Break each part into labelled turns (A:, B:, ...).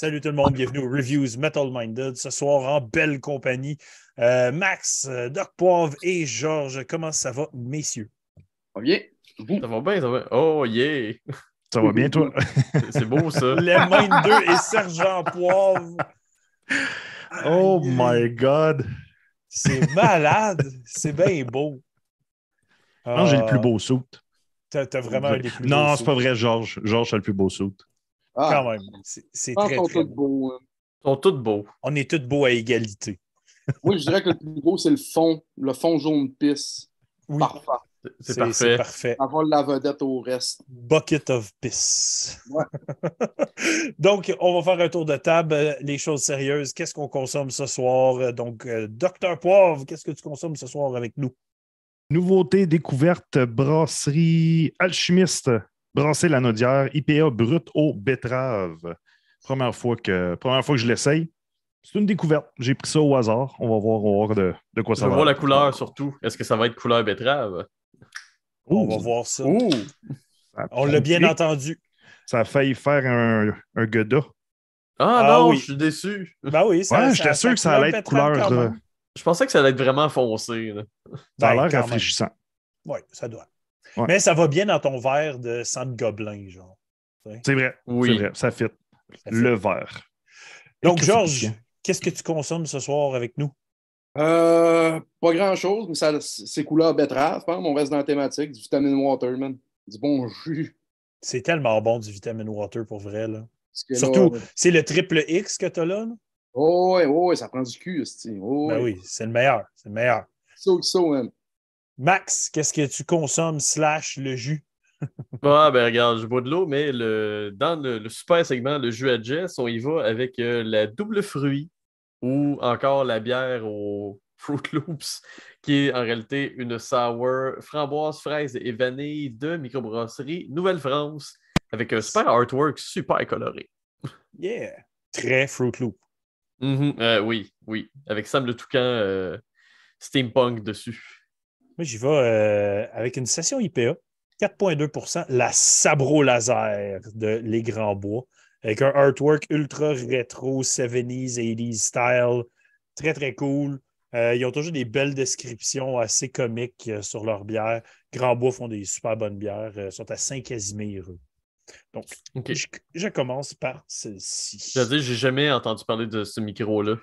A: Salut tout le monde, bienvenue aux Reviews Metal Minded. Ce soir, en belle compagnie, euh, Max, euh, Doc Poivre et Georges. Comment ça va, messieurs? Ça va bien. Ça va bien, ça va. Oh yeah! Ça va bien, toi? C'est beau, ça. Les Mind 2 et Sergent Poivre.
B: Oh my God! C'est malade!
A: C'est bien beau. Non, j'ai le plus euh, beau saut. T'as vraiment le plus Non, c'est pas vrai,
B: Georges. Georges a le plus beau saut.
A: Ah. Quand même. C'est très, très Beau. Hein. Ils sont tous beaux. On est tous beaux à égalité.
C: oui, je dirais que le plus beau, c'est le fond, le fond jaune pisse. Parfait. C'est parfait. Avant la vedette au reste.
A: Bucket of piss.
C: Donc, on va faire un tour de table.
A: Les choses sérieuses. Qu'est-ce qu'on consomme ce soir? Donc, euh, Docteur Poivre, qu'est-ce que tu consommes ce soir avec
B: nous? Nouveauté, découverte, brasserie, alchimiste. Brasser la Nodière, IPA brut aux betteraves. Première fois que, première fois que je l'essaye. C'est une découverte. J'ai pris ça au hasard. On va voir, voir de, de, quoi ça va. On va voir la
D: couleur surtout. Est-ce que ça va être couleur betterave?
B: On va voir ça. on l'a bien entendu. Ça a failli faire un, un ah, ah, non, je
D: suis déçu. Ben oui, ça, ouais, j'étais sûr que ça allait être couleur. Je pensais que ça allait être vraiment foncé. Ça a ben, l'air rafraîchissant.
A: Oui, ça doit. Mais ça va bien dans ton verre de sang de gobelin, genre. C'est vrai, oui. vrai, ça fit. Le verre. Donc, Georges, qu'est-ce que tu consommes ce soir avec nous?
C: Euh, pas grand-chose, mais ça, c'est couleur betterave. Hein, mon On reste dans la thématique du vitamin water, man. Du bon jus. C'est tellement bon du vitamin water pour vrai, là. Surtout, c'est le triple X que
A: tu as là, Oh, ça prend du cul, oh, ben oui, c'est le meilleur. C'est le meilleur. So, so, Max, qu'est-ce que tu consommes slash le jus?
D: ah, ben regarde, je bois de l'eau, mais le, dans le, super segment, le jus à Jess, on y va avec euh, la double fruit ou encore la bière au Fruit Loops, qui est en réalité une sour framboise, fraise et vanille de microbrasserie Nouvelle-France avec un super artwork super coloré. Yeah! Très Fruit Loop. Mm-hmm. Euh, oui, oui. Avec Sam le Toucan euh, steampunk dessus.
A: Moi, j'y vais euh, avec une session IPA, 4,2 la sabro laser de Les Grands Bois, avec un artwork ultra rétro, 70s, 80s style. Très, très cool. Euh, ils ont toujours des belles descriptions assez comiques euh, sur leur bière. Grands Bois font des super bonnes bières. sont à Saint-Casimir. Donc, je, commence par celle ci
D: Je veux dire j'ai jamais entendu parler de ce micro-là.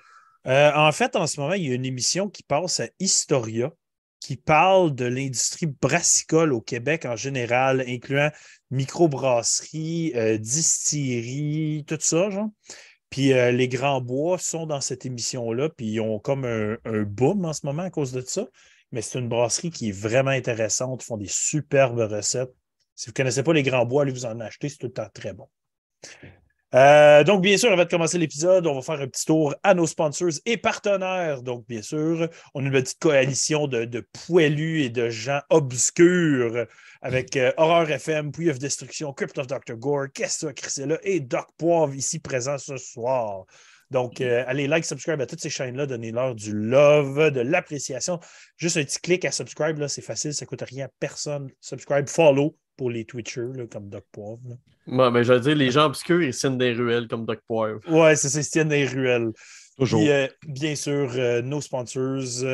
A: en fait, en ce moment, il y a une émission qui passe à Historia qui parle de l'industrie brassicole au Québec en général, incluant microbrasserie, distilleries, euh, distillerie, tout ça, genre. Puis euh, les grands bois sont dans cette émission-là, puis ils ont comme un, un, boom en ce moment à cause de ça. Mais c'est une brasserie qui est vraiment intéressante. Ils font des superbes recettes. Si vous ne connaissez pas les grands bois, allez vous en acheter, c'est tout le temps très bon. Euh, donc, bien sûr, avant de commencer l'épisode, on va faire un petit tour à nos sponsors et partenaires. Donc, bien sûr, on a une petite coalition de, de poilus et de gens obscurs avec Horror euh, FM, Puy of Destruction, Crypt of Dr. Gore, Qu'est-ce et Doc Poivre ici présents ce soir. Donc, mm. euh, allez like, subscribe à toutes ces chaînes-là, donnez-leur du love, de l'appréciation. Juste un petit clic à subscribe, là, c'est facile, ça ne coûte rien à personne. Subscribe, follow pour les Twitchers, là, comme Doc Poivre.
D: mais ben, je veux dire, les gens obscurs, ils tiennent des ruelles comme Doc Poivre. Ouais, c'est ça, tiennent des ruelles. Toujours. Euh,
A: bien sûr, euh, nos sponsors,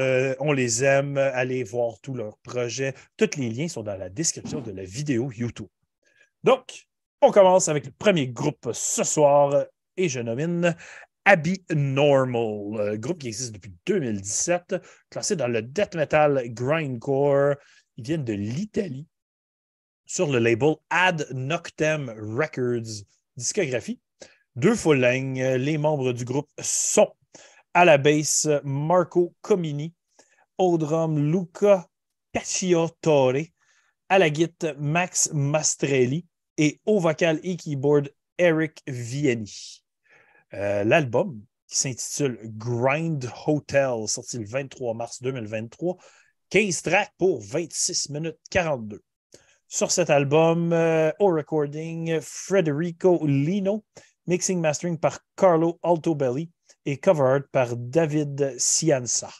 A: on les aime. Allez voir tous leurs projets. Tous les liens sont dans la description de la vidéo YouTube. Donc, on commence avec le premier groupe ce soir et je nomine Abby Normal, euh, groupe qui existe depuis 2017, classé dans le death metal grindcore. Ils viennent de l'Italie sur le label Ad Noctem Records discographie. Deux full les membres du groupe sont à la bass, Marco Comini, au drum Luca Cacciatore, à la guitare Max Mastrelli et au vocal et keyboard Eric Vieni. Euh, l'album, qui s'intitule Grind Hotel, sorti le 23 mars 2023, 15 tracks pour 26 minutes 42. Sur cet album, euh, au recording, Frederico Lino, mixing mastering par Carlo Altobelli et cover par David Cianza.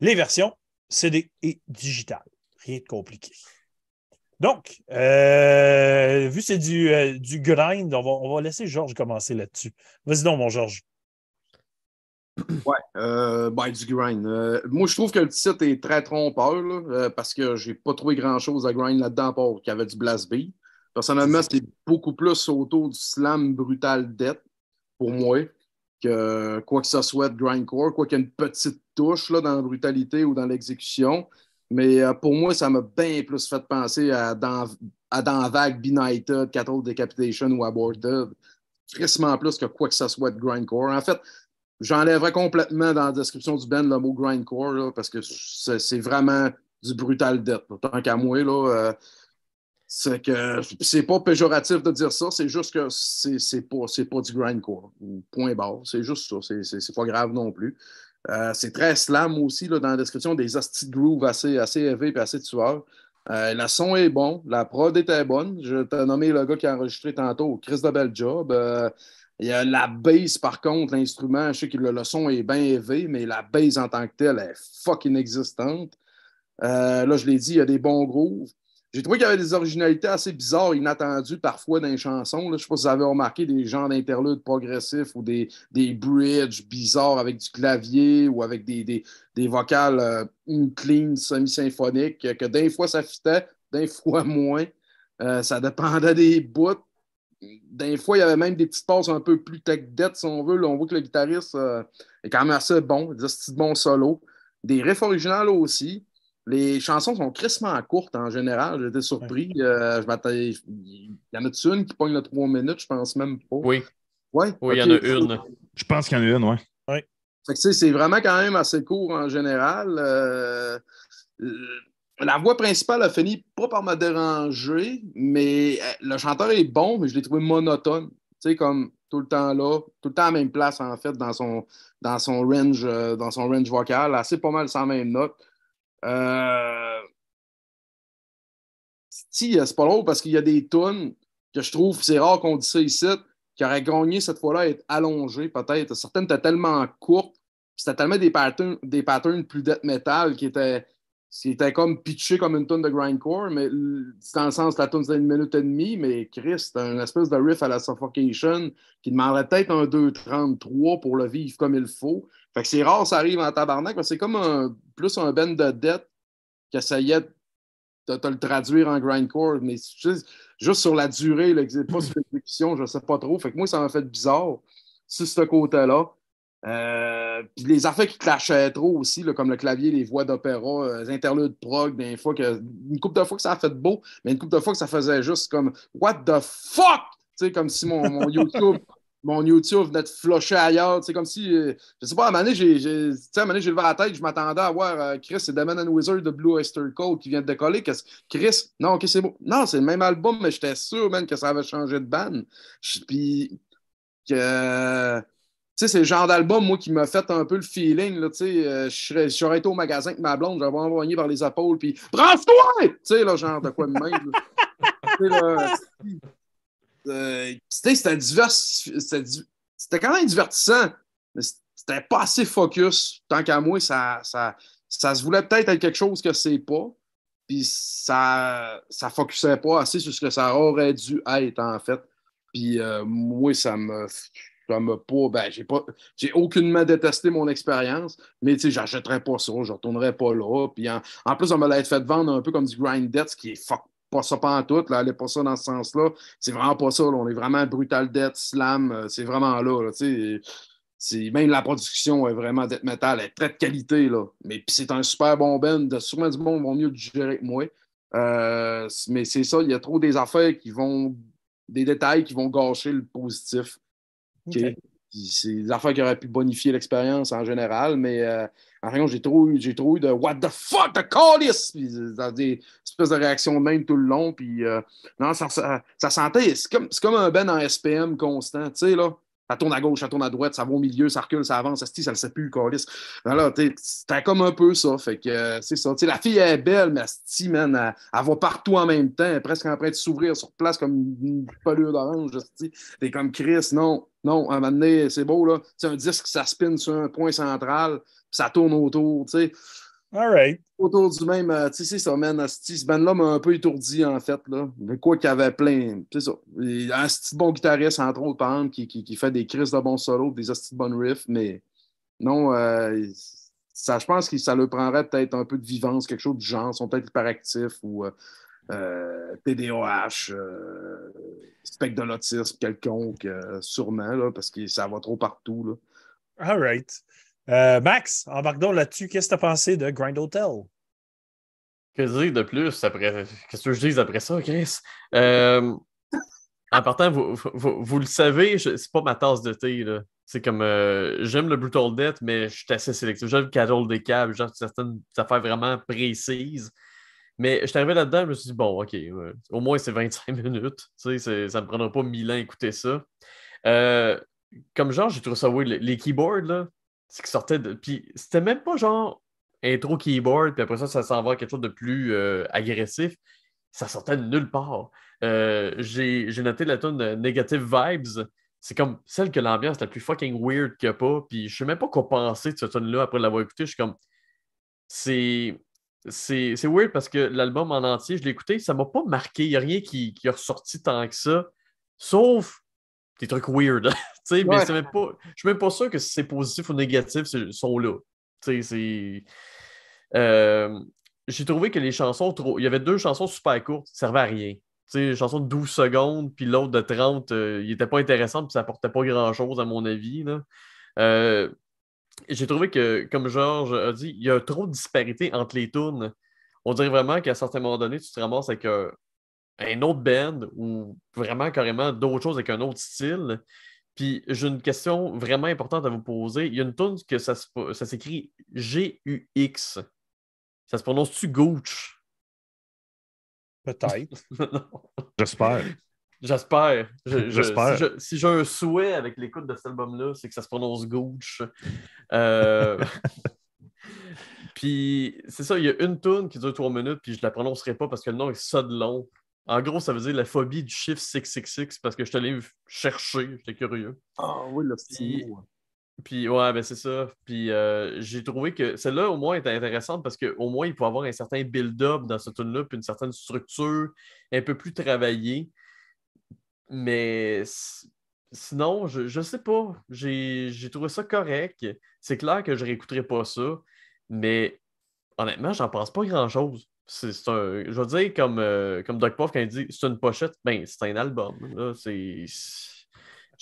A: Les versions CD et digital. Rien de compliqué. Donc, euh, vu que c'est du, euh, grind, on va, laisser Georges commencer là-dessus. Vas-y donc, mon Georges.
C: Ouais, euh, ben, du grind. moi, je trouve que le titre est très trompeur parce que j'ai pas trouvé grand-chose à grind là-dedans pour qu'il y avait du blast beat. Personnellement, c'est beaucoup plus autour du slam brutal death pour moi que quoi que ce soit de grindcore, quoi qu'il y ait une petite touche là, dans la brutalité ou dans l'exécution. Mais euh, pour moi, ça m'a bien plus fait penser à dans, à dans Vague, Be Nighted, Cattle Decapitation ou Aborted. Tristement plus que quoi que ce soit de grindcore. En fait, j'enlèverais complètement dans la description du Ben le mot grindcore parce que c'est vraiment du brutal death. Tant qu'à moi, là, euh, que c'est pas péjoratif de dire ça, c'est juste que c'est pas, pas du grindcore. Point barre. C'est juste ça. C'est pas grave non plus. Euh, c'est très slam aussi dans la description des hosties grooves assez, assez élevés et assez tueurs. Euh, le son est bon, la prod était bonne. Je t'ai nommé le gars qui a enregistré tantôt, Chris de Belljob. Job. Euh, y a la base, par contre, l'instrument, je sais que le, le son est bien élevé, mais la base en tant que telle est fucking inexistante. Euh, là, je l'ai dit, il y a des bons grooves. J'ai trouvé qu'il y avait des originalités assez bizarres, inattendues parfois dans les chansons. Je ne sais pas si vous avez remarqué des genres d'interludes progressifs ou des, bridges bizarres avec du clavier ou avec des, des, des vocales une euh, clean, semi-symphoniques, que d'un fois ça fitait, d'un fois moins. Euh, ça dépendait des bouts. D'un fois, il y avait même des petites passes un peu plus tech-debt, si on veut. Là, on voit que le guitariste euh, est quand même assez bon, il a ce petit bon solo. Des riffs originaux aussi. Les chansons sont crissement courtes en général. J'étais surpris. Euh, je il y en a une qui pogne le 3 minutes? Je pense même pas. Oui. Oui, il y en a une.
B: Je pense qu'il y en a une,
C: oui. c'est vraiment quand même assez court en général. Euh, euh, la voix principale a fini pas par me déranger, mais le chanteur est bon, mais je l'ai trouvé monotone. Tu sais, comme tout le temps là, tout le temps à la même place, en fait, dans son, dans son, range, dans son range vocal, assez pas mal sans même note. Euh, si, euh, c'est pas drôle parce qu'il y a des tonnes que je trouve, c'est rare qu'on dise ça ici, qui auraient gagné cette fois-là à être allongées peut-être. Certaines étaient tellement courtes, c'était tellement des patterns, des patterns plus death metal qui étaient, comme pitchés comme une tonne de grindcore, mais c'est dans le sens la tonne c'était une minute et demie, mais Chris, c'est un espèce de riff à la suffocation qui demanderait peut-être un 2.33 pour le vivre comme il faut. Fait que c'est rare, ça arrive en tabarnak, mais c'est comme un, plus un bend de dette est de te le traduire en grindcore, mais juste, sur la durée, pas sur l'exécution, je sais pas trop. Fait que moi, ça m'a fait bizarre sur ce côté-là. Euh, les affaires qui clashaient trop aussi, comme le clavier, les voix d'opéra, euh, les interludes prog, des ben, fois que, une coupe de fois que ça a fait beau, mais une coupe de fois que ça faisait juste comme What the fuck? Tu sais, comme si mon YouTube mon YouTube venait de flusher ailleurs. C'est comme si, euh, je sais pas, à un moment donné, j'ai, j'ai levé la tête, je m'attendais à voir euh, Chris et Demon and Wizard de Blue Oyster Cold qui vient de décoller. Chris, non, ok, c'est bon. Non, c'est le même album, mais j'étais sûr, man, que ça avait changé de ban. Puis, que. Tu sais, c'est le genre d'album, moi, qui m'a fait un peu le feeling. Là, euh, serais j'aurais été au magasin avec ma blonde, j'avais envoyé par les épaules, puis « Brasse-toi! » Tu sais, là, genre de quoi de même. Euh, c'était quand même divertissant, mais c'était pas assez focus. Tant qu'à moi, ça, ça, ça, se voulait peut-être être quelque chose que c'est pas. Puis ça ça focusait pas assez sur ce que ça aurait dû être, en fait. Puis euh, moi, ça me. Ça me pas. Ben, j'ai pas. J'ai aucunement détesté mon expérience, mais tu j'achèterais pas ça, je retournerais pas là. Puis en, plus, on me l'a fait vendre un peu comme du grind debt, ce qui est fuck pas ça pas en tout, là, elle pas ça dans ce sens-là. C'est vraiment pas ça. On est vraiment brutal death, slam, euh, c'est vraiment là. là même la production est vraiment death metal, elle est très de qualité. Là. Mais c'est un super bon band, de sûrement du monde vont mieux digérer que moi. Euh, mais c'est ça, il y a trop des affaires qui vont, des détails qui vont gâcher le positif. C'est des affaires qui auraient pu bonifier l'expérience en général, mais euh, j'ai trop, j'ai de What the fuck, the callis! Puis euh, des espèces de réactions de même tout le long. Puis euh, non, ça, sentait. C'est comme, un ben en SPM constant, tu sais, là. Ça tourne à gauche, ça tourne à droite, ça va au milieu, ça recule, ça avance, ça se ça le sait plus, Alors, c'était comme un peu ça. Fait que euh, c'est ça. la fille est belle, mais man, elle, va partout en même temps, elle est presque en train de s'ouvrir sur place comme une pelure d'orange. T'es comme Chris, non, non, à un moment donné, c'est beau, là. C'est un disque, ça spin sur un point central ça tourne autour, tu sais. All right. Autour du même, euh, tu sais, ça mène à ce band-là m'a un peu étourdi, en fait. Là. Mais quoi qu'il y avait plein, c'est ça. un petit bon guitariste, entre autres, par exemple, qui, fait des crises de bons solos, des astuces de bons riffs, mais non, euh, ça, je pense que ça le prendrait peut-être un peu de vivance, quelque chose du genre. Son sont peut-être ou euh, TDOH, euh, de l'autisme quelconque, sûrement, là, parce que ça va trop partout.
A: Là. All right. Euh, Max, embarquons là-dessus. Qu'est-ce que tu as pensé de Grind Hotel?
D: Que dis de plus après. Qu'est-ce que je dis après ça, Chris? Euh, en partant, vous, le savez, c'est pas ma tasse de thé. C'est comme euh, j'aime le Brutal Death, mais je suis assez sélectif. J'aime le cadeau des câbles, genre certaines affaires vraiment précises. Mais je suis arrivé là-dedans, je me suis dit, bon, OK, au moins c'est 25 minutes. ça ne me prendra pas mille ans à écouter ça. Euh, comme genre, j'ai trouvé ça, oui, les keyboards, là, sortait de. Puis c'était même pas genre intro keyboard, puis après ça, ça s'en va à quelque chose de plus euh, agressif. Ça sortait de nulle part. Euh, j'ai, noté la tonne euh, Negative Vibes. C'est comme celle que l'ambiance la plus fucking weird qu'il pas. Puis je sais même pas quoi penser de cette tonne là après l'avoir écoutée. Je suis comme. C'est. C'est, c'est weird parce que l'album en entier, je l'ai écouté, ça m'a pas marqué. Il n'y a rien qui, qui a ressorti tant que ça. Sauf des trucs weird. Je Mais je suis même pas sûr que c'est positif ou négatif, ce sont là. Euh, j'ai trouvé que les chansons, trop... il y avait deux chansons super courtes, ça servait à rien. une chanson de 12 secondes, puis l'autre de 30, euh, il n'était pas intéressant, puis ça apportait pas grand-chose, à mon avis. Euh, j'ai trouvé que, comme Georges a dit, il y a trop de disparités entre les tunes. On dirait vraiment qu'à un certain moment donné, tu te ramasses avec un, un autre band ou vraiment carrément d'autres choses avec un autre style. Puis j'ai une question vraiment importante à vous poser. Il y a une tune que ça, ça s'écrit G-U-X. Ça se prononce-tu Gooch? Peut-être. J'espère. J'espère. J'espère. si j'ai un souhait avec l'écoute de cet album-là, c'est que ça se prononce Gooch. Euh, puis c'est ça, il y a une tune qui dure trois minutes, puis je ne la prononcerai pas parce que le nom est ça de long. En gros, ça veut dire la phobie du chiffre 666 parce que je t'allais chercher, j'étais curieux.
C: Ah oui, le petit
D: Puis, hein. ouais, ben c'est ça. Puis, euh, j'ai trouvé que celle-là, au moins, est intéressante parce qu'au moins, il peut avoir un certain build-up dans ce tune-là, puis une certaine structure un peu plus travaillée. Mais sinon, je, je sais pas. J'ai trouvé ça correct. C'est clair que je réécouterai pas ça, mais honnêtement, j'en pense pas grand-chose c'est un. Je veux dire, comme, euh, comme Doc Puff, quand il dit c'est une pochette, ben, c'est un album. Là,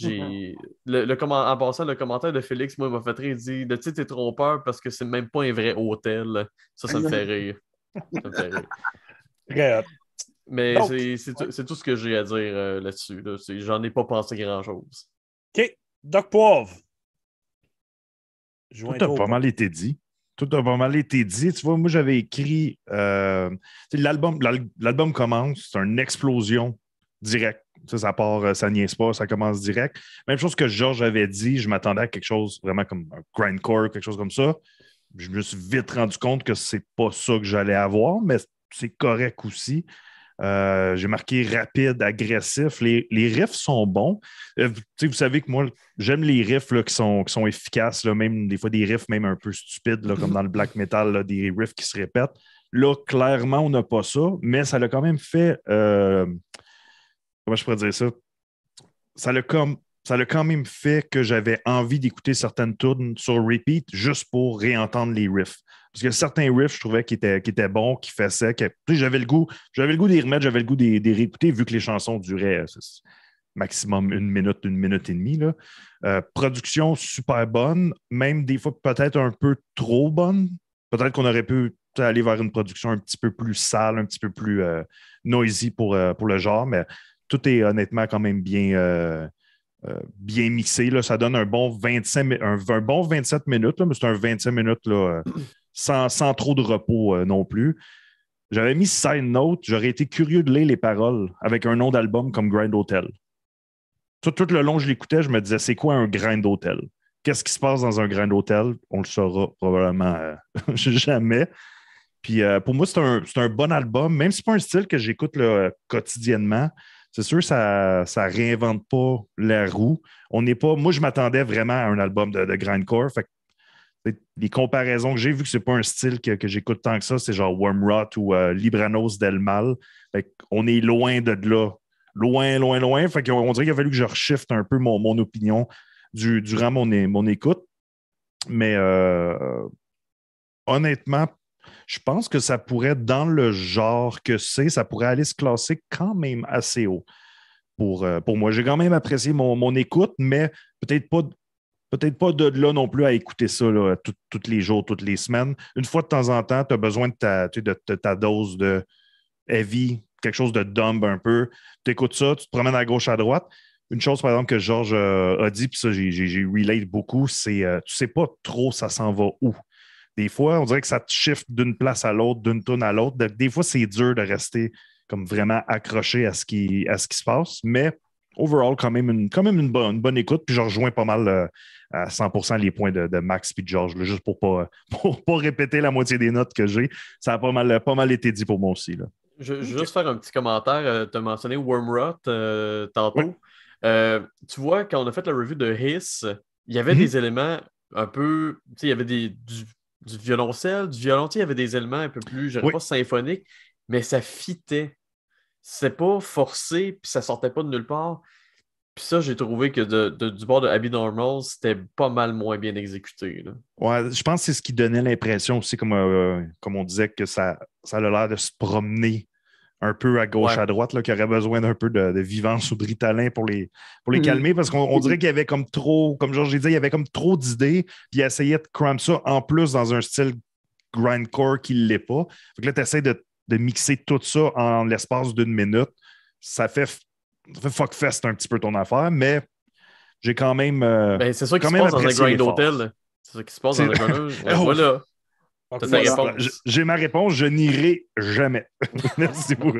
D: Le, comment... En passant, le commentaire de Félix, moi, il m'a fait rire. Il dit Le titre est trompeur parce que c'est même pas un vrai hôtel. Ça, ça me fait rire. Ça Mais c'est, tout, ce que j'ai à dire euh, là-dessus. J'en ai pas pensé grand-chose. OK.
A: Doc Poivre.
B: Tout a pas mal été dit tout a pas mal été dit. Tu vois, moi, j'avais écrit. Euh, l'album, commence, c'est une explosion directe. Ça, ça part, euh, ça niaise pas, ça commence direct. Même chose que Georges avait dit, je m'attendais à quelque chose vraiment comme un grindcore, quelque chose comme ça. Je me suis vite rendu compte que c'est pas ça que j'allais avoir, mais c'est correct aussi. Euh, j'ai marqué rapide, agressif. Les, les riffs sont bons. Euh, sais vous savez que moi, j'aime les riffs là, qui, sont, qui sont efficaces, là, même des fois des riffs même un peu stupides, comme mhm. dans le black metal, des riffs qui se répètent. Là, clairement, on n'a pas ça, mais ça l'a quand même fait. Euh, comment je pourrais dire ça? Ça l'a comme ça a quand même fait que j'avais envie d'écouter certaines tunes sur repeat juste pour réentendre les riffs. Parce que certains riffs, je trouvais qu'ils étaient, qui étaient bons, qui faisaient, que j'avais le goût, j'avais le goût d'y remettre, j'avais le goût des réécouter vu que les chansons duraient euh, maximum une minute, une minute et demie. Là. Euh, production super bonne, même des fois peut-être un peu trop bonne. Peut-être qu'on aurait pu aller vers une production un petit peu plus sale, un petit peu plus euh, noisy pour, pour le genre, mais tout est honnêtement quand même bien, euh, bien mixé. ça donne un bon, bon 27 minutes, mais c'est un 25 minutes euh, sans, trop de repos euh, non plus. J'avais mis Side Note, j'aurais été curieux de lire les paroles avec un nom d'album comme Grind Hotel. Tout, le long, je l'écoutais, je me disais, c'est quoi un Grind Hotel? Qu'est-ce qui se passe dans un Grand Hotel? On le saura probablement jamais. Puis pour moi, c'est un, bon album, même si ce pas un style que j'écoute quotidiennement. C'est sûr, ça ne réinvente pas la roue. On n'est pas. Moi, je m'attendais vraiment à un album de, grindcore. les comparaisons que j'ai, vu que n'est pas un style que, j'écoute tant que ça, c'est genre rot ou euh, Libranos del Mal. on est loin de là. Loin, loin, loin. Fait on dirait qu'il a fallu que je reshifte un peu mon, mon opinion du, durant mon, mon écoute. Mais euh, honnêtement, je pense que ça pourrait, dans le genre que c'est, ça pourrait aller se classer quand même assez haut pour, euh, moi. J'ai quand même apprécié mon, écoute, mais peut-être pas peut-être pas de là non plus à écouter ça tous les jours, toutes les semaines. Une fois de temps en temps, tu as besoin de ta, de, ta, dose de heavy, quelque chose de dumb un peu. Tu écoutes ça, tu te promènes à gauche, à droite. Une chose, par exemple, que Georges euh, a dit, puis ça, j'ai relate beaucoup, c'est que euh, tu sais pas trop ça s'en va où. Des fois, on dirait que ça te shift d'une place à l'autre, d'une tonne à l'autre. Des fois, c'est dur de rester comme vraiment accroché à ce qui, à ce qui se passe, mais overall, quand même une, quand même une, bonne, écoute. Puis je rejoins pas mal euh, à 100% les points de, Max et George, juste pour pas, pour pas répéter la moitié des notes que j'ai. Ça a pas mal, pas mal été dit pour moi aussi.
D: Je, vais Juste faire un petit commentaire. Euh, tu as mentionné Wormrot euh, tantôt. tu vois, quand on a fait la revue de Hiss, il y avait mhm. des éléments un peu. Tu sais, il y avait des, du du violoncelle, du violon, il y avait des éléments un peu plus, je ne sais pas symphoniques, mais ça fitait. C'est pas forcé, puis ça sortait pas de nulle part. Puis ça, j'ai trouvé que du bord de Abbey Normal, c'était pas mal moins bien exécuté.
B: Ouais, je pense que c'est ce qui donnait l'impression aussi, comme, euh, comme on disait, que ça, ça a l'air de se promener un peu à gauche, à droite, là, qui aurait besoin d'un peu de, vivance ou de pour les, pour les mm-hmm. calmer, parce qu'on mm-hmm. dirait qu'il y avait comme trop, comme Georges dit, il y avait comme trop d'idées, puis il essayait de cramper ça en plus dans un style grindcore qui ne l'est pas. Fait que là, tu essaies de, mixer tout ça en l'espace d'une minute. Ça fait, fuck fest un petit peu ton affaire, mais j'ai quand même. c'est ça qui se passe dans un
D: grind C'est ça qui se passe dans un voilà
B: j'ai ma réponse, je n'irai jamais. Merci beaucoup.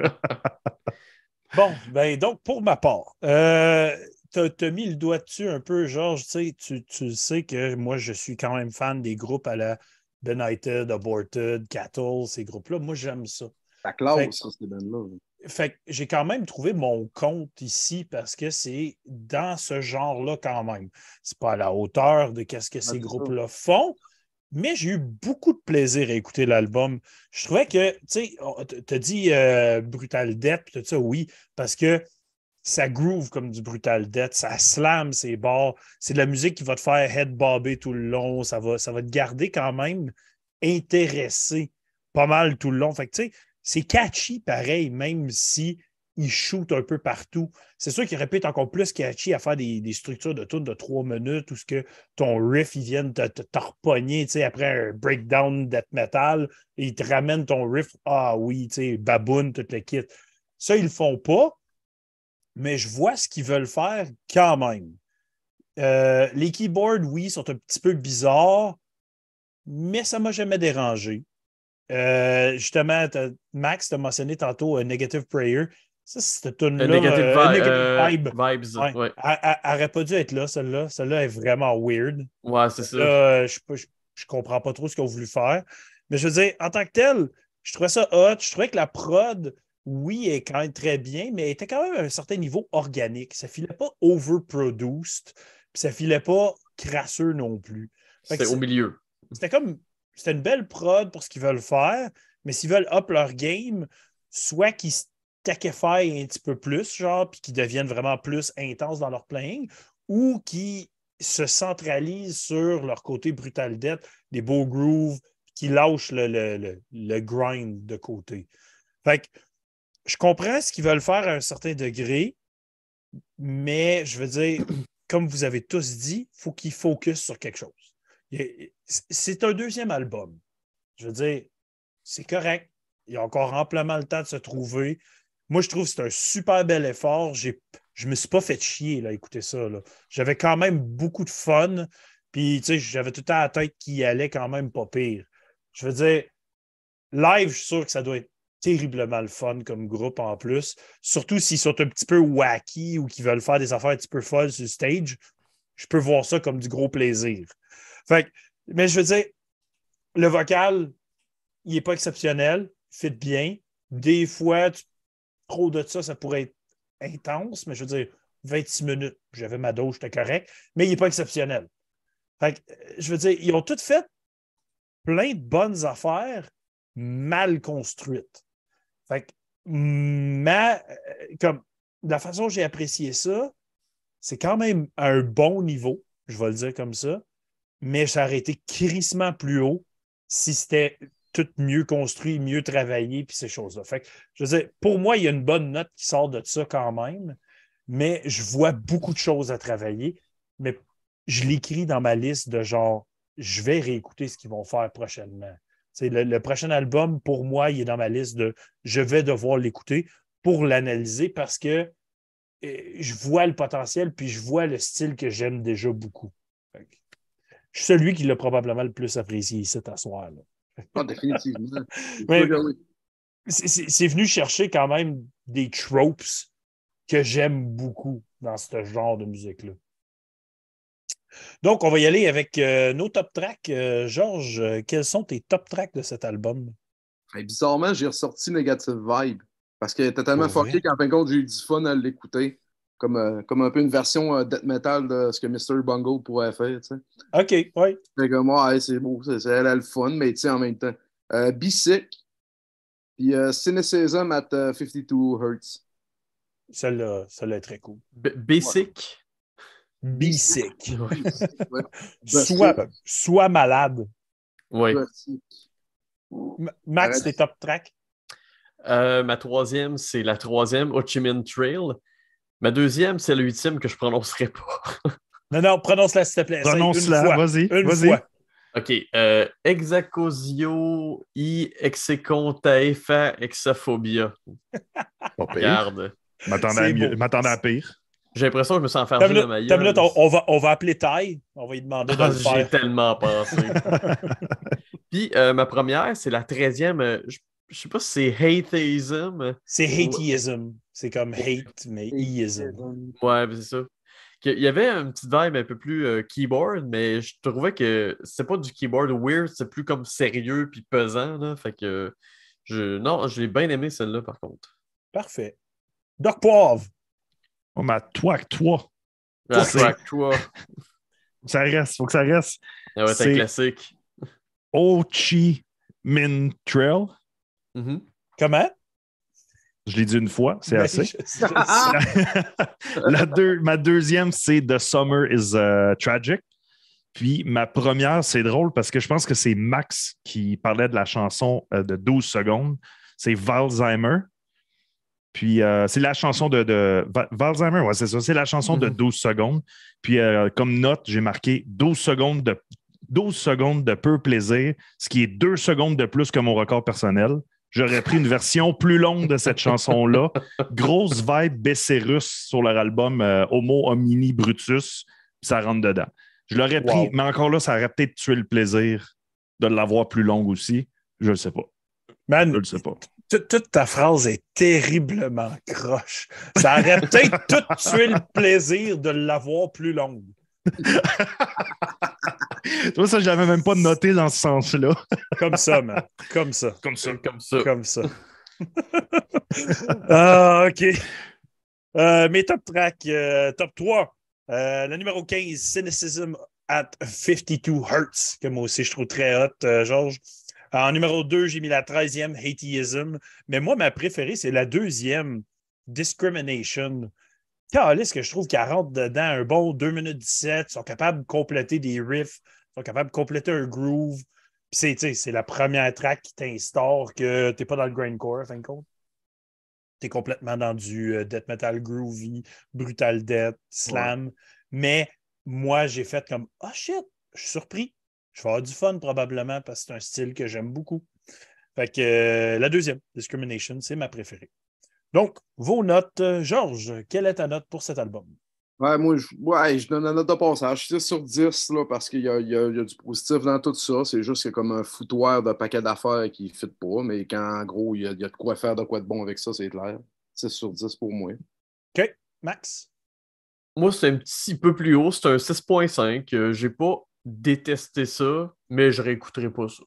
D: bon, ben donc,
A: pour ma part, euh, tu as, mis le doigt dessus un peu, Georges. Tu, tu sais que moi, je suis quand même fan des groupes à la Benighted, Aborted, Cattle, ces groupes-là. Moi, j'aime ça. La classe, ça, ces bandes-là. Fait que j'ai quand même trouvé mon compte ici parce que c'est dans ce genre-là quand même. C'est pas à la hauteur de ce que ah, ces groupes-là font, mais j'ai eu beaucoup de plaisir à écouter l'album. Je trouvais que, tu sais, tu as dit euh, Brutal Death, tout ça, oui, parce que ça groove comme du Brutal Death, ça slame ses bords, c'est de la musique qui va te faire head bobber tout le long, ça va, ça va te garder quand même intéressé pas mal tout le long. Fait que, tu sais, c'est catchy pareil, même si il shoot un peu partout. C'est sûr qu'il aurait pu être encore plus catchy à faire des, structures de tour de trois minutes où ce que ton riff, il viennent te, tu sais après un breakdown death metal, et il te ramène ton riff, ah oui, tu baboon tout le kit. Ça, ils le font pas, mais je vois ce qu'ils veulent faire quand même. Euh, les keyboards, oui, sont un petit peu bizarres, mais ça m'a jamais dérangé. Euh, justement, Max, t'a mentionné tantôt euh, Negative Prayer. Ça, c'était une euh, euh, vibe. Vibes. Ouais. Elle pas dû être là, celle-là. Celle-là est vraiment weird.
D: Ouais, c'est ça. Euh,
A: je, je, comprends pas trop ce qu'ils ont voulu faire. Mais je veux dire, en tant que tel, je trouvais ça hot. Je trouvais que la prod, oui, est quand même très bien, mais elle était quand même à un certain niveau organique. Ça filait pas overproduced, puis ça filait pas crasseux non
D: plus. C'était au milieu.
A: C'était comme. C'était une belle prod pour ce qu'ils veulent faire, mais s'ils veulent up leur game, soit qu'ils se taquifient un petit peu plus, genre, puis qui deviennent vraiment plus intenses dans leur playing, ou qui se centralisent sur leur côté brutal dette, des beaux grooves, qui lâchent le, grind de côté. Fait je comprends ce qu'ils veulent faire à un certain degré, mais je veux dire, comme vous avez tous dit, il faut qu'ils focusent sur quelque chose. C'est un deuxième album. Je veux dire, c'est correct. Il y a encore amplement le temps de se trouver. Moi, je trouve que c'est un super bel effort. je ne me suis pas fait chier là, écouter ça. J'avais quand même beaucoup de fun. Puis, j'avais tout le temps à la tête qui allait quand même pas pire. Je veux dire, live, je suis sûr que ça doit être terriblement le fun comme groupe en plus. Surtout s'ils sont un petit peu wacky ou qu'ils veulent faire des affaires un petit peu folles sur stage, je peux voir ça comme du gros plaisir. Fait mais je veux dire, le vocal, il n'est pas exceptionnel, fit bien. Des fois, tu trop de ça, ça pourrait être intense, mais je veux dire, 26 minutes, j'avais ma douche, j'étais correct, mais il n'est pas exceptionnel. Fait que, euh, je veux dire, ils ont toutes fait plein de bonnes affaires mal construites. Fait que, mm, ma, euh, comme, la façon dont j'ai apprécié ça, c'est quand même un bon niveau, je vais le dire comme ça, mais ça aurait été crissement plus haut si c'était tout mieux construit, mieux travaillé, puis ces choses-là. Fait je veux pour moi, il y a une bonne note qui sort de ça quand même, mais je vois beaucoup de choses à travailler, mais je l'écris dans ma liste de genre, je vais réécouter ce qu'ils vont faire prochainement. Le, le prochain album, pour moi, il est dans ma liste de je vais devoir l'écouter pour l'analyser parce que euh, je vois le potentiel, puis je vois le style que j'aime déjà beaucoup. je suis celui qui l'a probablement le plus apprécié cet soir. Là. définitivement. c'est venu chercher quand même des tropes que j'aime beaucoup dans ce genre de musique-là. Donc, on va y aller avec euh, nos top tracks. Euh, Georges, euh, quels sont tes top tracks de cet album?
C: bizarrement, j'ai ressorti Negative Vibe parce qu'elle était tellement forqué qu'en fin de compte, j'ai eu du fun à l'écouter comme, euh, comme un peu une version euh, death metal de ce que Mr. Bungle pourrait faire. OK, oui. Fait que moi, c'est beau, c'est elle a le fun, mais tu sais, en même temps. Euh, Sick puis euh, Cynicism at 52 Hertz. Celle-là, celle est très cool. B Sick.
A: soit, malade. Oui. Max, tes top tracks?
D: ma troisième, c'est la troisième, Ho Trail. Ma deuxième, c'est le huitième que je prononcerai pas. non, non, prononce-la, s'il te plaît. Prononce-la, vas-y. vas y OK. Euh, Exacosio i execon exaphobia. Regarde. M'attendais à pire. J'ai l'impression que je me sens enfermé dans ma gueule.
A: On, on, va, on va appeler Taille. On va lui demander de ah, le faire. J'ai tellement pensé.
D: Puis euh, ma première, c'est la treizième. Euh, je ne sais
A: pas si c'est hateism. C'est Hatheism. C'est comme hate, mais easy.
D: Ouais, c'est ça. Il y avait un petit vibe un peu plus euh, keyboard, mais je trouvais que c'est pas du keyboard weird, c'est plus comme sérieux puis pesant. Là. Fait que je. Non, l'ai bien aimé celle-là par contre.
A: Parfait. Doc Poivre.
B: On oh, m'a toi que toi. toi toi. ça reste, faut que ça reste. Ah c'est
D: classique.
B: ochi min Trail. Mm-hmm. Comment? Je l'ai dit une fois, c'est ben, assez. la ma deuxième, c'est The Summer is euh, Tragic. Puis ma première, c'est drôle parce que je pense que c'est Max qui parlait de la chanson euh, de 12 secondes. C'est Valzheimer. Puis euh, c'est la chanson de, Valzheimer, c'est ça. C'est la chanson de 12 mhm. secondes. Puis comme note, j'ai marqué 12 secondes de 12 secondes de peu plaisir, ce qui est deux secondes de plus que mon record personnel. J'aurais pris une version plus longue de cette chanson-là. Grosse vibe Besserus sur leur album euh, Homo Homini Brutus. Ça rentre dedans. Je l'aurais pris, mais encore
A: là, ça aurait peut-être tué le plaisir de l'avoir plus longue aussi. Je le sais pas. Man, je le sais pas. Toute ta phrase est terriblement croche. Ça aurait peut-être tout tué le plaisir de l'avoir plus longue.
B: vois ça, je l'avais même pas noté dans ce sens-là. comme
A: ça, man. Comme ça. Comme ça. Comme ça. Comme ça. Ah, OK. Euh, mes top tracks, euh, top 3. Euh, le numéro 15, Cynicism at 52 Hertz, que moi aussi je trouve très hot, Georges. En numéro 2, j'ai mis la 13e, Hateism. Mais moi, ma préférée, c'est la deuxième, Discrimination ce que je trouve qu'elle rentre dedans un bon 2 minutes 17, sont capables de compléter des riffs, sont capables de compléter un groove. Puis c'est la première track qui t'instaure que t'es pas dans le grindcore, fin de compte. T'es complètement dans du euh, death metal groovy, brutal death, slam. Mais moi, j'ai fait comme oh shit, je suis surpris. Je vais avoir du fun probablement parce que c'est un style que j'aime beaucoup. Fait que euh, la deuxième, Discrimination, c'est ma préférée. Donc, vos notes. Euh, Georges, quelle est ta note pour cet album?
C: Ouais, moi, je, je donne la note de passage. 6 sur 10, là, parce qu'il y, y a, du positif dans tout ça. C'est juste qu'il y a comme un foutoir de paquet d'affaires qui ne fit pas, mais quand, en gros, il y, a, y, a, de quoi faire, de quoi de bon avec ça, c'est clair. 6 sur 10 pour moi. OK. Max?
D: Moi, c'est un petit peu plus haut. C'est un 6.5. Euh, j'ai pas détesté ça, mais je réécouterai pas ça.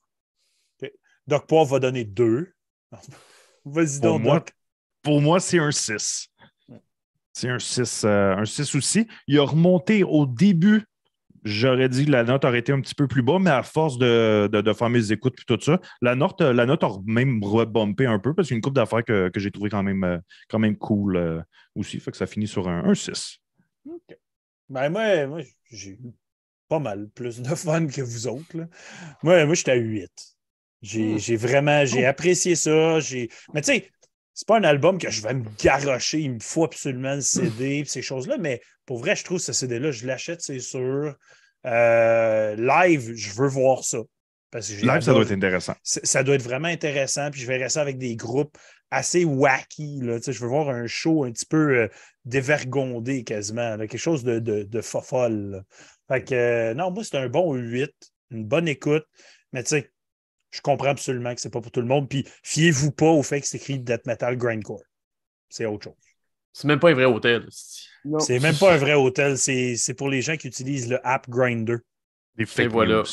D: OK. Doc Poir va donner 2.
A: Vas-y donc, moi, Doc. Pour moi, c'est un 6. C'est un
B: 6, euh, aussi. Il a remonté au début. J'aurais dit que la note aurait été un petit peu plus bas, mais à force de, de, faire mes écoutes et tout ça, la note, la note a même rebompé un peu parce qu'il y a une coupe d'affaires que, j'ai trouvé quand même, euh, quand même cool aussi. Euh, aussi. Fait que ça finit sur un, 6. OK.
A: Ben moi, moi j'ai eu pas mal plus de fun que vous autres. Moi, moi j'étais à 8. Hmm. J'ai vraiment j'ai oh. apprécié ça. Mais tu sais, c'est pas un album que je vais me garrocher, il me faut absolument le CD, ces choses-là, mais pour vrai, je trouve ce CD-là, je l'achète, c'est sûr. Euh, live, je veux voir ça. Parce que live, ça doit être intéressant. Ça doit être vraiment intéressant, puis je verrai ça avec des groupes assez wacky. Là. je veux voir un show un petit peu euh, dévergondé quasiment, quelque chose de, de, de fofolle. Fait que, euh, non, moi, c'est un bon 8, une bonne écoute, mais tu sais, je comprends absolument que c'est pas pour tout le monde. Puis fiez-vous pas au fait que c'est écrit Death Metal Grindcore. C'est autre chose.
D: C'est même pas un vrai hôtel. C'est même pas un vrai
A: hôtel. C'est pour les gens qui utilisent le app Grinder. Des fake news.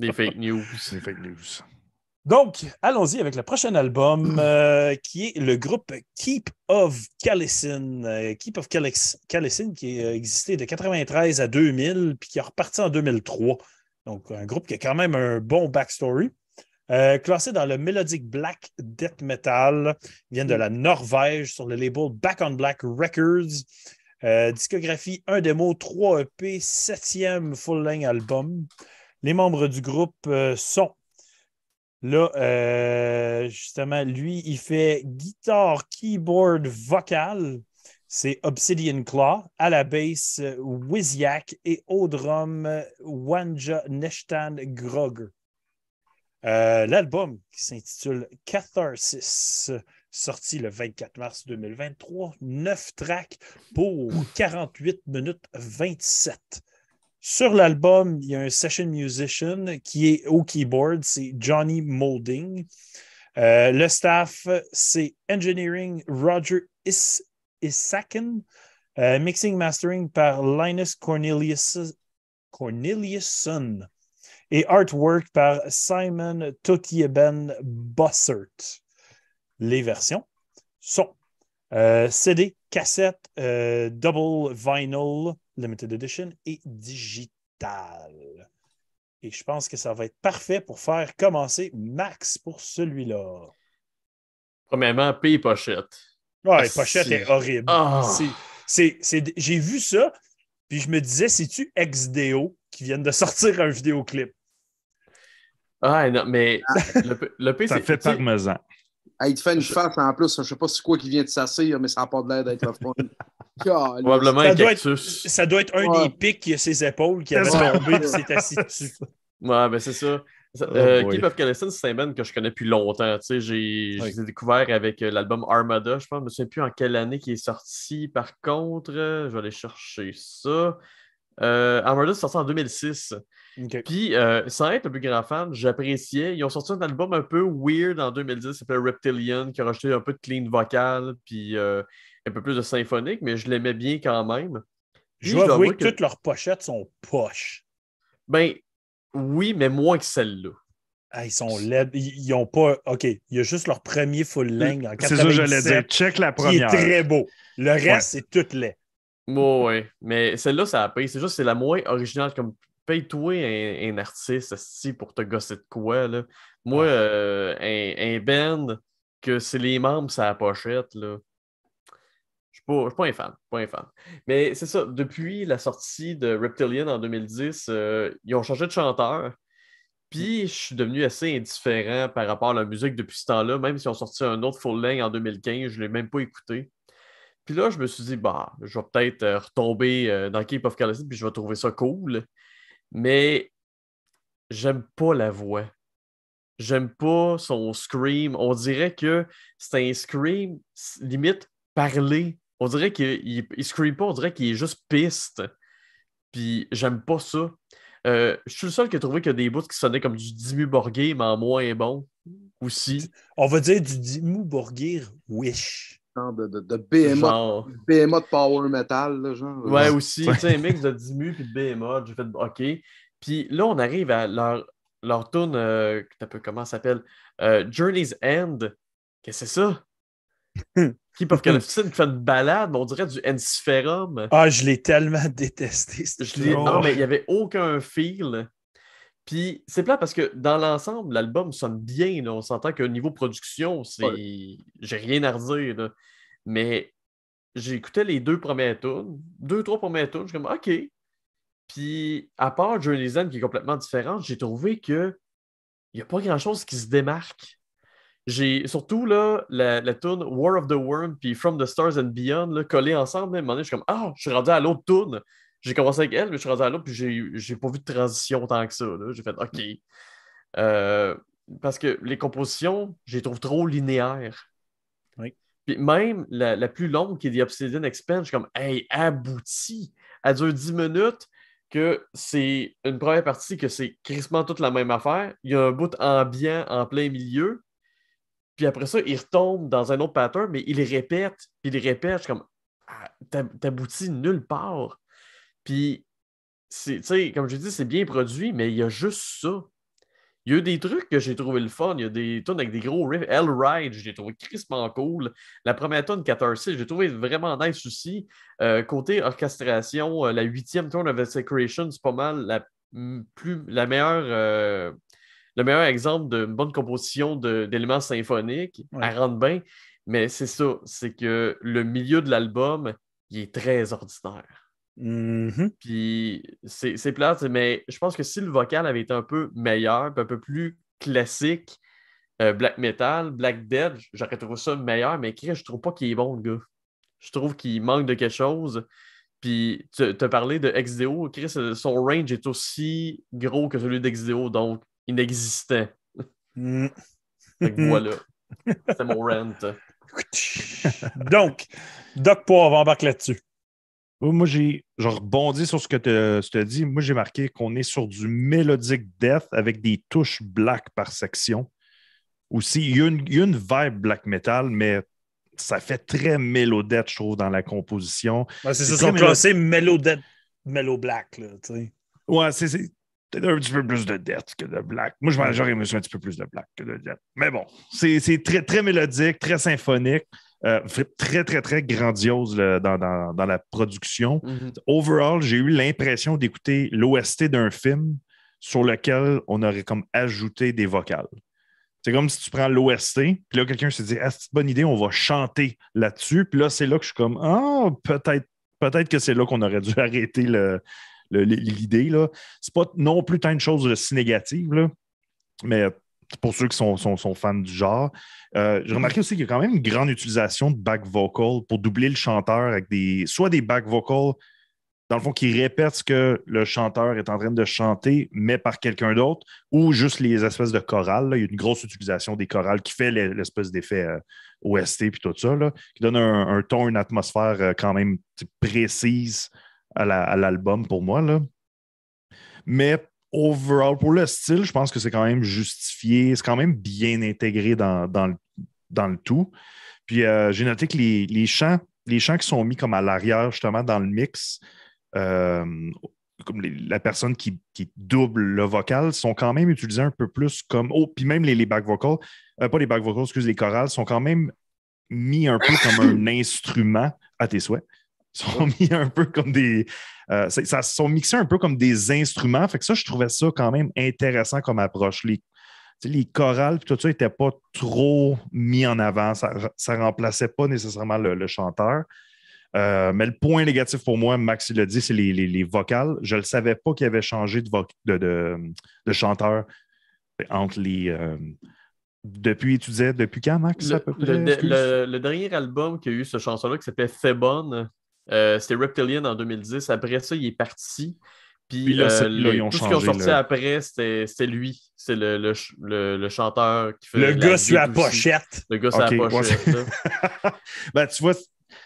D: Des fake news. fake news.
A: Donc, allons-y avec le prochain album euh, qui est le groupe Keep of Calicin. Euh, Keep of Calicin qui a euh, existé de 1993 à 2000 puis qui a reparti en 2003. Donc, un groupe qui a quand même un bon backstory. Euh, classé dans le Melodic Black Death Metal, vient viennent de mm. la Norvège sur le label Back on Black Records. Euh, discographie, un démo, 3 EP, 7e full-length album. Les membres du groupe euh, sont là, justement, lui, il fait guitare, keyboard, vocal. C'est Obsidian Claw, à la base Wizyak et au drum Wanja Neshtan Grog. Euh, l'album qui s'intitule Catharsis, sorti le 24 mars 2023, 9 tracks pour 48 minutes 27. Sur l'album, il y a un session musician qui est au keyboard, c'est Johnny Molding. Euh, le staff, c'est Engineering Roger Is second Euh, mixing Mastering par Linus Cornelius, Corneliusson et Artwork par Simon Tokieben Bossert. Les versions sont euh, CD, cassette, euh, double vinyl, limited edition et digital. Et je pense que ça va être parfait pour faire commencer Max pour celui-là.
D: Premièrement, pays pochette. Ouais, ah, Pochette les ah, est horrible. Ah.
A: J'ai vu ça, puis je me disais, c'est-tu XDO qui vient de sortir
C: un vidéoclip?
D: Ah non, mais le, le Ça fait parmesan.
C: Hey, il te fait une face en plus. Je ne sais pas c'est quoi qui vient de s'asseoir, mais ça n'a pas l'air d'être le fun. Probablement ça doit Être, un des pics qui a ses épaules qui a tombé et s'est assis
A: dessus.
D: Ouais, ben c'est ça. Oh, euh, Keep of c'est un band que je connais depuis longtemps. Tu sais, j'ai, découvert avec euh, l'album Armada. Je pense, je me souviens plus en quelle année qui est sorti. Par contre, je vais aller chercher ça. Euh, Armada c'est sorti en 2006. Puis, sans être un plus grand fan, j'appréciais. Ils ont sorti un album un peu weird en 2010, ça s'appelait Reptilian, qui a rajouté un peu de clean vocal, puis un peu plus de symphonique, mais je l'aimais bien quand même. je dois avouer que, toutes
A: leurs pochettes sont poches. Ben, oui, mais moins que celle-là. Ah, ils sont laids. Ils ont pas. OK, il y a juste leur premier full euh, length en C'est ça, que voulais dire. Check la première. Qui est très beau. Le reste, c'est tout
D: laid. Oui, oui, mais celle-là, ça a payé. C'est juste c'est la moins originale. Comme paye-toi un, artiste si pour te gosser de quoi. Là. Moi, euh, un, band que c'est les membres, ça la pochette. Là pas, pas un fan, pas un fan. Mais c'est ça, depuis la sortie de Reptilian en 2010, euh, ils ont changé de chanteur. Puis mm. je suis devenu assez indifférent par rapport à la musique depuis ce temps-là, même si ont sorti un autre full length en 2015, je ne l'ai même pas écouté. Puis là, je me suis dit, bah, je vais peut-être euh, retomber euh, dans Cape of Calais, puis je vais trouver ça cool. Mais j'aime pas la voix. J'aime pas son scream. On dirait que c'est un scream limite parlé on dirait qu'il ne scream pas, on dirait qu'il est juste piste. Puis j'aime pas ça. Euh, je suis le seul qui a trouvé qu'il y a des bouts qui sonnaient comme du Dimu Borgir, mais en moins bon aussi. On va
C: dire du Dimmu Borgir Wish. De, de, de BMO, de Power Metal. genre. Ouais, aussi. tu sais, un mix
D: de Dimu et de BMO. J'ai fait OK. Puis là, on arrive à leur, leur euh, comment ça s'appelle euh, Journey's End. Qu'est-ce que c'est ça qui peuvent fin de balade, mais on dirait du ensiferum.
A: Ah, je l'ai tellement détesté. Je Non, mais il n'y
D: avait aucun feel. Puis c'est plat parce que dans l'ensemble, l'album sonne bien. On s'entend qu'au niveau production, c'est. J'ai rien à redire. Mais j'ai écouté les deux premières tunes, deux, trois premières tunes, je suis comme OK. Puis à part Journey's End qui est complètement différente, j'ai trouvé que il n'y a pas grand-chose qui se démarque j'ai surtout là, la, la War of the Worm puis From the Stars and Beyond collée ensemble. À un moment donné, je suis comme Ah, je suis rendu à l'autre tune. J'ai commencé avec elle, mais je suis rendu à l'autre, puis j'ai pas vu de transition tant que ça. J'ai fait OK. Euh, parce que les compositions, je les trouve trop linéaires. Oui. Puis même la, plus longue qui est The Obsidian Expanse, je suis comme Hey, abouti! Elle dure 10 minutes que c'est une première partie que c'est crissement toute la même affaire. Il y a un bout ambiant en plein milieu. Puis après ça, il retombe dans un autre pattern, mais il répète, puis il répète. comme, ah, t'aboutis nulle part. Puis, tu sais, comme je dis, c'est bien produit, mais il y a juste ça. Il y a eu des trucs que j'ai trouvé le fun. Il y a des tonnes avec des gros riffs. L Ride, j'ai trouvé crispement cool. La première tonne, 14 j'ai trouvé vraiment nice aussi. Euh, côté orchestration, euh, la huitième tonne, of Secretion, c'est pas mal la, plus, la meilleure euh, le meilleur exemple d'une bonne composition d'éléments symphoniques. à Elle bien, mais c'est ça, c'est que le milieu de l'album, il est très ordinaire. Mm-hmm. Puis c'est plat. mais je pense que si le vocal avait été un peu meilleur, un peu plus classique, euh, Black Metal, Black Dead, j'aurais trouvé ça meilleur, mais Chris, je trouve pas qu'il est bon, le gars. Je trouve qu'il manque de quelque chose. Puis, tu as parlé de XDO, Chris, son range est aussi gros que celui d'XDO, donc il n'existait. Mm. voilà. C'est mon rent.
A: Donc, Doc Poivre embarquer là-dessus.
B: Moi, j'ai rebondi sur ce que tu as dit. Moi, j'ai marqué qu'on est sur du mélodique death avec des touches black par section. Aussi, il y, a une, vibe black metal, mais ça fait très mélodette, je trouve, dans la composition. c'est ça, ils sont classés
A: mélodette, mélo black.
B: ouais, c'est peut-être un petit peu plus de dette que de black. Moi, j'aurais aimé un petit peu plus de black que de dette. Mais bon, c'est très, très mélodique, très symphonique. Euh, très, très, très grandiose dans, la production. Mm-hmm. Overall, j'ai eu l'impression d'écouter l'OST d'un film sur lequel on aurait comme ajouté des vocales. C'est comme si tu prends l'OST, puis là, quelqu'un se dit Ah, c'est une bonne idée, on va chanter là-dessus. Puis là, c'est là que je suis comme Ah, peut-être peut-être que c'est là qu'on aurait dû arrêter le, l'idée. Ce n'est pas non plus tant une chose si négative, là, mais pour ceux qui sont, fans du genre. Euh, J'ai remarqué aussi qu'il y a quand même une grande utilisation de back vocal pour doubler le chanteur avec des soit des back vocals, dans le fond, qui répètent ce que le chanteur est en train de chanter, mais par quelqu'un d'autre, ou juste les espèces de chorales. Il y a une grosse utilisation des chorales qui fait l'espèce d'effet euh, OST puis tout ça, qui donne un, ton, une atmosphère euh, quand même précise à l'album pour moi. Là. Mais overall, pour le style, je pense que c'est quand même justifié, c'est quand même bien intégré dans, le, tout. Puis euh, j'ai noté que les, chants, les chants qui sont mis comme à l'arrière, justement, dans le mix, euh, comme la personne qui, double le vocal, sont quand même utilisés un peu plus comme. Oh, puis même les, les back vocals, euh, pas les back vocals, excusez, les chorales, sont quand même mis un peu comme un instrument à tes souhaits sont mis un peu comme des. Euh, ça se sont mixés un peu comme des instruments. Fait que ça, je trouvais ça quand même intéressant comme approche. Les, les chorales tout ça n'étaient pas trop mis en avant. Ça ne remplaçait pas nécessairement le, chanteur. Euh, mais le point négatif pour moi, Max l'a dit, c'est les, les, vocales. Je ne savais pas qu'il y avait changé de, de, de, chanteur ben, entre les. Euh, depuis, tu depuis quand, Max? Le,
D: dernier album qui a eu ce chanson-là qui s'appelait Fait bonne, euh, c'était Reptilian en 2010. Après ça, il est parti. Puis, euh, tout ce qu'ils ont sorti après, c'était lui. C'est le, le, chanteur qui fait. Le gars sur la pochette. Le gars sur la pochette.
B: ben, tu vois,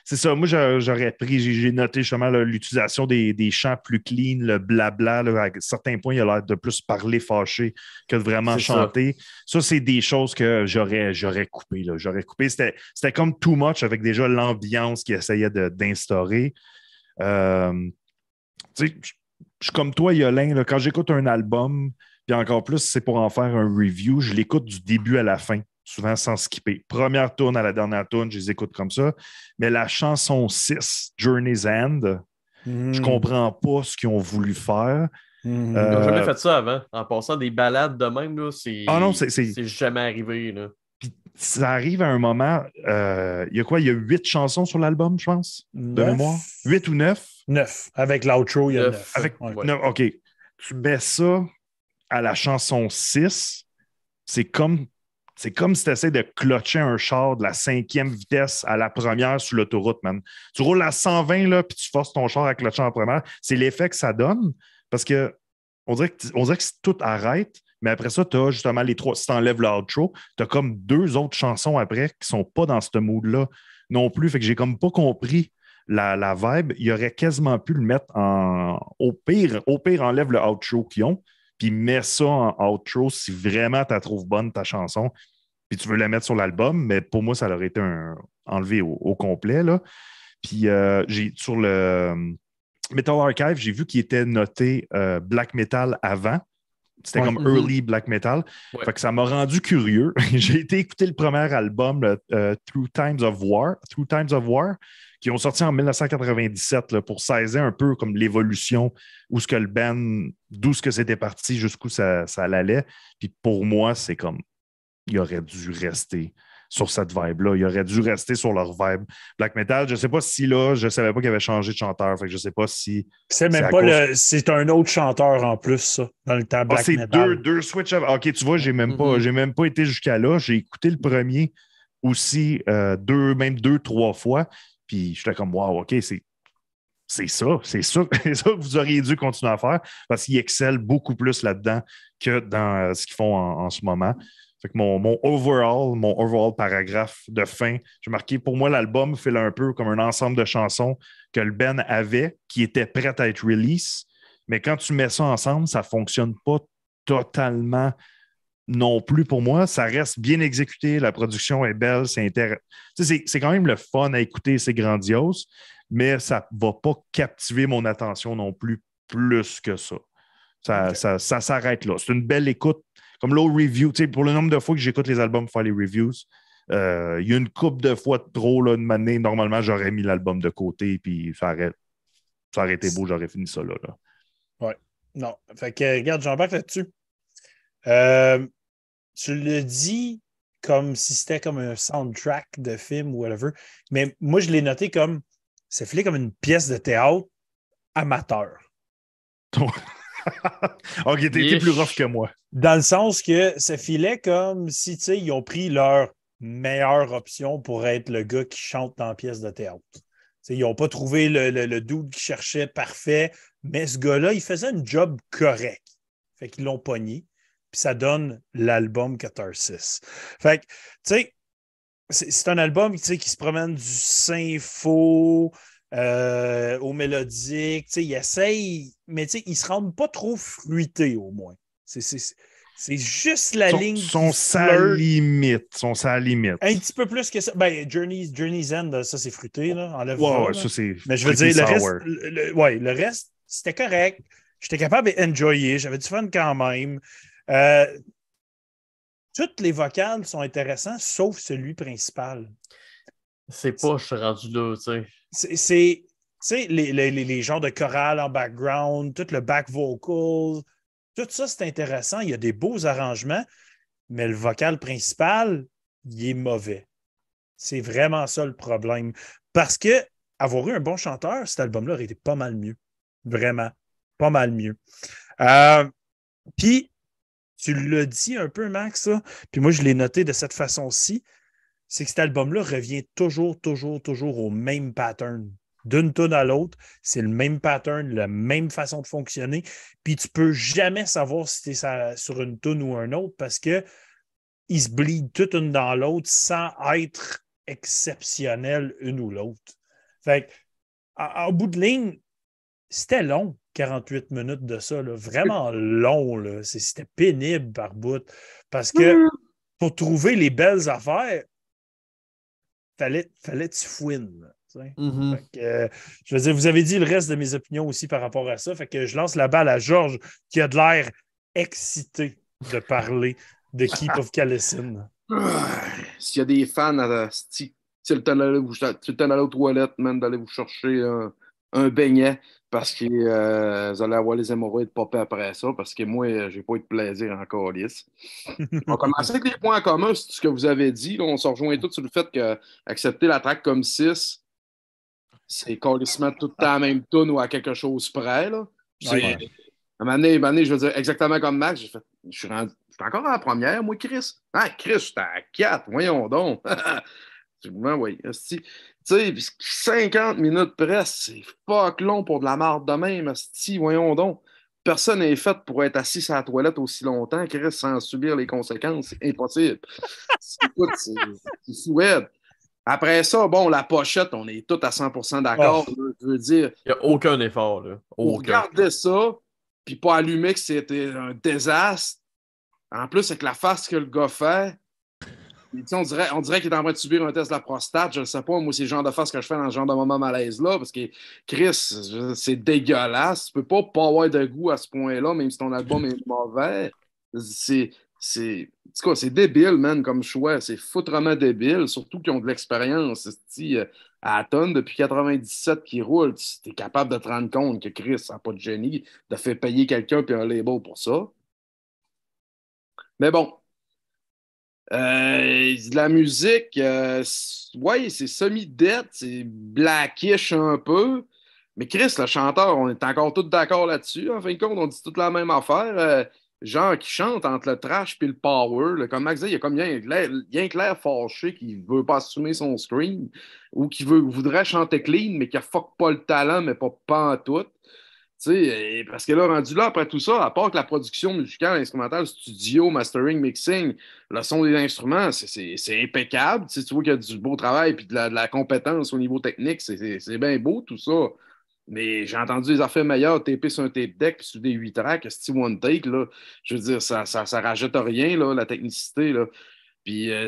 B: c'est ça. Moi, j'aurais pris, j'ai noté justement l'utilisation des, chants plus clean, le blabla. à certains points, il a l'air de plus parler fâché que de vraiment chanter. Ça, c'est des choses que j'aurais coupé. J'aurais coupé. C'était comme too much avec déjà l'ambiance qu'il essayait d'instaurer. Euh, je suis comme toi, Yolin. quand j'écoute un album, puis encore plus, c'est pour en faire un review, je l'écoute du début à la fin souvent sans skipper. Première tourne à la dernière tourne, je les écoute comme ça. Mais la chanson 6, Journey's End,
D: je hmm. comprends
B: pas ce qu'ils ont voulu faire. Hmm. J'avais euh, fait
D: ça avant. En passant des balades de même, ah c'est jamais arrivé.
B: ça arrive à un moment, euh, il y a quoi? Il y a huit chansons sur l'album, je pense, de mémoire. Huit ou neuf? Neuf. Avec l'outro, il y a neuf. Avec... OK. Tu mets ça à la chanson 6, c'est comme c'est comme si tu essaies de clocher un char de la cinquième vitesse à la première sur l'autoroute, man. Tu roules à 120, là, puis tu forces ton char à clocher en première. C'est l'effet que ça donne parce que on dirait que, on que tout arrête, mais après ça, tu as justement les trois. Si tu enlèves l'outro, tu as comme deux autres chansons après qui sont pas dans ce mood-là non plus. Fait que j'ai comme pas compris la, la, vibe. Il aurait quasiment pu le mettre en. Au pire, au pire enlève le outro qu'ils ont, puis mets ça en outro si vraiment tu la trouves bonne ta chanson, puis tu veux la mettre sur l'album, mais pour moi, ça aurait été enlevé au, complet. Là. Puis euh, sur le euh, Metal Archive, j'ai vu qu'il était noté euh, black metal avant. C'était comme mm-hmm. early black metal. ça m'a rendu curieux. j'ai été écouter le premier album, Through Times of War, Times of War, qui ont sorti en 1997 pour saisir un peu comme l'évolution, où ce que le band, d'où ce que c'était parti, jusqu'où ça, ça allait. Puis pour moi, c'est comme il aurait dû rester sur cette vibe-là. Il aurait dû rester sur leur vibe. Black Metal, je ne sais pas si là, je ne savais pas qu'il avait changé de chanteur. je
A: ne sais pas si. C'est même pas C'est un autre chanteur en plus, ça, dans le temps ah, Black ah, c'est deux,
B: deux switch Ok, tu vois, j'ai même, mm-hmm. même pas été jusqu'à là. J'ai écouté le premier aussi euh, deux, même deux, trois fois. Puis j'étais comme, wow, OK, c'est. C'est ça, c'est ça, que vous auriez dû continuer à faire parce qu'ils excellent beaucoup plus là-dedans que dans euh, ce qu'ils font en ce moment. Fait que mon, overall, mon overall paragraphe de fin, j'ai marqué pour moi, l'album fait un peu comme un ensemble de chansons que le Ben avait, qui était prêtes à être release. Mais quand tu mets ça ensemble, ça ne fonctionne pas totalement non plus pour moi. Ça reste bien exécuté, la production est belle, c'est C'est quand même le fun à écouter, c'est grandiose, mais ça ne va pas captiver mon attention non plus plus que ça, ça s'arrête là. C'est une belle écoute comme l'autre review, pour le nombre de fois que j'écoute les albums pour faire les reviews, euh, il y a une coupe de fois de trop, là, une année, normalement, j'aurais mis l'album de côté, puis ça aurait, été beau, j'aurais fini ça là.
A: Ouais, Non. Fait que, regarde, j'embarque là-dessus. Euh, tu le dis comme si c'était comme un soundtrack de film ou whatever, mais moi, je l'ai noté comme c'est filé comme une pièce de théâtre amateur. ok, t'es plus rough que moi. Dans le sens que ça filait comme si tu sais ils ont pris leur meilleure option pour être le gars qui chante dans la pièce de théâtre. sais ils n'ont pas trouvé le, le, le dude qui cherchait parfait, mais ce gars-là, il faisait un job correct. Fait qu'ils l'ont pogné, puis ça donne l'album Catharsis. Fait que, tu sais, c'est un album qui se promène du sympho euh, au mélodique. Il essaye, mais il ne se rend pas trop fruité au moins. C'est juste la ligne. Sont sa
B: limite. son sa limite.
A: Un petit peu plus que ça. Ben, Journey's, Journey's End, ça, c'est fruité. Là, enlève ça, c'est. Mais je veux dire, le reste, ouais, le reste, c'était correct. J'étais capable d'enjoyer. J'avais du fun quand même. Euh, toutes les vocales sont intéressantes, sauf celui principal.
D: C'est pas, je suis rendu là, tu sais. C'est,
A: les, les, les, les genres de chorale en background, tout le back vocal, tout ça, c'est intéressant. Il y a des beaux arrangements, mais le vocal principal, il est mauvais. C'est vraiment ça le problème. Parce que avoir eu un bon chanteur, cet album-là aurait été pas mal mieux. Vraiment. Pas mal mieux. Euh, puis, tu l'as dit un peu, Max, puis moi, je l'ai noté de cette façon-ci, c'est que cet album-là revient toujours, toujours, toujours au même pattern d'une tonne à l'autre, c'est le même pattern, la même façon de fonctionner. Puis tu peux jamais savoir si tu es sur une tonne ou un autre parce que ils se blident toutes une dans l'autre sans être exceptionnel une ou l'autre. Fait au bout de ligne, c'était long, 48 minutes de ça, vraiment long. C'était pénible par bout parce que mm. pour trouver les belles affaires, fallait, fallait tu fouines. Mm-hmm. Euh, je veux dire, vous avez dit le reste de mes opinions aussi par rapport à ça. Fait que je lance la balle à Georges qui a de l'air excité de parler de Keep of
C: S'il y a des fans à c'est le temps d'aller aux toilettes, même d'aller vous chercher un, beignet parce que euh, vous allez avoir les de popper après ça, parce que moi, euh, j'ai pas eu de plaisir encore lisse. On commencer avec des points communs, c'est ce que vous avez dit. on se rejoint tous sur le fait que accepter l'attaque comme 6, c'est se mettent tout le temps la même tune ou à quelque chose près. Là. À un moment, je veux dire, exactement comme Max, je suis, rendu, je suis encore en première, moi, Chris. Ah, Chris, suis à 4, voyons donc. Tu Tu sais, 50 minutes presse, c'est fuck long pour de la marde de même, si, voyons donc. Personne n'est fait pour être assis à la toilette aussi longtemps, Chris, sans subir les conséquences. C'est impossible. c'est souhaite. Après ça, bon, la pochette, on est tous à 100% d'accord. Ah. dire. Il n'y
D: a aucun effort. Là. Regardez
C: ça, puis pas allumer que c'était un désastre. En plus, avec la face que le gars fait, on dirait, on dirait qu'il est en train de subir un test de la prostate. Je ne sais pas, moi, c'est le genre de face que je fais dans ce genre de moment malaise-là, parce que Chris, c'est dégueulasse. Tu ne peux pas pas avoir de goût à ce point-là, même si ton album est mauvais. C'est c'est c'est débile, man, comme choix. C'est foutrement débile, surtout qu'ils ont de l'expérience. Euh, à Aton, depuis 97 qui roule, tu es capable de te rendre compte que Chris n'a pas de génie de faire payer quelqu'un puis un label pour ça. Mais bon. Euh, la musique, euh, oui, c'est semi-dette, c'est blackish un peu. Mais Chris, le chanteur, on est encore tous d'accord là-dessus. En fin de compte, on dit toute la même affaire genre qui chante entre le trash et le power. comme Max dit, il y a comme bien clair, forché qui ne veut pas assumer son screen ou qui voudrait chanter clean, mais qui a fuck pas le talent, mais pas, pas en tout. parce que là, rendu là, après tout ça, à part que la production musicale, instrumentale, studio, mastering, mixing, le son des instruments, c'est impeccable. tu vois qu'il y a du beau travail et de la, compétence au niveau technique, c'est bien beau tout ça. Mais j'ai entendu des affaires meilleures TP sur un tape deck puis sur des 8 tracks, Steve One Take, Je veux dire, ça, ça, rajoute rien, là, la technicité, là. Puis, euh,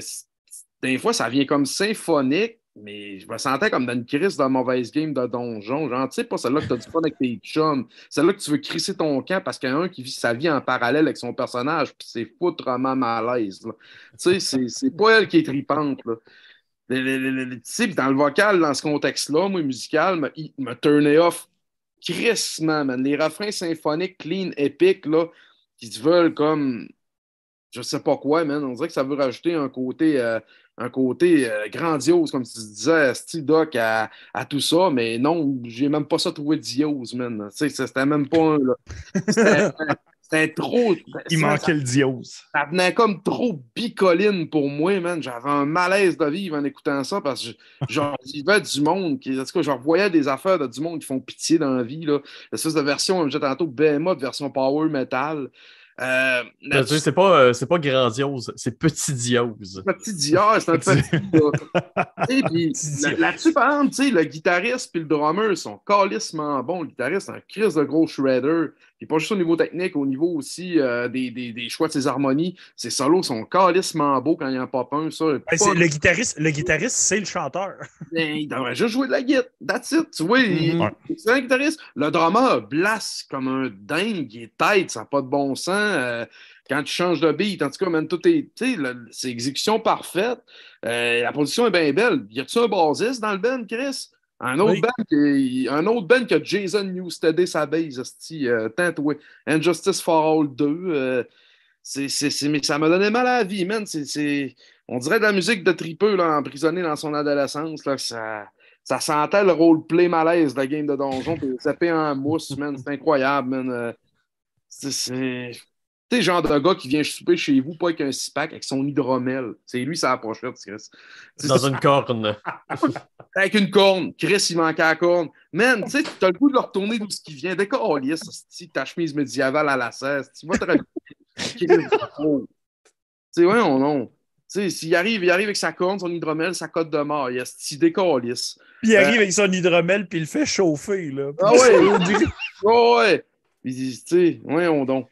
C: des fois, ça vient comme symphonique, mais je me sentais comme dans une crise dans mauvaise game de donjon. Genre, tu sais, pas celle-là que tu as du fun avec tes chums, celle-là que tu veux crisser ton camp parce qu'il y a un qui vit sa vie en parallèle avec son personnage, puis c'est foutrement malaise, Tu sais, c'est pas elle qui est tripante, là. Le, le, tu dans le vocal, dans ce contexte-là, moi, musical, il m'a turné off crissement, man. Les refrains symphoniques, clean, épiques, là, qui se veulent comme je sais pas quoi, man. On dirait que ça veut rajouter un côté, euh, un côté euh, grandiose, comme tu disais, Steve à, tout ça, mais non, j'ai même pas ça trouvé diose, man. Tu sais, c'était même pas un, euh, c'était trop. Il manquait le diose. Ça venait comme trop bicoline pour moi, man. J'avais un malaise de vivre en écoutant ça parce que j'en vivais du monde. en tout je revoyais des affaires de du monde qui font pitié dans la vie. Là. L'espèce de version, j'ai tantôt, BMA, de version power metal. Euh, c'est
D: pas, euh, c'est pas grandiose, c'est petit diose.
C: Petit diose, c'est un petit. là-dessus, par exemple, le guitariste et le drummer sont calissement bons. Le guitariste, c'est un Chris de gros shredder. Puis pas juste au niveau technique, au niveau aussi euh, des, choix de ses harmonies. Ses solos sont calissement beaux quand il y en un. Ben, pas... le, guitariste, le guitariste, c'est le chanteur. Ben, il devrait juste jouer de la guitare. That's it. Tu vois, mhm. c'est un guitariste. Le drama blasse comme un dingue. Il est tête, ça n'a pas de bon sens. Euh, quand tu changes de beat, en tout cas, même tout est. C'est exécution parfaite. Euh, la position est bien belle. Y a-tu un bassiste dans le band, Chris? Un autre, band un autre band que Jason Newstead sa base, euh, Injustice for All 2. Euh, mais ça me donnait mal à la vie, man. C'est, on dirait de la musique de tripeux là, emprisonné dans son adolescence. ça, sentait le roleplay malaise de la game de donjon. Ça ça en mousse, man. C'est incroyable, man. Euh, c'est. Tu sais, genre de gars qui vient souper chez vous, pas avec un six-pack, avec son hydromel. C'est lui, ça approche là, Chris. Dans une corne. avec une corne. Chris, il manque la corne. Man, tu sais, t'as le goût de le retourner d'où ce qui vient. Dès qu'on ta chemise médiévale à la cesse, tu vas te Tu sais, ouais, on non. Tu sais, s'il arrive, il arrive avec sa corne, son hydromel, sa cote de mort. Il a ce décalisse. Puis il euh, arrive
A: avec son hydromel, puis il le fait chauffer, là.
D: Ah
C: ouais, ouais, ouais. Puis, tu sais, ouais, on donc.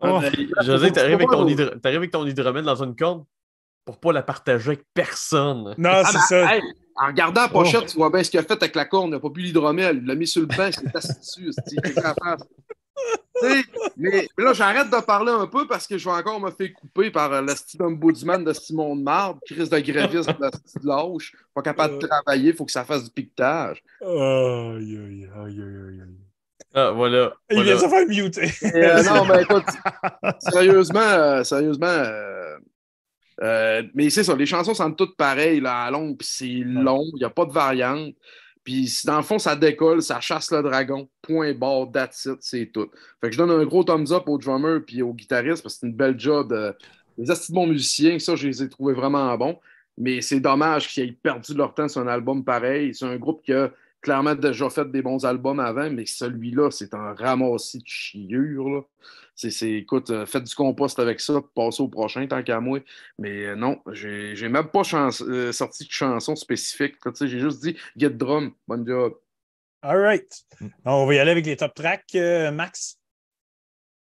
C: Ah, oh, José, t'arrives avec, ton hydro...
D: avec ton hydromène dans une corne pour pas la partager avec personne.
C: Non, ah, c'est ça. en regardant la oh. pochette, tu vois bien ce qu'il a fait avec la corne. Il n'a pas pu l'hydromel. Il l'a mis sur le bain. C'est s'est Mais, là, j'arrête de parler un peu parce que je vais encore me faire couper par euh, le style ombudsman de Simon de Marbre, crise de gréviste de style lâche, pas capable de euh. travailler, il faut que ça fasse du piquetage.
A: Aïe, aïe, aïe, aïe, aïe.
C: Ah, voilà. Il vient de se faire muter. Euh, non, mais ben, écoute, sérieusement, euh, sérieusement. Euh, mais c'est ça, les chansons sont toutes pareilles là, à longue, puis c'est long, il n'y a pas de variante. Puis dans le fond, ça décolle, ça chasse le dragon, point barre, that's it, c'est tout. Fait que je donne un gros thumbs up aux drummers puis aux guitaristes, parce que c'est une belle job. les astuces bons musiciens, ça, je les ai trouvés vraiment bons. Mais c'est dommage qu'ils aient perdu leur temps sur un album pareil. C'est un groupe qui a clairement déjà fait des bons albums avant, mais celui-là, c'est un ramassis de chiure. C'est, écoute, fais euh, faites du compost avec ça, passez au prochain tant qu'à moi. Mais euh, non, j'ai, même pas euh, sorti de chanson spécifique. J'ai juste dit Get Drum, bonne job. All right.
A: Mm. On va y aller avec les top tracks, Max.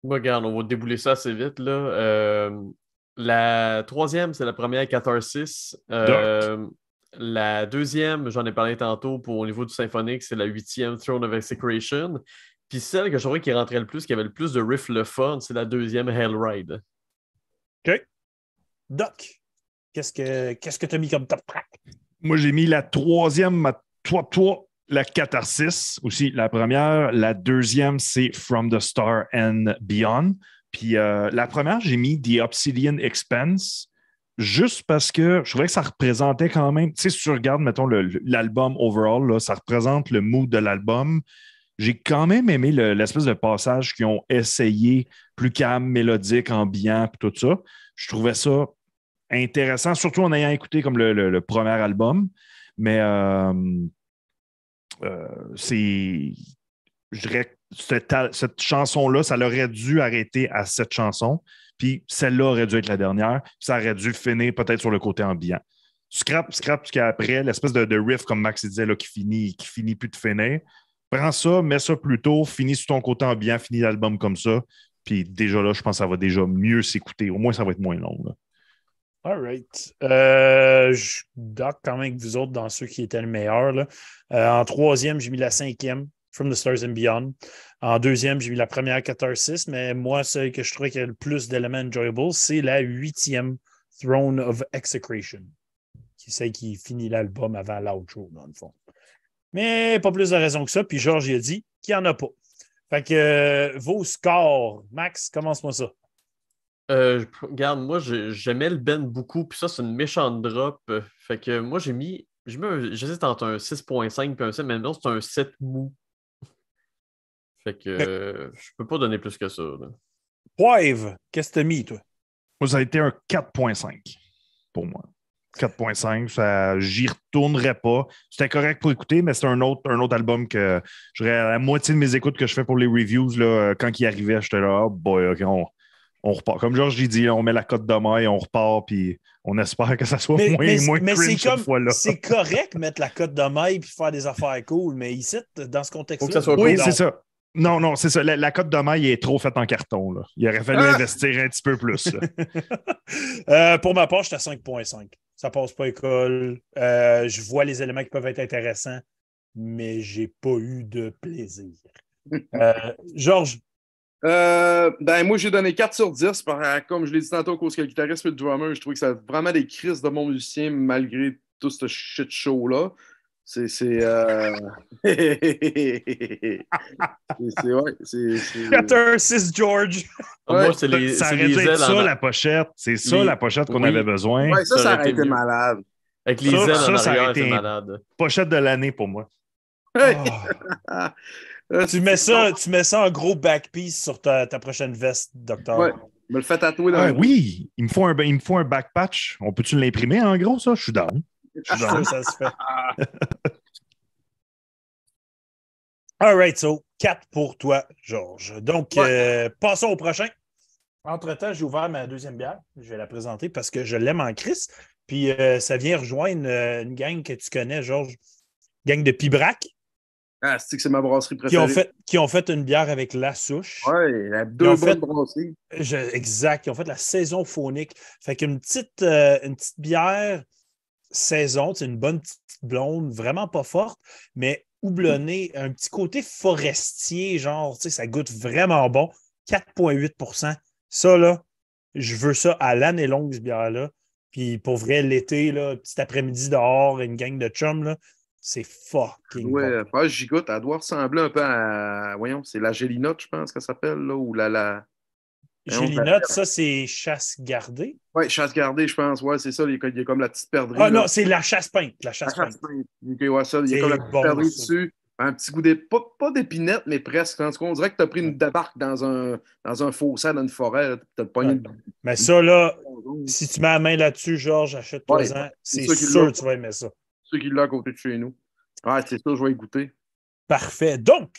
C: regarde, on va débouler ça assez vite.
D: Là. la troisième, c'est la première 14-6. La deuxième, j'en ai parlé tantôt pour au niveau du symphonique, c'est la huitième Throne of Execration. Puis celle que je trouvais qui rentrait le plus, qui avait le plus de riff le fun, c'est la deuxième Hellride.
A: OK. Doc, qu'est-ce que tu as mis comme top track? Moi, j'ai mis la troisième, toi, la catharsis aussi, la
B: première. La deuxième, c'est From the Star and Beyond. Puis euh, la première, j'ai mis The Obsidian Expense juste parce que je trouvais que ça représentait quand même, tu sais, si tu regardes, mettons, l'album overall, là, ça représente le mood de l'album. J'ai quand même aimé l'espèce de passage qu'ils ont essayé, plus calme, mélodique, ambiant, tout ça. Je trouvais ça intéressant, surtout en ayant écouté comme le, premier album. Mais euh, euh, c'est. Je dirais, cette, cette chanson-là, ça l'aurait dû arrêter à cette chanson. Puis celle-là aurait dû être la dernière. ça aurait dû finir peut-être sur le côté ambiant. Scrap, scrap jusqu'à après, l'espèce de, riff, comme Max disait, là, qui finit, qui finit plus de finir. Prends ça, mets ça plus tôt, finis sur ton côté ambiant, finis l'album comme ça. Puis déjà là, je pense que ça va déjà mieux s'écouter. Au moins, ça va être moins long.
A: All right. Euh, je doc quand même que vous autres dans ceux qui étaient le meilleur. Euh, en troisième, j'ai mis la cinquième. From the Stars and Beyond. En deuxième, j'ai eu la première 14 6 mais moi, celle que je trouvais qui a le plus d'éléments enjoyable, c'est la huitième Throne of Execration, qui est celle qui finit l'album avant l'outro, dans le fond. Mais pas plus de raison que ça. Puis Georges, il a dit qu'il n'y en a pas. Fait que euh, vos scores, Max, commence-moi ça.
D: Euh, regarde, moi, j'aimais le Ben beaucoup, puis ça, c'est une méchante drop. Fait que moi, j'ai mis, j'hésite entre un 6.5 et un 7, mais non, c'est un 7 mou. Fait que euh, je peux pas donner plus que ça.
A: Poivre, qu'est-ce
B: que t'as mis, toi? ça a été un 4.5 pour moi. 4.5, ça, j'y retournerai pas. C'était correct pour écouter, mais c'est un autre, un autre album que j'aurais à la moitié de mes écoutes que je fais pour les reviews. Là, euh, quand il arrivait, j'étais là, oh boy, OK, on, repart. Comme Georges j'ai dit, on met la cote de maille, on repart, puis on espère que ça soit moins, cringe cette fois-là. C'est
A: correct mettre la cote de maille puis faire des affaires cool, mais ici, dans ce contexte-là, Oui, c'est ça.
B: Non, non, c'est ça. La, cote de maille est trop faite en carton. Il aurait fallu ah! investir un
A: petit peu plus. Euh, pour ma part, je suis à 5,5. Ça passe pas école. Euh, je vois les éléments qui peuvent être intéressants, mais j'ai pas eu de plaisir. Euh,
C: Georges? ben, moi, j'ai donné 4 sur 10. comme je l'ai dit tantôt, cause que le guitariste et le drummer, je trouve que ça vraiment des crises de mon musicien malgré tout ce shit show-là. C'est. Euh, c'est. c'est. Ouais, c'est.
A: 6 George.
C: Ah, moi, c'est les. Ça aurait été ça, la
B: pochette. C'est ça, la pochette qu'on avait besoin. Ouais, ça, ça, aurait été malade. Avec les ailes ça, ça été malade.
A: Pochette de l'année pour moi. Ah. Euh, tu, mets ça, tu mets ça en gros backpiece sur ta, ta prochaine veste, docteur. Ouais. Me le fait
C: tatouer dans ah Oui,
B: il me faut un, un backpatch. On peut-tu l'imprimer en gros, ça? Je suis down.
C: Je ah. ça se fait.
A: All right, so 4 pour toi, Georges. Donc, euh, passons au prochain. Entre-temps, j'ai ouvert ma deuxième bière. Je vais la présenter parce que je l'aime en crise. Puis euh, ça vient rejoindre une, euh, une gang que tu connais, Georges. Gang de Pibrac.
C: Ah, c'est que c'est ma brasserie préférée.
A: Qui ont, fait, une bière avec la souche.
C: Oui, la deux bonnes brasseries.
A: exact. Ils ont fait la saison phonique. Fait qu'une petite, une petite bière saison. C'est une bonne petite blonde, vraiment pas forte, mais houblonnée, un petit côté forestier, genre, tu sais, ça goûte vraiment bon. 4,8 Ça, là, je veux ça à l'année longue, ce bière-là. Puis pour vrai, l'été, là, petit après-midi dehors, une gang de chums, là, c'est fucking.
C: Ouais, bon. j'y goûte. Elle doit ressembler un peu à. Voyons, c'est la gélinote, je pense qu'elle s'appelle, là, ou la, la, j'ai les notes, ça,
A: c'est chasse gardée.
C: Oui, chasse gardée, je pense. Oui, c'est ça. Il y a comme la petite perdrix. Ah non, c'est la chasse peinte. La chasse peinte. ça, il y a comme la petite dessus. Un petit goût d'épinette, pas, d'épinette, mais presque. En tout cas, on dirait que tu as pris une débarque dans un, dans un fossé, dans une forêt. As pas Mais ça,
A: là, si tu mets la main là-dessus, Georges, achète toi ça. c'est sûr que tu
C: vas aimer ça. Ceux qui l'ont à côté de chez nous. Ah, c'est ça, je vais y goûter.
A: Parfait. Donc,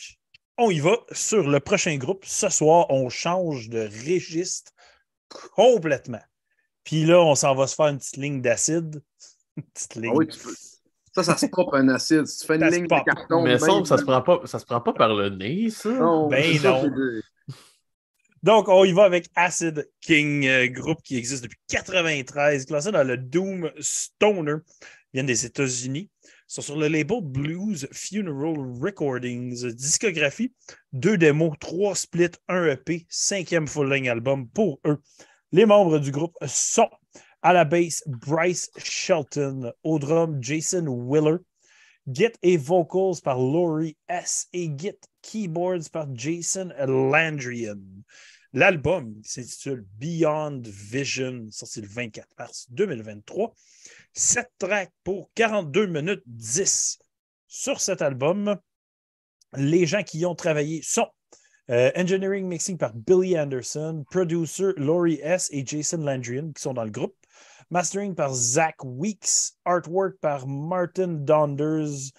A: on y va sur le prochain groupe. Ce soir, on change de registre complètement. Puis là, on s'en va se faire une petite ligne d'acide. Ah
D: ligne... Ah oui, tu peux...
C: Ça, ça se pas un acide. Si tu fais une ça ligne de carton. Mais ben, ça, ben, se
D: prend pas, ça se prend pas par le nez, ça. ben non.
C: Donc, on y va avec Acid
A: King, euh, groupe qui existe depuis 1993, classé dans le Doom Stoner. vient des États-Unis sont sur le label Blues Funeral Recordings, discographie, deux démos, trois splits, un EP, cinquième full-length album pour eux. Les membres du groupe sont à la base, Bryce Shelton, au drum Jason Willer, Git et vocals par Laurie S et Git keyboards par Jason Landrian. L'album s'intitule Beyond Vision, sorti le 24 mars 2023. 7 tracks pour 42 minutes 10 sur cet album. Les gens qui ont travaillé sont euh, Engineering Mixing par Billy Anderson, Producer Laurie S. et Jason Landrian qui sont dans le groupe. Mastering par Zach Weeks, Artwork par Martin Donders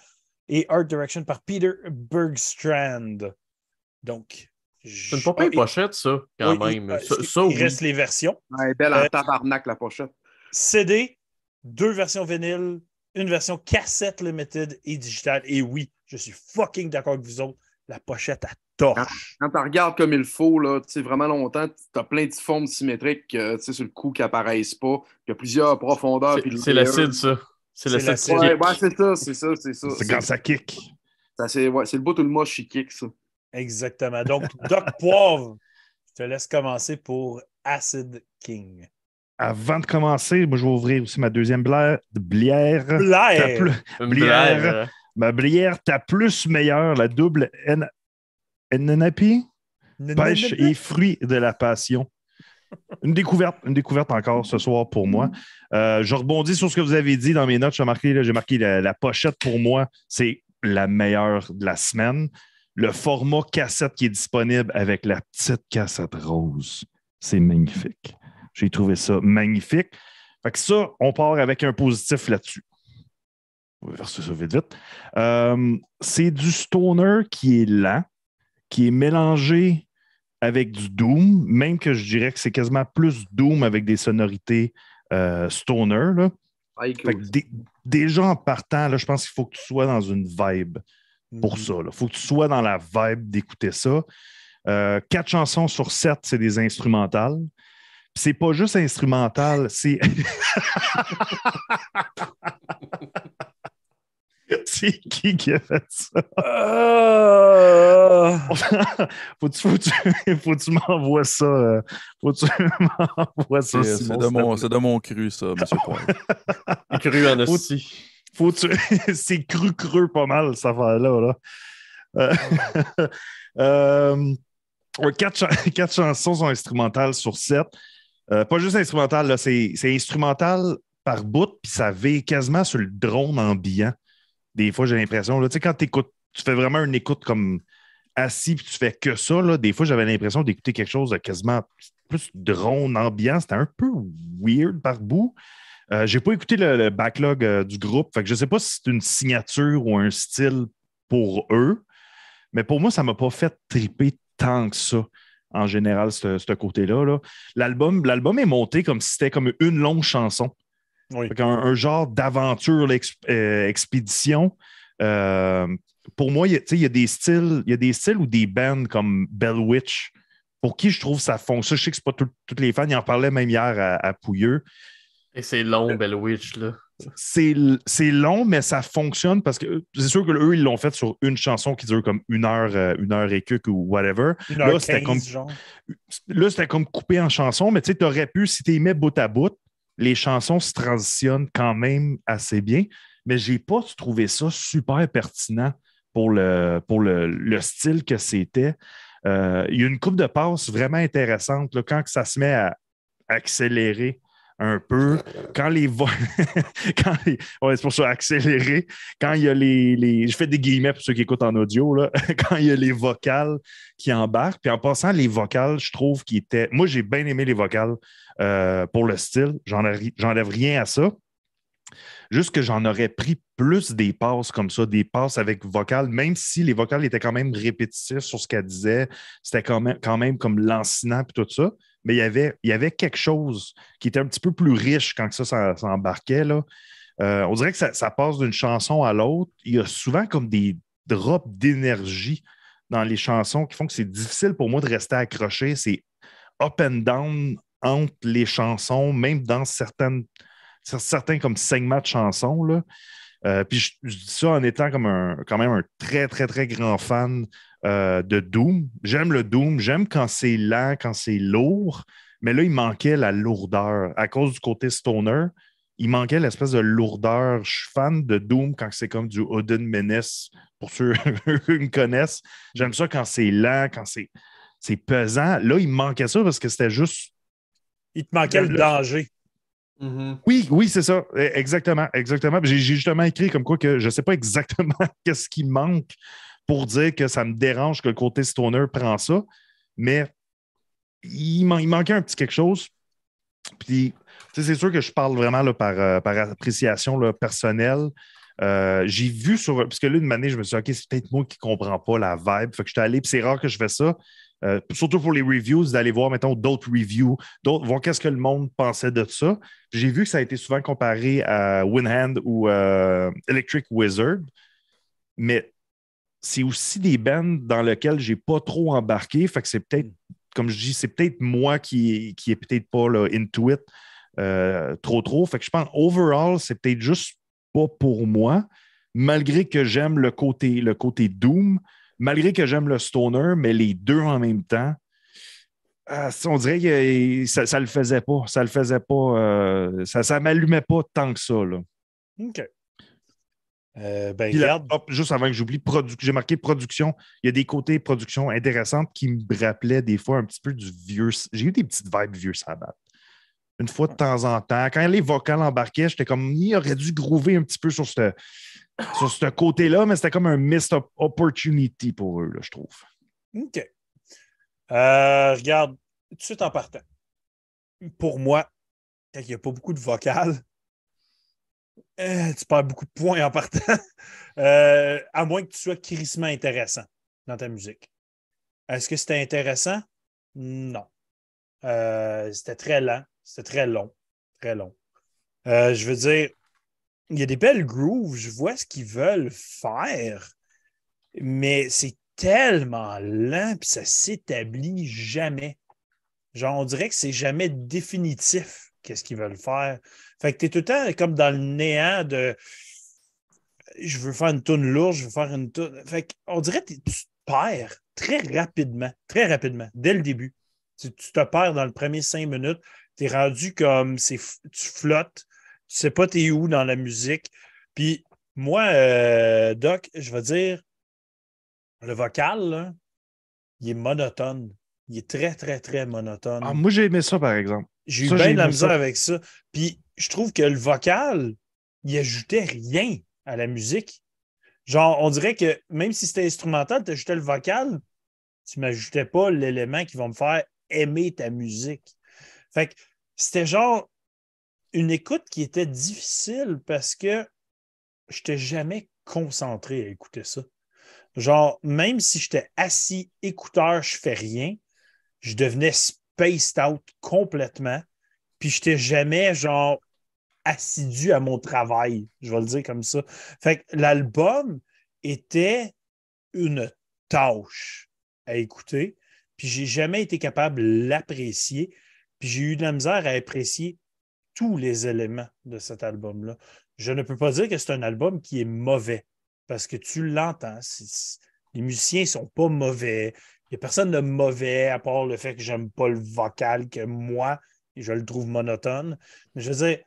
A: et Art Direction par Peter Bergstrand.
D: Donc, ne une pas une pochette, ça, quand même. Euh, il, reste les
A: versions. Ouais, belle en euh, tabarnak, la pochette. CD, deux versions vinyle, une version cassette limited et digitale. Et oui, je suis fucking d'accord avec vous autres. La pochette à
C: torche. Quand, tu regardes comme il faut, là, vraiment longtemps, tu as plein de formes symétriques euh, sais sur le coup qui n'apparaissent pas. Il y a plusieurs profondeurs. C'est l'acide, ça. C'est l'acide. c'est ça, c'est ça, c'est ça. C'est quand ça kick. C'est le bout tout le moche qui kick, ça. Exactement. Donc,
A: Doc Poivre, je te laisse commencer pour Acid King
B: avant de commencer, moi, je vais ouvrir aussi ma deuxième blaire. Blière. Blière. Euh. Ma blière, ta plus meilleure, la double N... Pêche et fruits de la passion. Une découverte, une découverte encore ce soir pour moi. Euh, je rebondis sur ce que vous avez dit dans mes notes. J'ai marqué, j'ai marqué la, pochette pour moi, c'est la meilleure de la semaine. Le format cassette qui est disponible avec la petite cassette rose, c'est magnifique. J'ai trouvé ça magnifique. Fait que ça, on part avec un positif là-dessus. On va verser ça vite, vite. Euh, c'est du stoner qui est lent, qui est mélangé avec du doom, même que je dirais que c'est quasiment plus doom avec des sonorités euh, stoner. Là. déjà en partant, là, je pense qu'il faut que tu sois dans une vibe pour mhm. ça. Il faut que tu sois dans la vibe d'écouter ça. Euh, quatre chansons sur sept, c'est des instrumentales c'est pas juste instrumental, c'est. c'est qui qui a fait ça?
A: Euh.
B: faut-tu, faut m'envoies ça? Euh, faut-tu
D: m'envoies
B: ça? C'est, de, mon, de
D: mon cru, ça, monsieur Poil. cru en aussi.
B: Faut-tu... c'est cru creux pas mal, cette affaire-là. Là. Euh, quatre, quatre, chansons sont instrumentales sur sept. Euh, pas juste instrumental, c'est instrumental par bout, puis ça veille quasiment sur le drone ambiant. Des fois, j'ai l'impression, tu sais, quand tu écoutes, tu fais vraiment une écoute comme assis, puis tu fais que ça, des fois, j'avais l'impression d'écouter quelque chose de quasiment plus drone ambiant. C'était un peu weird par bout. Euh, j'ai pas écouté le, backlog euh, du groupe, fait que je sais pas si c'est une signature ou un style pour eux, mais pour moi, ça m'a pas fait triper tant que ça en général, ce, côté-là. L'album l'album est monté comme si c'était comme une longue chanson. Un, genre d'aventure, l'expédition. Euh, expédition. Euh, pour moi, il y a des styles, il y a des styles ou des bands comme Bellwitch, pour qui je trouve ça fonctionne. Je sais que c'est pas tous les fans, ils en parlait même hier à, Pouilleux. Et c'est long, euh, Bell Witch, là. C'est long, mais ça fonctionne parce que c'est sûr que ils l'ont fait sur une chanson qui dure comme une heure, euh, une heure et quelques ou whatever. là,
A: c'était
B: comme, coupé en chansons, mais tu aurais pu, si tu mets bout à bout, les chansons se transitionnent quand même assez bien, mais j'ai pas trouvé ça super pertinent pour le, style que c'était. Euh, il y a une coupe de passe vraiment intéressante là, quand ça se met à accélérer un peu. Quand les voix. quand c'est pour ça, accélérer. Quand il y a les, Je fais des guillemets pour ceux qui écoutent en audio, là. quand il y a les vocales qui embarquent. Puis en passant, les vocales, je trouve qu'ils étaient. Moi, j'ai bien aimé les vocales euh, pour le style. J'enlève rien à ça. Juste que j'en aurais pris plus des passes comme ça, des passes avec vocales, même si les vocales étaient quand même répétitives sur ce qu'elle disait. C'était quand même, quand même comme lancinant et tout ça mais il y avait, quelque chose qui était un petit peu plus riche quand ça, ça, euh, on dirait que ça, passe d'une chanson à l'autre. Il y a souvent comme des drops d'énergie dans les chansons qui font que c'est difficile pour moi de rester accroché. C'est up and down entre les chansons, même dans certaines, certains comme segments de chansons. Euh, puis je, dis ça en étant comme un, quand même un très, très, très grand fan euh, de Doom. J'aime le Doom, j'aime quand c'est lent, quand c'est lourd, mais là, il manquait la lourdeur. À cause du côté stoner, il manquait l'espèce de lourdeur. Je suis fan de Doom quand c'est comme du Odin Menace, pour ceux qui me connaissent. J'aime ça quand c'est lent, quand c'est pesant. Là, il manquait ça parce que c'était juste.
A: Il te manquait le danger.
B: Mm-hmm. Oui, oui, c'est ça. E, exactement. Exactement. J'ai justement écrit comme quoi que je ne sais pas exactement qu'est-ce qui manque pour dire que ça me dérange que le côté stoner prend ça, mais il, manquait un petit quelque chose. Puis, c'est sûr que je parle vraiment euh, par, appréciation personnelle. Euh, j'ai vu sur. Parce que de mes années je me suis dit, OK, c'est peut-être moi qui ne comprends pas la vibe. Fait que suis allé, puis c'est rare que je fais ça. Euh, surtout pour les reviews, d'aller voir, mettons, d'autres reviews, voir qu'est-ce que le monde pensait de ça. J'ai vu que ça a été souvent comparé à Winhand ou euh, Electric Wizard, mais c'est aussi des bands dans lesquels j'ai pas trop embarqué. que c'est peut-être, comme je dis, c'est peut-être moi qui, qui peut-être pas là, into euh, trop trop. Fait que je pense, overall, c'est peut-être juste pas pour moi, malgré que j'aime le le côté Doom malgré que j'aime le stoner, mais les deux en même temps, ah, on dirait que ça, ne le faisait pas. Ça le faisait pas. Euh, ça ne m'allumait pas tant que ça. OK. Euh, ben, juste avant que j'oublie, j'ai marqué production. Il y a des côtés production intéressantes qui me rappelaient des fois un petit peu du vieux. J'ai eu des petites vibes vieux sabbat. Une fois de ah. temps en temps. Quand les vocales embarquaient, j'étais comme, il aurait dû groover un petit peu sur ce, sur ce côté-là, mais c'était comme un missed opportunity pour eux, là, je trouve.
A: OK. regarde, euh, tout de suite en partant. Pour moi, il n'y a pas beaucoup de vocales, euh, tu perds beaucoup de points en partant. Euh, à moins que tu sois crissement intéressant dans ta musique. Est-ce que c'était intéressant? Non. c'était très lent. C'était très long. Très long. je veux dire, il y a des belles grooves, je vois ce qu'ils veulent faire, mais c'est tellement lent, puis ça s'établit jamais. Genre, on dirait que c'est jamais définitif qu'est-ce qu'ils veulent faire. Fait que tu es tout le temps comme dans le néant de je veux faire une tourne lourde, je veux faire une tourne. Fait qu'on dirait que tu te perds très rapidement, très rapidement, dès le début. Tu, tu te perds dans le premier cinq minutes. Tu es rendu comme tu flottes tu sais pas t'es où dans la musique. Puis moi, euh, Doc, je veux dire, le vocal, il est monotone. Il est très, très, très monotone. Ah, moi,
B: j'ai aimé ça, par exemple.
A: J'ai eu bien de la misère avec ça. Puis je trouve que le vocal, il ajoutait rien à la musique. Genre, on dirait que même si c'était instrumental, tu ajoutais le vocal, tu m'ajoutais pas l'élément qui va me faire aimer ta musique. Fait que c'était genre, une écoute qui était difficile parce que je n'étais jamais concentré à écouter ça. Genre, même si j'étais assis, écouteur, je fais rien, je devenais spaced out complètement. Puis je n'étais jamais genre assidu à mon travail, je vais le dire comme ça. Fait que l'album était une tâche à écouter, puis j'ai jamais été capable de l'apprécier, puis j'ai eu de la misère à apprécier tous les éléments de cet album-là. Je ne peux pas dire que c'est un album qui est mauvais, parce que tu l'entends. Les musiciens ne sont pas mauvais. Il n'y a personne de mauvais, à part le fait que j'aime pas le vocal, que moi, je le trouve monotone. Mais je veux dire,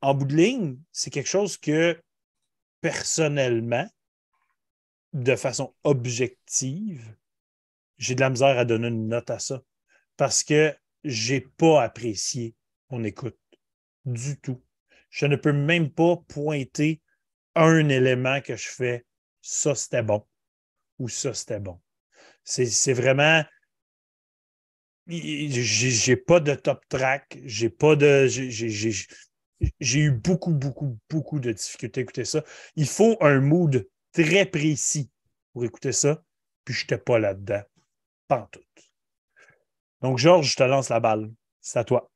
A: en bout de ligne, c'est quelque chose que, personnellement, de façon objective, j'ai de la misère à donner une note à ça parce que j'ai pas apprécié mon écoute du tout. Je ne peux même pas pointer un élément que je fais, ça c'était bon ou ça c'était bon. C'est vraiment, j'ai pas de top track, j'ai pas de, j'ai eu beaucoup, beaucoup, beaucoup de difficultés à écouter ça. Il faut un mood très précis pour écouter ça, puis je n'étais pas là-dedans, pas en tout. Donc, Georges, je te lance la balle. C'est à toi.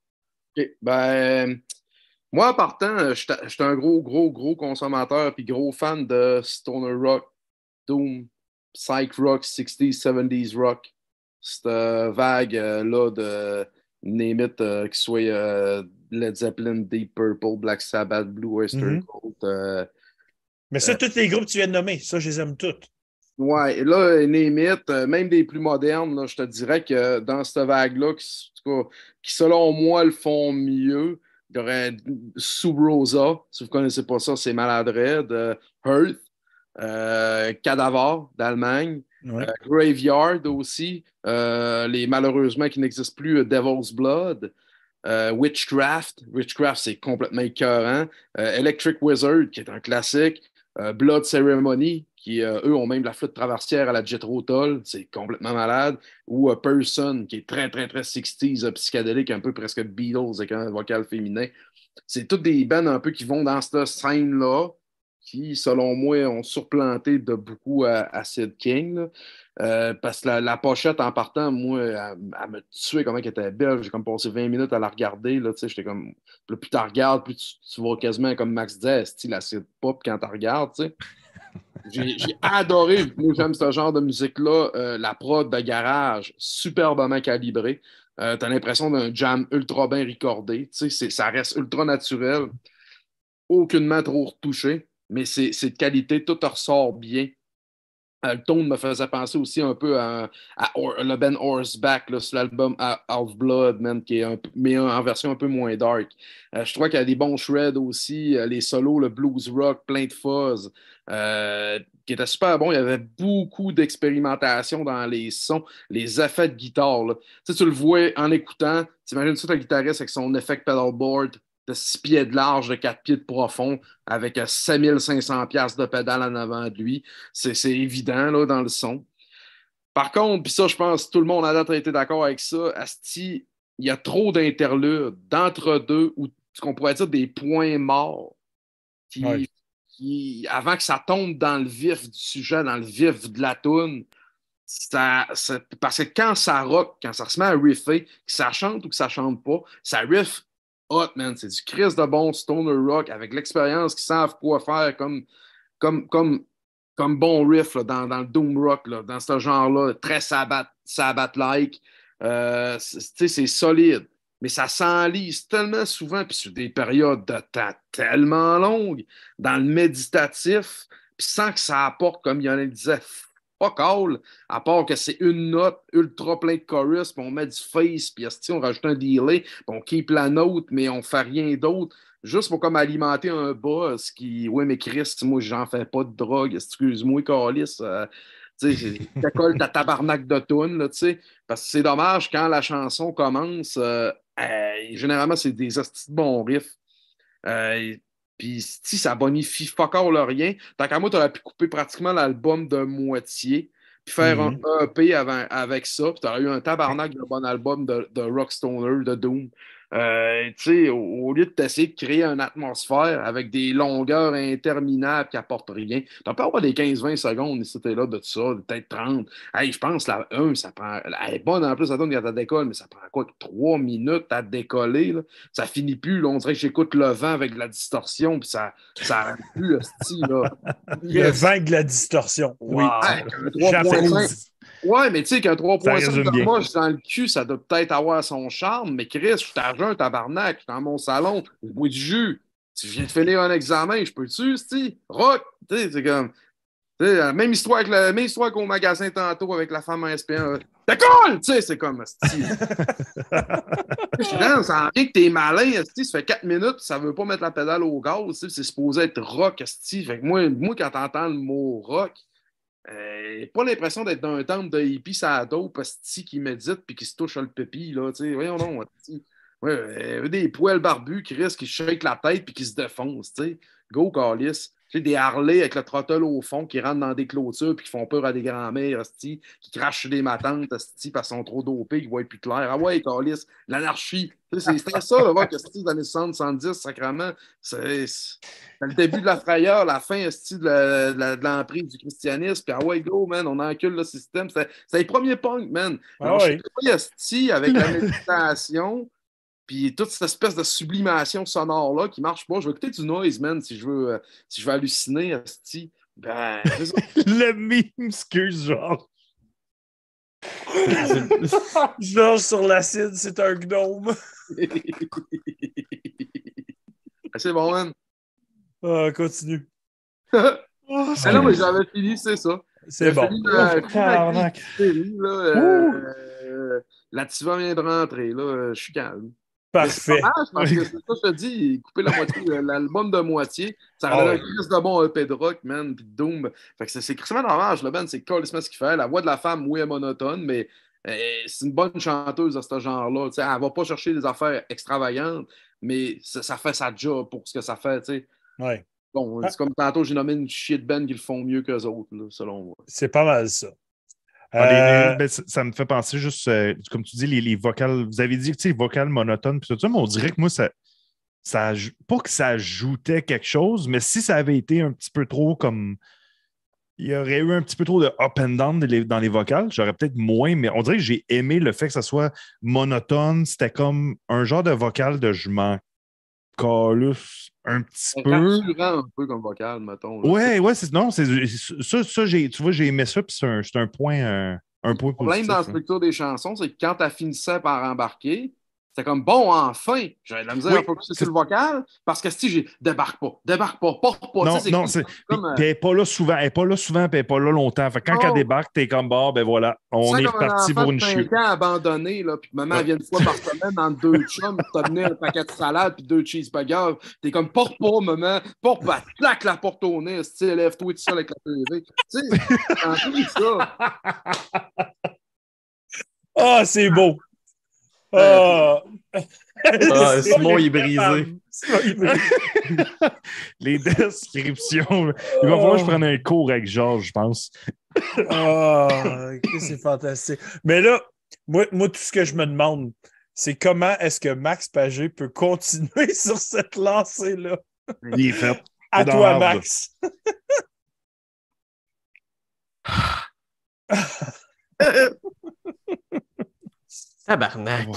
C: Ben, moi, en partant, suis euh, un gros, gros, gros consommateur puis gros fan de stoner rock, doom, psych rock, 60s, 70s rock. Cette euh, vague-là euh, de Némite, que qui soit Led Zeppelin, Deep Purple, Black Sabbath, Blue Oyster mhm.
A: Mais ça, tous les groupes que tu viens de nommer, ça, je les aime tous.
C: Ouais, et là, it, même des plus modernes, là, je te dirais que dans cette vague-là, qui, selon moi le font mieux, il y aurait Subrosa, si vous ne connaissez pas ça, c'est Maladred, de euh, Hearth, euh, d'Allemagne, euh, Graveyard aussi, euh, les malheureusement qui n'existent plus, Devil's Blood, Witchcraft, Witchcraft c'est complètement écœurant, Electric Wizard qui est un classique, Blood Ceremony, qui, euh, eux, ont même la flotte traversière à la Jet Toll, c'est complètement malade. Ou euh, Person, qui est très, très, très 60s, euh, psychédélique, un peu presque Beatles avec un vocal féminin. C'est toutes des bands un peu qui vont dans cette scène-là, qui, selon moi, ont surplanté de beaucoup à, King. parce que la, pochette, en partant, moi, elle, me tuait comment elle était belle. J'ai comme passé 20 minutes à la regarder. Là, j'étais comme, plus tu regardes, plus tu, vois quasiment, comme Max disait, style pop quand tu regardes. J'ai adoré. J'aime ce genre de musique-là. Euh, la prod de garage, superbement calibrée. Tu euh, T'as l'impression d'un jam ultra bien recordé. Ça reste ultra naturel, aucunement trop retouché, mais c'est de qualité. Tout ressort bien. Euh, le tone me faisait penser aussi un peu à, le Ben Horseback là, sur l'album Half Blood, man, qui est un, mais en version un peu moins dark. je crois qu'il y a des bons shreds aussi, les solos, le blues rock, plein de fuzz. Euh, qui était super bon. Il y avait beaucoup d'expérimentation dans les sons, les effets de guitare. Tu, le vois en écoutant, t'imagines ça, ta guitariste avec son effet pedalboard de 6 pieds de large, de 4 pieds de profond, avec 5500 euh, pièces de pédale en avant de lui. C'est évident là, dans le son. Par contre, puis ça, je pense que tout le monde a d'autres été d'accord avec ça, Asti, il y a trop d'interludes, d'entre-deux, ou ce qu'on pourrait dire des points morts qui avant que ça tombe dans le vif du sujet, dans le vif de la toune, ça, parce que quand ça rock, quand ça se met à riffer, que ça chante ou que ça chante pas, ça riff hot, man. C'est du Chris de bon stoner rock avec l'expérience qu'ils savent quoi faire comme, comme, comme, bon riff dans, le doom rock, dans ce genre-là, très sabbat, sabbat-like. Euh, c'est solide mais ça s'enlise tellement souvent, puis sur des périodes de temps tellement longues, dans le méditatif, puis sans que ça apporte, comme il y en a disait, pas all, à part que c'est une note ultra plein de chorus, puis on met du face, puis on rajoute un delay, puis on keep la note, mais on fait rien d'autre, juste pour comme alimenter un boss qui, ouais, mais Christ, moi, j'en fais pas de drogue, excuse-moi, Carlis. Euh, tu ta tabarnak de toune, là, parce que c'est dommage quand la chanson commence, euh, euh, généralement, c'est des hosties de bons riffs. Euh, puis si ça bonifie encore le rien, tant qu'à moi, tu aurais pu couper pratiquement l'album de moitié, puis faire un mhm. EP avec ça, puis tu aurais eu un tabarnak de bon album de, de Rock de Doom. Euh, tu au, au, lieu de t'essayer de créer une atmosphère avec des longueurs interminables qui n'apportent rien, tu peux avoir des 15-20 secondes ici, là de tout ça, peut-être 30. Hey, je pense, la 1, ça prend. Elle est bonne en plus, ça donne quand t'as décolle, mais ça prend quoi? 3 minutes à décoller. Là. Ça finit plus. on dirait que j'écoute le vent avec de la distorsion, puis ça ça plus le
A: style. le vent avec de la distorsion. Oui.
C: Ouais, mais tu sais qu'un 3.5 de moche dans le cul, ça doit peut-être avoir son charme, mais Chris, je suis à tabarnak, je suis dans mon salon, au bout du jus. tu viens de finir un examen, je peux-tu, tu Rock, tu sais, c'est comme. même histoire la même histoire qu'au magasin tantôt avec la femme en SP1. Euh, t'es cool! Tu sais, c'est comme style. Je en bien que t'es malin, ça fait 4 minutes, ça veut pas mettre la pédale au gaz, c'est supposé être rock, sti. Fait que moi, moi quand t'entends le mot rock, euh, pas l'impression d'être dans un temple de hippie parce parce qui médite puis qui se touche le pépi, là, tu sais, voyons non, ouais, euh, des poils barbus qui risquent, qui shake la tête puis qui se défoncent, tu Go, Carlis des Harley avec le trottel au fond qui rentrent dans des clôtures puis qui font peur à des grands-mères, qui crachent des matantes, parce qu'ils sont trop dopés, qu'ils ne voient plus clair. Ah ouais, Carlis, l'anarchie. C'est C'était ça, de voir que dans les 70, sacrement, c'est le début de la frayeur, la fin de l'emprise du christianisme. Puis ah ouais, go, man, on encule le système. C'est les premiers punks, man. Ah ouais. Je avec la méditation. Puis toute cette espèce de sublimation sonore-là qui marche pas. Je vais écouter du noise, man, si je veux, euh, si je veux halluciner, Asti. Ben, Le meme, excuse,
B: Georges.
A: genre sur l'acide, c'est un gnome. c'est bon, man. Euh, continue.
C: ah non, mais j'avais fini, c'est ça. C'est bon. Fini, oh, euh, là, fini, là, tu vas de rentrer, là, euh, je suis calme. Parfait. Dommage, parce que ça, je te dis, couper la moitié, euh, l'album de moitié, ça oh, un Chris de bon EP de rock, man, puis Doom. Fait que c'est Christophe dommage, le ben c'est colissement Smith qui fait. La voix de la femme, oui, est monotone, mais euh, c'est une bonne chanteuse de ce genre-là. Elle ne va pas chercher des affaires extravagantes, mais ça, fait sa job pour ce que ça fait. sais Ouais. Bon, ah. c'est comme tantôt, j'ai nommé une shit band qui le font mieux qu'eux autres, selon moi. C'est pas mal ça. Ah,
B: euh, ben, ça me fait penser juste, euh, comme tu dis, les, les, vocales. Vous avez dit, tu sais, vocales monotones, tout ça, mais on dirait que moi, ça, ça. Pas que ça ajoutait quelque chose, mais si ça avait été un petit peu trop comme. Il y aurait eu un petit peu trop de up and down dans les, vocales. J'aurais peut-être moins, mais on dirait que j'ai aimé le fait que ça soit monotone. C'était comme un genre de vocal de je calus un petit peu.
C: un peu comme vocal, mettons. Là. Ouais,
B: ouais, c'est, non, c'est, ça, ça j'ai, tu vois, j'ai aimé ça, puis c'est un, un, point, euh, un point Le problème dans la
C: structure des chansons, c'est que quand tu finissais par embarquer, c'était comme bon, enfin, j'avais de la misère oui, à focusser sur le vocal parce que si j'ai débarque pas, débarque pas, porte pas. Non, non, c'est. Euh, t'es
B: pas là souvent, elle pas là souvent, puis pas là longtemps. Fait que quand oh. elle débarque, t'es comme bon, ben voilà, on est, reparti parti pour une chute.
C: ans abandonné, là, puis maman vient une fois par semaine en deux chums, tu t'as donné un paquet de salade, puis deux cheeseburgers. T'es comme porte pas, maman, porte pas, claque la porte au nez, tu lève-toi tout seul avec la TV. Tu sais, ça.
A: Ah, c'est beau. Euh,
C: ah.
B: Ah, Simon est brisé. Les descriptions. Il va falloir que je prenne un cours avec Georges, je pense.
A: oh, c'est fantastique. Mais là, moi, tout ce que je me demande, c'est comment est-ce que Max Pagé peut continuer sur cette lancée-là? À toi, Max.
D: Tabarnak.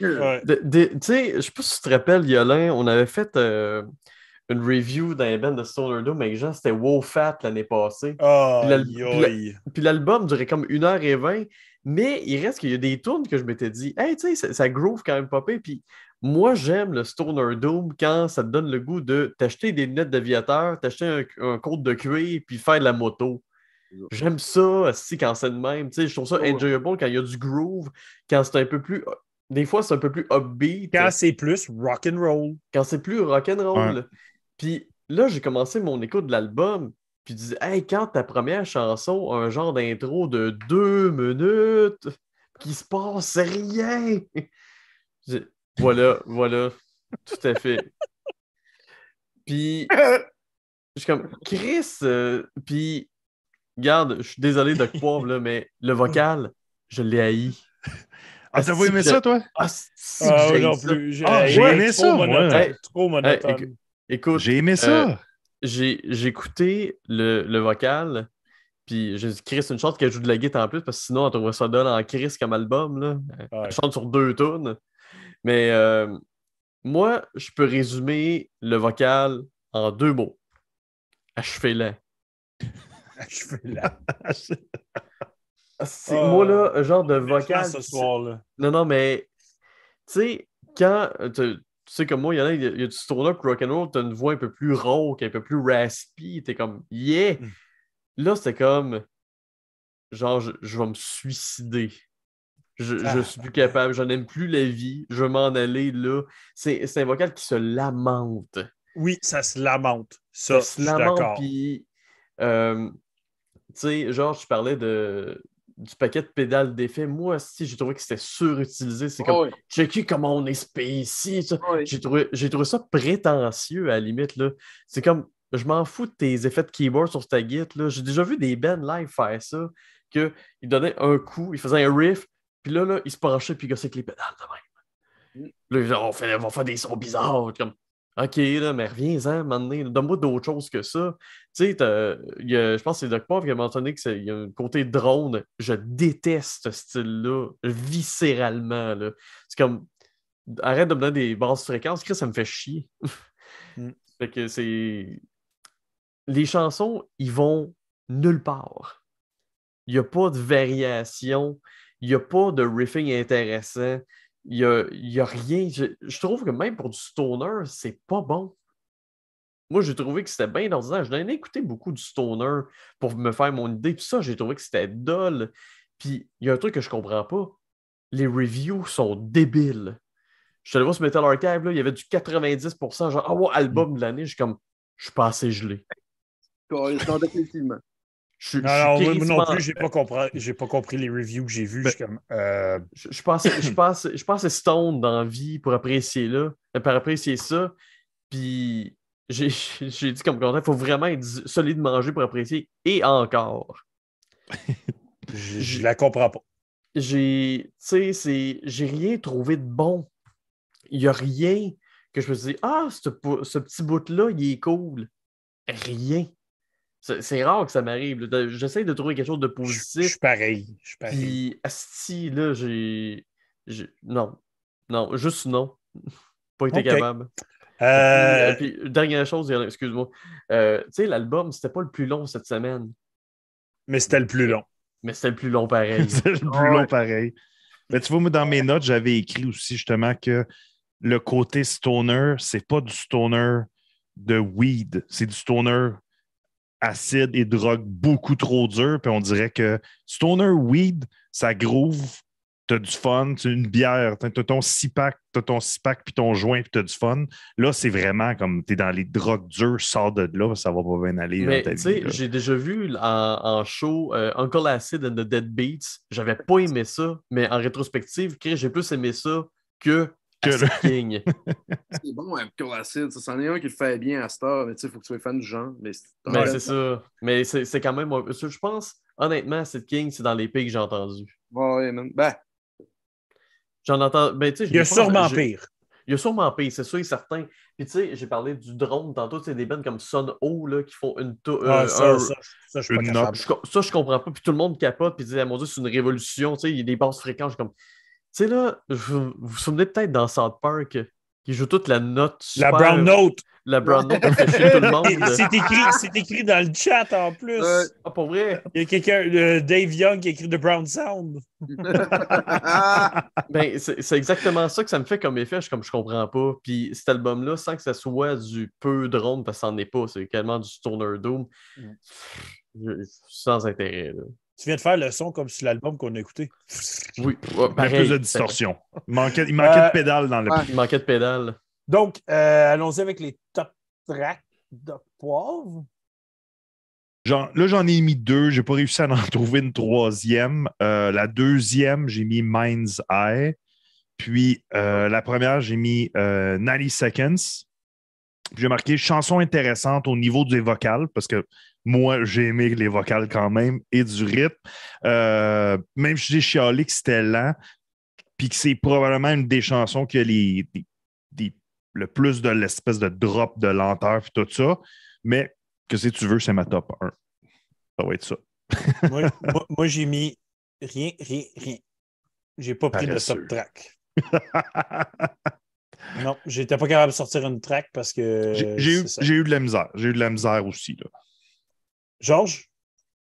D: Tu sais, je sais pas si tu te rappelles, Yolin, on avait fait euh, une review d'un band de Stoner Doom avec Jean, c'était Wow Fat l'année passée. puis l'album durait comme 1h20, mais il reste qu'il y a des tournes que je m'étais dit, hey, tu sais, ça, groove quand même et Puis moi, j'aime le Stoner Doom quand ça te donne le goût de t'acheter des lunettes d'aviateur, t'acheter un, un de cuir, puis faire de la moto. J'aime ça aussi quand c'est de même. je trouve ça oh, enjoyable quand il y a du groove, quand c'est un peu plus des fois, c'est un peu plus upbeat. Quand c'est plus roll. Quand c'est plus rock'n'roll. roll. Puis là, j'ai commencé mon écho de l'album. Puis je disais, hey, quand ta première chanson a un genre d'intro de deux minutes, qui se passe rien. Je Dis, voilà, voilà, tout à fait. Puis, je suis comme, Chris, euh, puis, garde, je suis désolé, de Poivre, là, mais le vocal, je l'ai haï. Ah, t'as pas aimé ça, toi? Ah, ah non plus. J'ai ah, aimé ça. moi Trop monotone. écoute, j'ai aimé ça. Euh, j'ai écouté le, le vocal, puis j'ai dit, Chris, une chance qu'elle joue de la guitare en plus, parce que sinon, on trouverait ça donne en Chris comme album. Là. Elle chante sur deux tonnes. Mais euh, moi, je peux résumer le vocal en deux mots. Achevez-la.
E: Achevez-la. C'est moi, là, ah, genre de vocal. Ce soir, là.
D: Non, non, mais tu sais, quand euh, tu sais comme moi, il y en a, il y, a du stoner rock and t'as une voix un peu plus rauque, un peu plus raspy, t'es comme yeah. Hmm. Là, c'était comme genre je, vais me suicider. Je, ah. suis plus capable, je n'aime plus la vie, je vais m'en aller là. C'est un vocal qui se lamente. Oui, ça se lamente. Ça, se lamente. Puis, euh, tu sais, genre, je parlais de, du paquet de pédales d'effet, moi aussi, j'ai trouvé que c'était surutilisé. C'est comme, oui. checker comment on est ici. J'ai trouvé, trouvé, ça prétentieux à la limite. C'est comme, je m'en fous de tes effets de keyboard sur ta git. J'ai déjà vu des bands live faire ça, qu'ils donnaient un coup, ils faisaient un riff, puis là, là ils se penchaient, puis ils gossaient avec les pédales de même. Mm. Là, ils fait, on va faire des sons bizarres. Comme, OK, là, mais reviens-en, donné, donne-moi d'autres choses que ça. Tu sais, je pense que c'est Doc Poff qui a mentionné qu'il y a un côté drone. Je déteste ce style-là, viscéralement. C'est comme, arrête de me donner des basses fréquences, Chris, ça me fait chier. Mm. que c'est. Les chansons, ils vont nulle part. Il n'y a pas de variation, il n'y a pas de riffing intéressant, il n'y a, rien. Je, trouve que même pour du stoner, c'est pas bon. Moi, j'ai trouvé que c'était bien ordinaire. Je n'ai écouté beaucoup du stoner pour me faire mon idée. Tout ça, j'ai trouvé que c'était dole. Puis, il y a un truc que je comprends pas. Les reviews sont débiles. Je suis allé voir ce Metal Archive, là, il y avait du 90%, genre, ah ouais, album de l'année. Je suis comme, je suis pas assez gelé. définitivement alors non, non plus, j'ai pas,
C: compris,
D: pas compris les reviews que j'ai vues. je, ben, comme, euh, je, je, pense, je Stone dans vie pour apprécier, là, euh, pour apprécier ça. Puis j'ai dit comme content, il faut vraiment être solide manger pour apprécier. Et encore.
A: je, la comprends
D: pas. J'ai, tu j'ai rien trouvé de bon. Il n'y a rien que je me dis ah, ce, ce petit bout-là, il est cool. Rien. C'est rare que ça m'arrive. J'essaie de trouver quelque chose de positif. Je suis pareil. pareil. Puis, asti, là, j'ai. Non. Non, juste non. Pas été capable. Euh, euh, puis, dernière chose, excuse-moi. Euh, tu sais, l'album, c'était pas le plus long cette semaine. Mais c'était le plus long. Mais c'était le plus long pareil.
B: le plus ah long pareil. Mais tu vois, moi, dans mes notes, j'avais écrit aussi justement que le côté stoner, c'est pas du stoner de weed, c'est du stoner acide et drogue beaucoup trop dur Puis on dirait que Stoner Weed, ça groove, t'as du fun, t'as une bière, t'as ton six-pack, t'as ton six-pack, puis ton joint, puis t'as du fun. Là, c'est vraiment comme t'es dans les drogues dures, sors de là, ça va pas bien
D: aller. tu sais, j'ai déjà vu en, show euh, Uncle Acid and the Dead Beats. J'avais pas aimé ça, mais en rétrospective, j'ai plus aimé ça que King.
C: Ah, c'est bon, que acide. C'en est un qui le fait bien à Star, mais tu sais, il faut que tu sois fan du genre. Mais c'est ben, ça.
D: Mais c'est quand même. Je pense, honnêtement, Sid King, c'est dans les pays que j'ai entendu.
C: Oui, même. Ben. J'en
D: entends. Ben, il y a sûrement pire. Il y a sûrement pire, c'est sûr et certain. Puis tu sais, j'ai parlé du drone tantôt, c'est des bandes comme sun O là, qui font une euh, ça, ça, je pas ça, je comprends pas. Puis tout le monde capote, puis dit, à mon Dieu, c'est une révolution. Tu sais, il y a des basses fréquences. comme, tu sais, là, vous vous souvenez peut-être dans South Park qui joue toute la note. Super... La brown note. La brown note, fait tout le monde.
A: C'est écrit, dans le chat en plus. Euh, ah, pour vrai. Il y a quelqu'un, euh, Dave Young, qui écrit The Brown Sound.
D: ben, c'est exactement ça que ça me fait comme effet. Je, comme, je comprends pas. Puis cet album-là, sans que ça soit du peu drone, parce que ça n'en est pas, c'est également du Stoner Doom. Mm. sans intérêt. Là.
A: Tu viens de faire le son comme sur l'album qu'on a
D: écouté. Oui, ouais, plus de distorsion. Il manquait, euh, de pédale dans le. il manquait de pédale.
A: Donc, euh, allons-y avec les top tracks de poivre.
B: là, j'en ai mis deux. Je n'ai pas réussi à en trouver une troisième. Euh, la deuxième, j'ai mis Mind's Eye. Puis la première, j'ai mis 90 Seconds. J'ai marqué chanson intéressante au niveau des vocales parce que moi, j'ai aimé les vocales quand même et du rythme. Euh, même si j'ai chialé que c'était lent, puis que c'est probablement une des chansons qui a le plus de l'espèce de drop de lenteur puis tout ça. Mais que si tu veux, c'est ma top 1. Ça va être ça.
A: moi, j'ai mis rien, rien, rien. J'ai pas pris de top track. non,
C: j'étais pas capable de sortir une track parce que. J'ai
B: eu, eu, de la misère. J'ai eu de la misère aussi. Là.
C: Georges?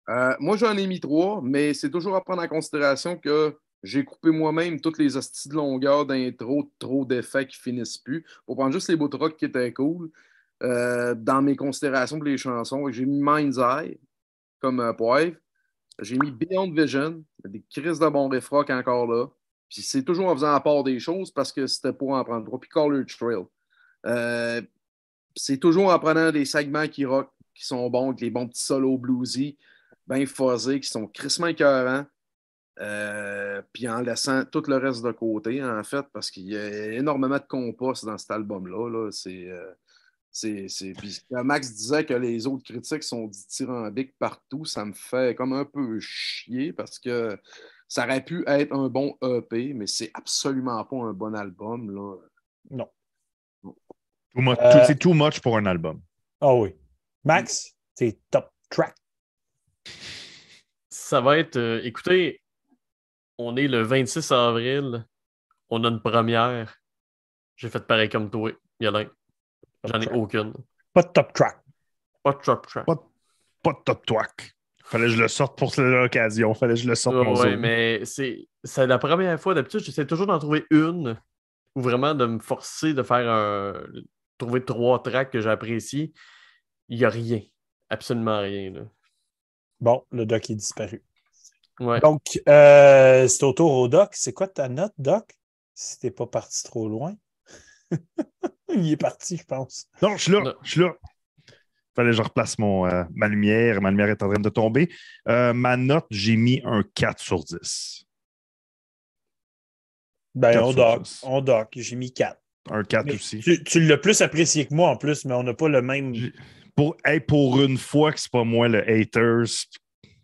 C: Euh, moi, j'en ai mis trois, mais c'est toujours à prendre en considération que j'ai coupé moi-même toutes les hosties de longueur d'intro, trop d'effets qui finissent plus. Pour prendre juste les bouts de qui étaient cool, euh, dans mes considérations pour les chansons, j'ai mis Mind's Eye comme euh, poivre. J'ai mis Beyond Vision, des crises de bon rock encore là. Puis c'est toujours en faisant part des choses parce que c'était pour en prendre trois. Puis Color Trail. c'est toujours en prenant des segments qui rock qui sont bons, avec les bons petits solos bluesy, bien phasés, qui sont crissement écœurants. Euh, puis en laissant tout le reste de côté, en fait, parce qu'il y a énormément de compost dans cet album-là. Là. C'est, euh, c'est, euh, Max disait que les autres critiques sont dithyrambiques partout, ça me fait comme un peu chier parce que ça aurait pu être un bon EP, mais c'est absolument pas un bon album. Là.
A: Non.
B: C'est too much pour un album. Ah oui. Max, c'est
A: top track.
D: Ça va être. Euh, écoutez, on est le 26 avril. On a une première. J'ai fait pareil comme toi, Yolin. J'en ai aucune.
A: Pas de top track. Pas
D: de top track.
B: Pas, de top track. Fallait que je le sorte pour l'occasion. Fallait que je le sorte pour Oui,
D: mais c'est, c'est la première fois. D'habitude, j'essaie toujours d'en trouver une ou vraiment de me forcer de faire un. trouver trois tracks que j'apprécie il n'y a rien. Absolument rien.
A: Bon, le doc est disparu. Donc, euh, c'est au tour au doc. C'est quoi ta note, doc? Si t'es pas parti trop loin. il est parti, je pense.
B: Non, je suis là. Je Fallait que je replace mon, euh, ma lumière. Ma lumière est en train de tomber. Euh, ma note, j'ai mis un 4 sur 10. Ben, on doc,
A: on doc. J'ai mis 4. Un 4 aussi. tu l'as plus apprécié que moi en plus, mais on n'a pas le même pour, pour une fois
B: que c'est pas moi le haters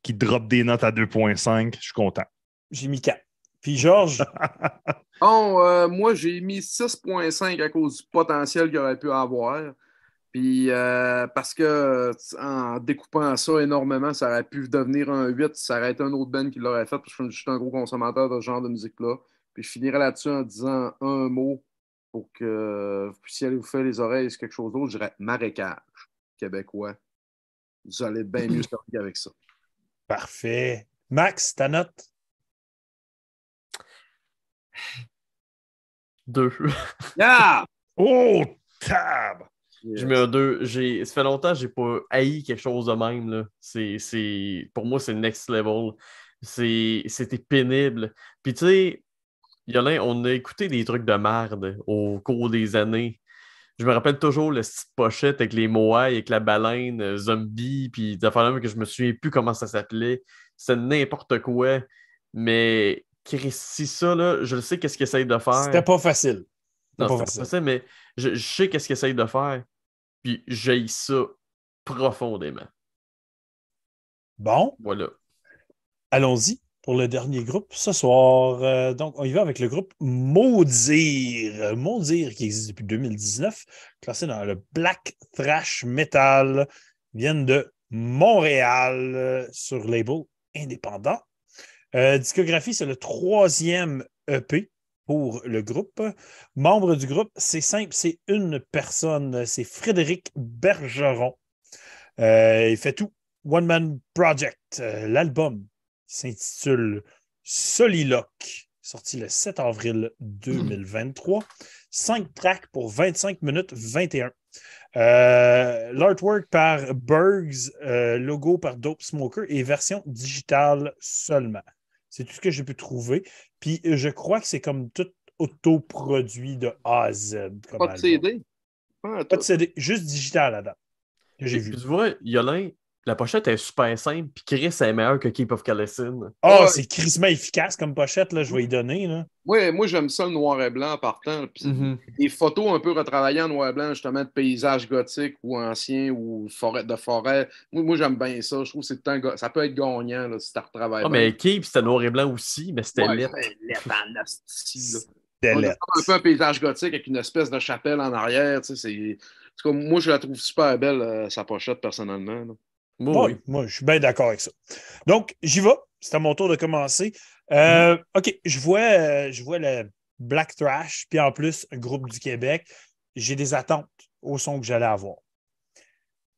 B: qui drop des notes à 2.5, je suis content. J'ai
A: mis 4. Puis Georges?
C: Euh, moi j'ai mis 6.5 à cause du potentiel qu'il aurait pu avoir. Puis euh, parce que en découpant ça énormément, ça aurait pu devenir un 8, ça aurait été un autre band qui l'aurait fait, parce que je suis un gros consommateur de ce genre de musique-là. Puis je finirai là-dessus en disant un mot pour que vous puissiez aller vous faire les oreilles sur quelque chose d'autre, je dirais marécage québécois. Vous allez bien mieux sortir avec ça. Parfait. Max, ta note?
D: Deux. Ah, oh, tab! Je mets un deux. Ça fait longtemps que j'ai pas haï quelque chose de même. Là. Pour moi, c'est le next level. C'était pénible. Puis tu sais, Yolin, on a écouté des trucs de merde au cours des années je me rappelle toujours le petite pochette avec les moailles, avec la baleine, euh, zombie, puis des affaires que je me souviens plus comment ça s'appelait. C'est n'importe quoi. Mais si ça, là, je le sais qu'est-ce qu'il essaye de faire. C'était pas
A: facile. pas facile.
D: mais je, sais qu'est-ce qu'il essaye de faire. Puis j'ai ça profondément.
A: Bon. Voilà. Allons-y pour le dernier groupe ce soir. Euh, donc, on y va avec le groupe Maudire. Maudire, qui existe depuis 2019, classé dans le Black Thrash Metal. Ils viennent de Montréal euh, sur label indépendant. Euh, discographie, c'est le troisième EP pour le groupe. Membre du groupe, c'est simple, c'est une personne, c'est Frédéric Bergeron. il fait tout. One Man Project, l'album s'intitule Soliloque, sorti le 7 avril 2023. Cinq tracks pour 25 minutes 21. Euh, l'artwork par Bergs, euh, logo par Dope Smoker et version digitale seulement. C'est tout ce que j'ai pu trouver. Puis je crois que c'est comme tout autoproduit de A à Z. pas, de CD. pas, de CD. juste digital à date.
D: j'ai vu. Tu vois, la pochette est super simple, puis Chris est meilleur que Keep of Calessine. Ah, oh, c'est
A: crisement efficace comme pochette, là, je vais y donner. Là.
C: Ouais, moi, j'aime ça le noir et blanc partant. Puis mhm. Des photos un peu retravaillées en noir et blanc, justement, de paysages gothiques ou anciens ou forêt, de forêt. Moi, j'aime bien ça. Je trouve que ça peut être gagnant là, si tu retravaillé. Ah, mais
D: Keep, c'était noir et blanc aussi, mais
C: c'était ouais, C'était un peu un paysage gothique avec une espèce de chapelle en arrière. Tu sais, en moi, je la trouve super belle, euh, sa pochette, personnellement. Oui,
A: Moi, je suis bien d'accord avec ça. Donc, j'y vais. C'est à mon tour de commencer. Euh, mm-hmm. OK, je vois, euh, je vois le Black Trash, puis en plus, un groupe du Québec. J'ai des attentes au son que j'allais avoir.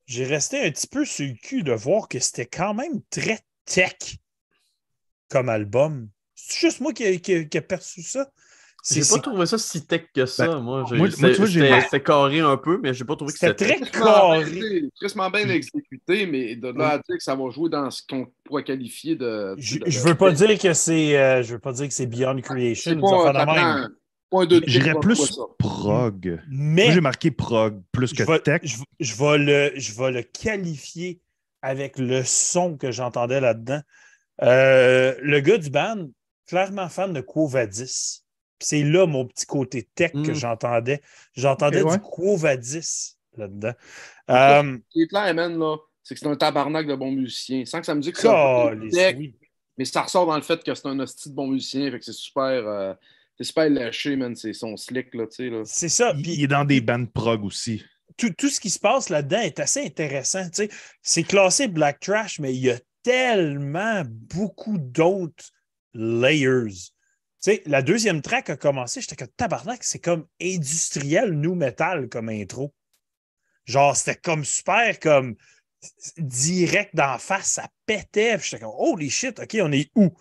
A: J'ai resté un petit peu sur le cul de voir que c'était quand même très tech comme album. C'est juste moi qui, ai perçu ça. J'ai pas
D: trouvé ça si tech que ben, ça, moi. moi, vois, c'était carré un peu, mais j'ai pas trouvé que c'était très carré.
C: Tristement bien hmm. exécuté, mais de là hmm. à dire que ça va jouer dans ce qu'on pourrait qualifier de. Je, ne veux pas dire
D: que c'est, euh,
A: je veux pas dire que c'est Beyond Creation. Pas, Point de J'irais plus prog. Hmm. Mais j'ai marqué prog plus que tech. Je, vais le, je vais le qualifier avec le son que j'entendais là-dedans. Euh, le gars du band, clairement fan de Quo Vadis c'est là mon petit côté tech que hmm. j'entendais. J'entendais du ouais. Vadis là-dedans. Euh,
C: qui est clair, man, là. C'est que c'est un tabarnak de bons musiciens. Sans que ça me dise que c'est un tech, mais ça ressort dans le fait que c'est un hostie de bons musiciens. Fait que c'est super. Euh, lâché, man. C'est son slick, là, tu sais. Là. C'est
A: ça. Puis il est dans des bandes prog aussi. Tout, tout, ce qui se passe là-dedans est assez intéressant. C'est classé Black Trash, mais il y a tellement beaucoup d'autres layers la deuxième track a commencé, j'étais comme tabarnak, c'est comme industriel new metal comme intro. Genre, c'était comme super, comme direct d'en face, ça pétait. J'étais comme, holy shit, OK, on est où?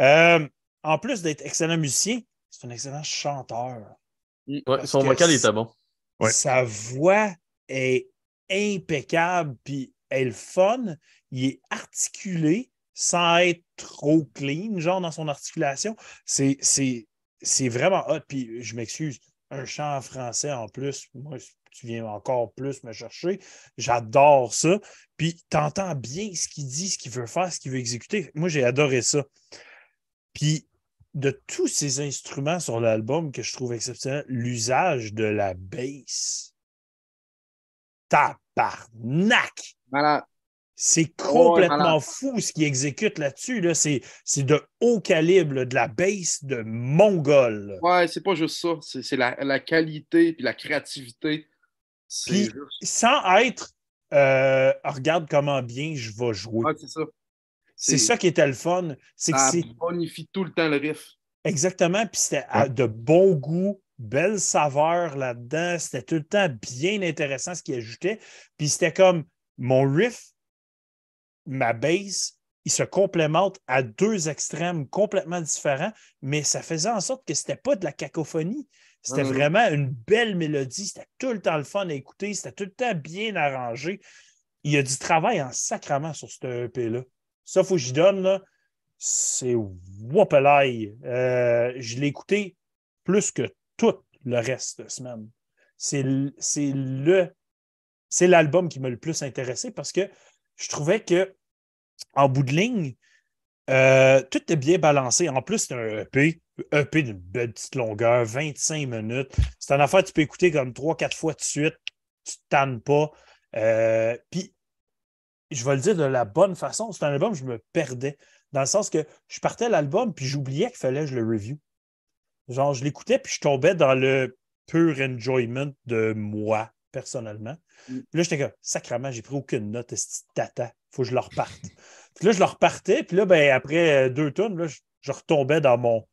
A: Euh, en plus d'être excellent musicien, c'est un excellent chanteur.
D: Mm. Ouais, son vocal était bon.
A: Sa voix est impeccable, puis elle fun, il est articulé, sans être trop clean, genre dans son articulation. C'est, c'est, vraiment hot. Puis je m'excuse, un chant français en plus, moi, tu viens encore plus me chercher. J'adore ça. Puis tu entends bien ce qu'il dit, ce qu'il veut faire, ce qu'il veut exécuter. Moi, j'ai adoré ça. Puis de tous ces instruments sur l'album que je trouve exceptionnel, l'usage de la bass. Tabarnak! Voilà. C'est complètement fou ce qu'il exécute là-dessus. Là. C'est, de haut calibre, de la
C: base de Mongol. Ouais, c'est pas juste ça. C'est, la, qualité puis la créativité. Puis,
A: sans être euh, regarde comment bien je
C: vais jouer. Ouais, c'est ça. C'est, ça qui
A: était le fun. C'est ça
C: bonifie tout le temps le riff.
A: Exactement. Puis c'était de bon goût, belle saveur là-dedans. C'était tout le temps bien intéressant ce qu'il ajoutait. Puis c'était comme mon riff ma base, il se complémente à deux extrêmes complètement différents, mais ça faisait en sorte que c'était pas de la cacophonie. C'était mm-hmm. vraiment une belle mélodie. C'était tout le temps le fun à écouter. C'était tout le temps bien arrangé. Il y a du travail en sacrament sur ce EP-là. Ça, faut que j'y donne. C'est whoopalaï. Euh, je l'ai écouté plus que tout le reste de la semaine. C'est le. C'est l'album qui m'a le plus intéressé parce que je trouvais que en bout de ligne, euh, tout est bien balancé. En plus, c'est un EP, EP d'une belle petite longueur, 25 minutes. C'est une affaire que tu peux écouter comme 3-4 fois de suite. Tu ne tannes pas. Euh, puis, je vais le dire de la bonne façon, c'est un album, je me perdais. Dans le sens que je partais l'album, puis j'oubliais qu'il fallait que je le review. Genre, je l'écoutais, puis je tombais dans le pur enjoyment de moi, personnellement. Mm. là, j'étais comme, sacrament, j'ai pris aucune note, tata faut que je leur parte. Puis là, je leur partais, puis là, ben, après euh, deux tonnes, je, retombais dans mon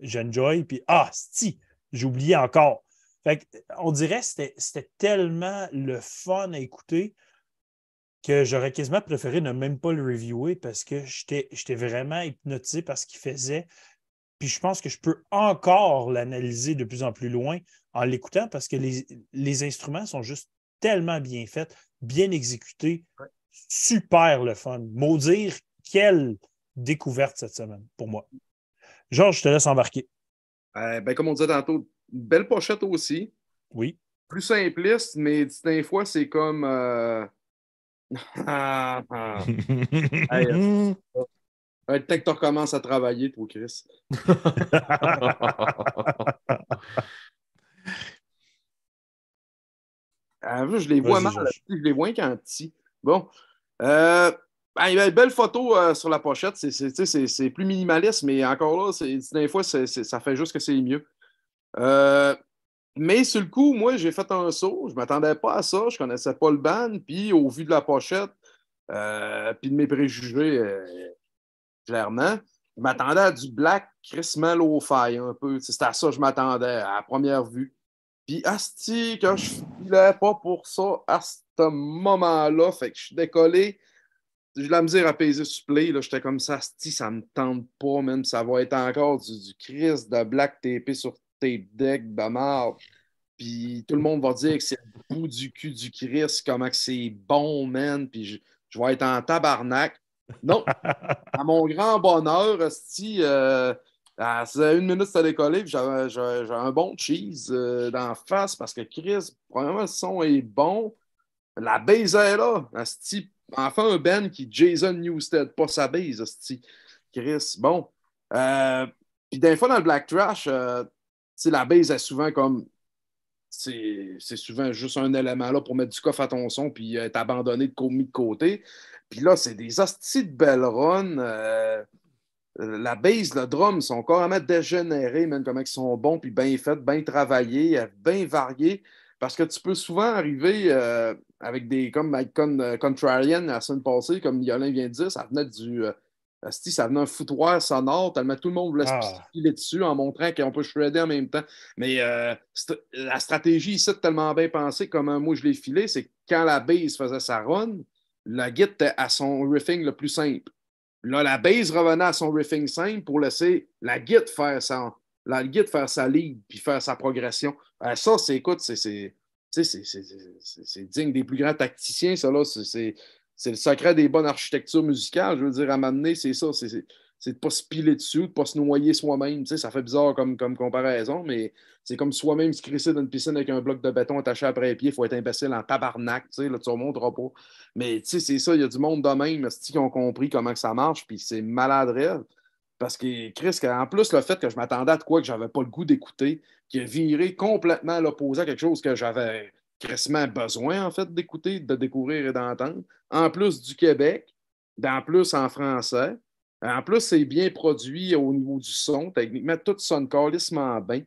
A: J'enjoy, puis ah, si, j'oubliais encore. Fait on dirait que c'était tellement le fun à écouter que j'aurais quasiment préféré ne même pas le reviewer parce que j'étais vraiment hypnotisé par ce qu'il faisait. Puis je pense que je peux encore l'analyser de plus en plus loin en l'écoutant parce que les, instruments sont juste tellement bien faits, bien exécutés, super le fun. Maudire, quelle découverte cette semaine pour moi. Georges, je te laisse embarquer.
C: Euh, ben, comme on disait tantôt, belle pochette aussi. Oui. Plus simpliste, mais une fois, c'est comme. Euh... Ah, ah. hey, euh... Un commence à travailler, pour Chris. Ah, je les vois mal, je les vois quand petit. Bon. Euh, ben, il y a une belle photo euh, sur la pochette. C'est plus minimaliste, mais encore là, des fois, ça fait juste que c'est mieux. Euh, mais sur le coup, moi, j'ai fait un saut. Je ne m'attendais pas à ça. Je ne connaissais pas le band. Puis, au vu de la pochette, puis de mes préjugés, clairement, je m'attendais à du black Christmas low-fi un peu. C'était à ça que je m'attendais à première vue. Puis, asti, quand je filais pas pour ça à ce moment-là, fait que je suis décollé, j'ai la misère à peser ce play. J'étais comme ça, asti, ça me tente pas, même. Ça va être encore du, du Chris de Black TP sur tape deck, de marde. Puis tout le monde va dire que c'est le bout du cul du Chris, comment que c'est bon, man. Puis je, vais être en tabarnak. Non, à mon grand bonheur, asti, euh, une minute, ça décollé, puis j'avais un bon cheese euh, d'en face parce que Chris, premièrement, le son est bon. La base est là. type enfin, un Ben qui Jason Newstead, pas sa base, Chris, bon. Euh, puis des fois, dans le Black Trash, euh, la base est souvent comme. C'est souvent juste un élément là pour mettre du coffre à ton son puis être abandonné de, de côté. Puis là, c'est des hosties de belles runs. Euh, la base, le drum sont carrément dégénérés, même comment ils sont bons, puis bien faits, bien travaillés, euh, bien variés. Parce que tu peux souvent arriver euh, avec des comme Mike Contrarian la semaine passée, comme Yolin vient de dire, ça venait du. Euh, ça venait un foutoir sonore, tellement tout le monde voulait se ah. filer dessus en montrant qu'on peut shredder en même temps. Mais la stratégie ici, tellement bien pensée, comme moi je l'ai filé, c'est que quand la base faisait sa run, la guide était à son riffing le plus simple. Là, la base revenait à son riffing simple pour laisser la guide faire sa, la guide faire sa puis faire sa progression. Euh, ça, c'est écoute, c'est digne des plus grands tacticiens, ça là. C'est le secret des bonnes architectures musicales. Je veux dire, à m'amener, c'est ça. C'est c'est de ne pas se piler dessus, de ne pas se noyer soi-même. Tu ça fait bizarre comme, comme comparaison, mais c'est comme soi-même se crisser dans une piscine avec un bloc de béton attaché après les pieds. Il faut être imbécile en tabarnak. Tu sais, là, tu remonteras pas. Mais tu sais, c'est ça. Il y a du monde de même qui ont compris comment que ça marche, puis c'est maladresse. Parce que, Chris, en plus, le fait que je m'attendais à de quoi que je j'avais pas le goût d'écouter, qui a viré complètement à l'opposé à quelque chose que j'avais crissement besoin, en fait, d'écouter, de découvrir et d'entendre. En plus du Québec, en plus en français. En plus, c'est bien produit au niveau du son. Techniquement, tout son carrément bien.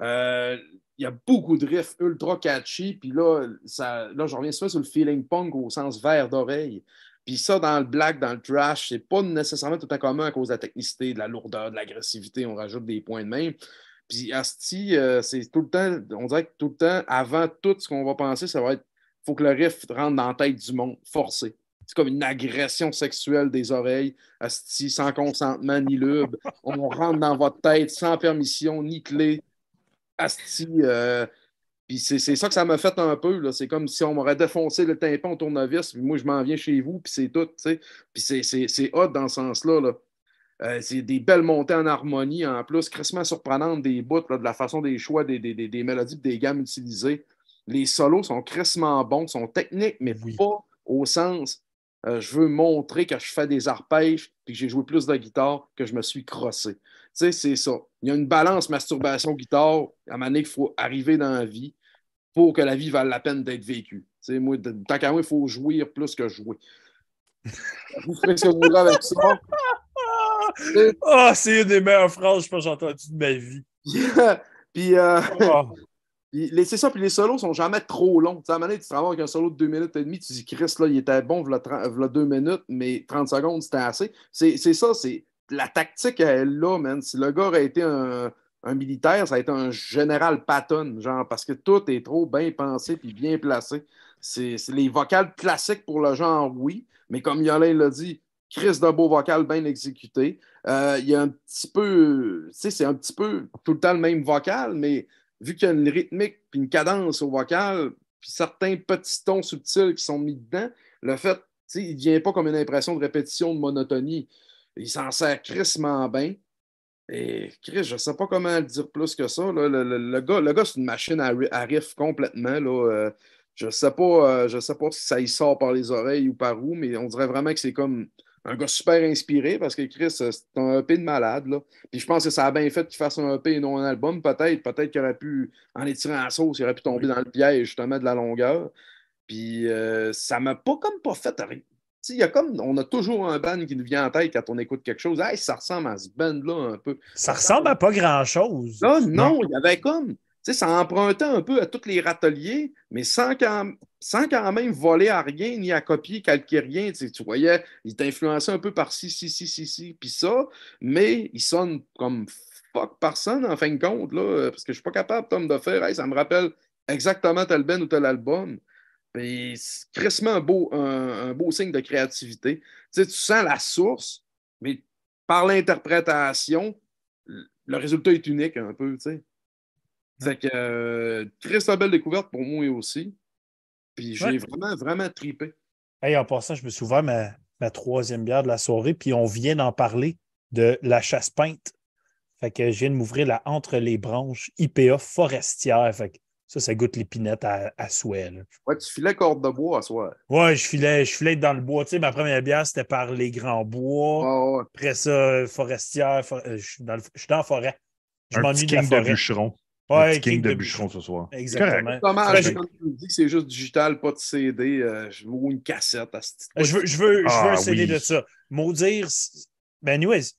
C: Euh, il y a beaucoup de riffs ultra catchy. Puis là, là, je reviens souvent sur le feeling punk au sens vert d'oreille. Puis ça, dans le black, dans le trash, c'est pas nécessairement tout à commun à cause de la technicité, de la lourdeur, de l'agressivité. On rajoute des points de main. Puis Asti, euh, c'est tout le temps, on dirait que tout le temps, avant tout ce qu'on va penser, ça va être faut que le riff rentre dans la tête du monde, forcé c'est comme une agression sexuelle des oreilles, asti, sans consentement ni lube. On rentre dans votre tête sans permission ni clé. Asti, euh, puis c'est, ça que ça m'a fait un peu. C'est comme si on m'aurait défoncé le tympan au tournevis, puis moi, je m'en viens chez vous, puis c'est tout. Puis c'est, hot dans ce sens-là. Là. Euh, c'est des belles montées en harmonie, en plus, crissement surprenante des bouts, de la façon des choix, des, des, des, mélodies, des gammes utilisées. Les solos sont crissement bons, sont techniques, mais pas au sens euh, je veux montrer que je fais des arpèges puis que j'ai joué plus de guitare que je me suis crossé. Tu sais, c'est ça. Il y a une balance masturbation-guitare. À un moment il faut arriver dans la vie pour que la vie vaille la peine d'être vécue. Tu sais, moi, tant qu'à moi, il faut jouir plus que jouer. vous ce avec ça. Ah, c'est une des meilleures phrases que j'ai entendues de ma vie. puis, euh, oh. C'est ça, puis les solos sont jamais trop longs. sais, à un moment donné, tu travailles avec un solo de 2 minutes et demie, tu dis, Chris, là, il était bon, voilà 2 minutes, mais 30 secondes, c'était assez. C'est ça, c'est la tactique, elle là, man. Si le gars a été un, militaire, ça a été un général Patton, genre, parce que tout est trop bien pensé puis bien placé. C'est les vocales classiques pour le genre, oui, mais comme Yolin l'a dit, Chris d'un beau vocal bien exécuté. Euh, il y a un petit peu, tu sais, c'est un petit peu tout le temps le même vocal, mais vu qu'il y a une rythmique puis une cadence au vocal, puis certains petits tons subtils qui sont mis dedans, le fait, il ne vient pas comme une impression de répétition, de monotonie. Il s'en sert crissement bien. Et Chris, je ne sais pas comment dire plus que ça. Le, gars, c'est une machine à, riff complètement. Là. Euh, je ne sais, pas, euh, je sais pas si ça y sort par les oreilles ou par où, mais on dirait vraiment que c'est comme un gars super inspiré parce que Chris, euh, c'est un EP de malade. Là. Puis je pense que ça a bien fait qu'il fasse un EP et non un album, peut-être. Peut-être qu'il aurait pu, en étirant la sauce, il aurait pu tomber dans le piège justement de la longueur. Puis euh, ça m'a pas comme pas fait rien. Y a comme, on a toujours un band qui nous vient en tête quand on écoute quelque chose. Hey, ça ressemble à ce band-là un peu. Ça ressemble à pas grand-chose. Non, non, il y avait comme. Ça empruntait un peu à tous les râteliers, mais sans quand, sans quand même voler à rien ni à copier, calquer rien. Tu, sais, tu voyais, il est influencé un peu par ci, ci, ci, ci, ci, puis ça, mais il sonne comme fuck personne en fin de compte, là, euh, parce que je suis pas capable, Tom, de faire, ça me rappelle exactement tel ben ou tel album. C'est crissement un beau, un, beau signe de créativité. Tu, sens la source, mais par l'interprétation, le résultat est unique un peu. Tu sais. C'est que euh, très belle découverte pour moi aussi. Puis j'ai vraiment, vraiment tripé.
A: Hey, en passant, je me suis ouvert ma, troisième bière de la soirée, puis on vient d'en parler de la chasse peinte. Fait que je viens de m'ouvrir la entre les branches IPA forestière. Fait que ça, ça goûte l'épinette à, à souhait.
C: Ouais, tu filais corde de bois à soir.
A: Ouais, je filais, je dans le bois. Tu sais, ma première bière, c'était par les grands bois. Ah, Après ça, forestière. Euh, je, suis dans la
C: forêt. Je m'ennuie de la De
B: Ouais, King, de, de bûcheron, ce soir. Exactement.
C: Comment je... me dis que c'est juste digital, pas de CD, euh, je ou une cassette. À ce je veux, je veux, je veux un ah CD de
A: ça. Maudire, ben, anyways,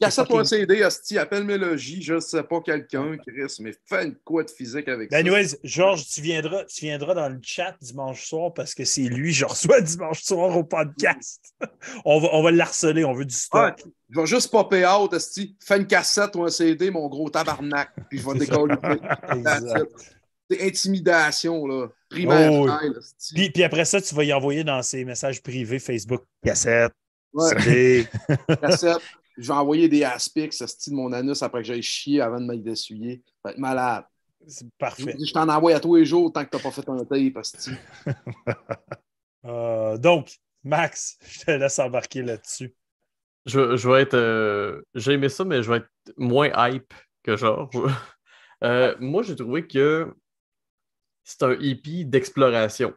C: Cassette ou un CD, hosti, appelle Mélodie, je ne sais pas quelqu'un, Chris, mais fais une quoi de physique avec ben ça. Georges, tu
A: viendras, tu viendras dans le chat dimanche soir parce que c'est lui, je reçois dimanche soir au podcast.
C: on va, on va l'harceler, on veut du stock. je vais juste popper out, asti. fais une cassette ou un CD, mon gros tabarnak, puis je vais décoller. C'est intimidation, là. Primaire. Oh
A: puis, après ça, tu vas y envoyer dans ses messages privés Facebook. Cassette. CD.
C: cassette. Je vais envoyer des aspics, ce style de mon anus après que j'aille chier avant de me d'essuyer. Ça va être malade. C'est parfait. Je, t'en envoie à tous les jours tant que tu n'as pas fait ton tape,
A: euh, donc, Max, je te laisse embarquer là-dessus.
D: Je, vais être. Euh, j'ai aimé ça, mais je vais être moins hype que genre euh, moi, j'ai trouvé que c'est un hippie d'exploration.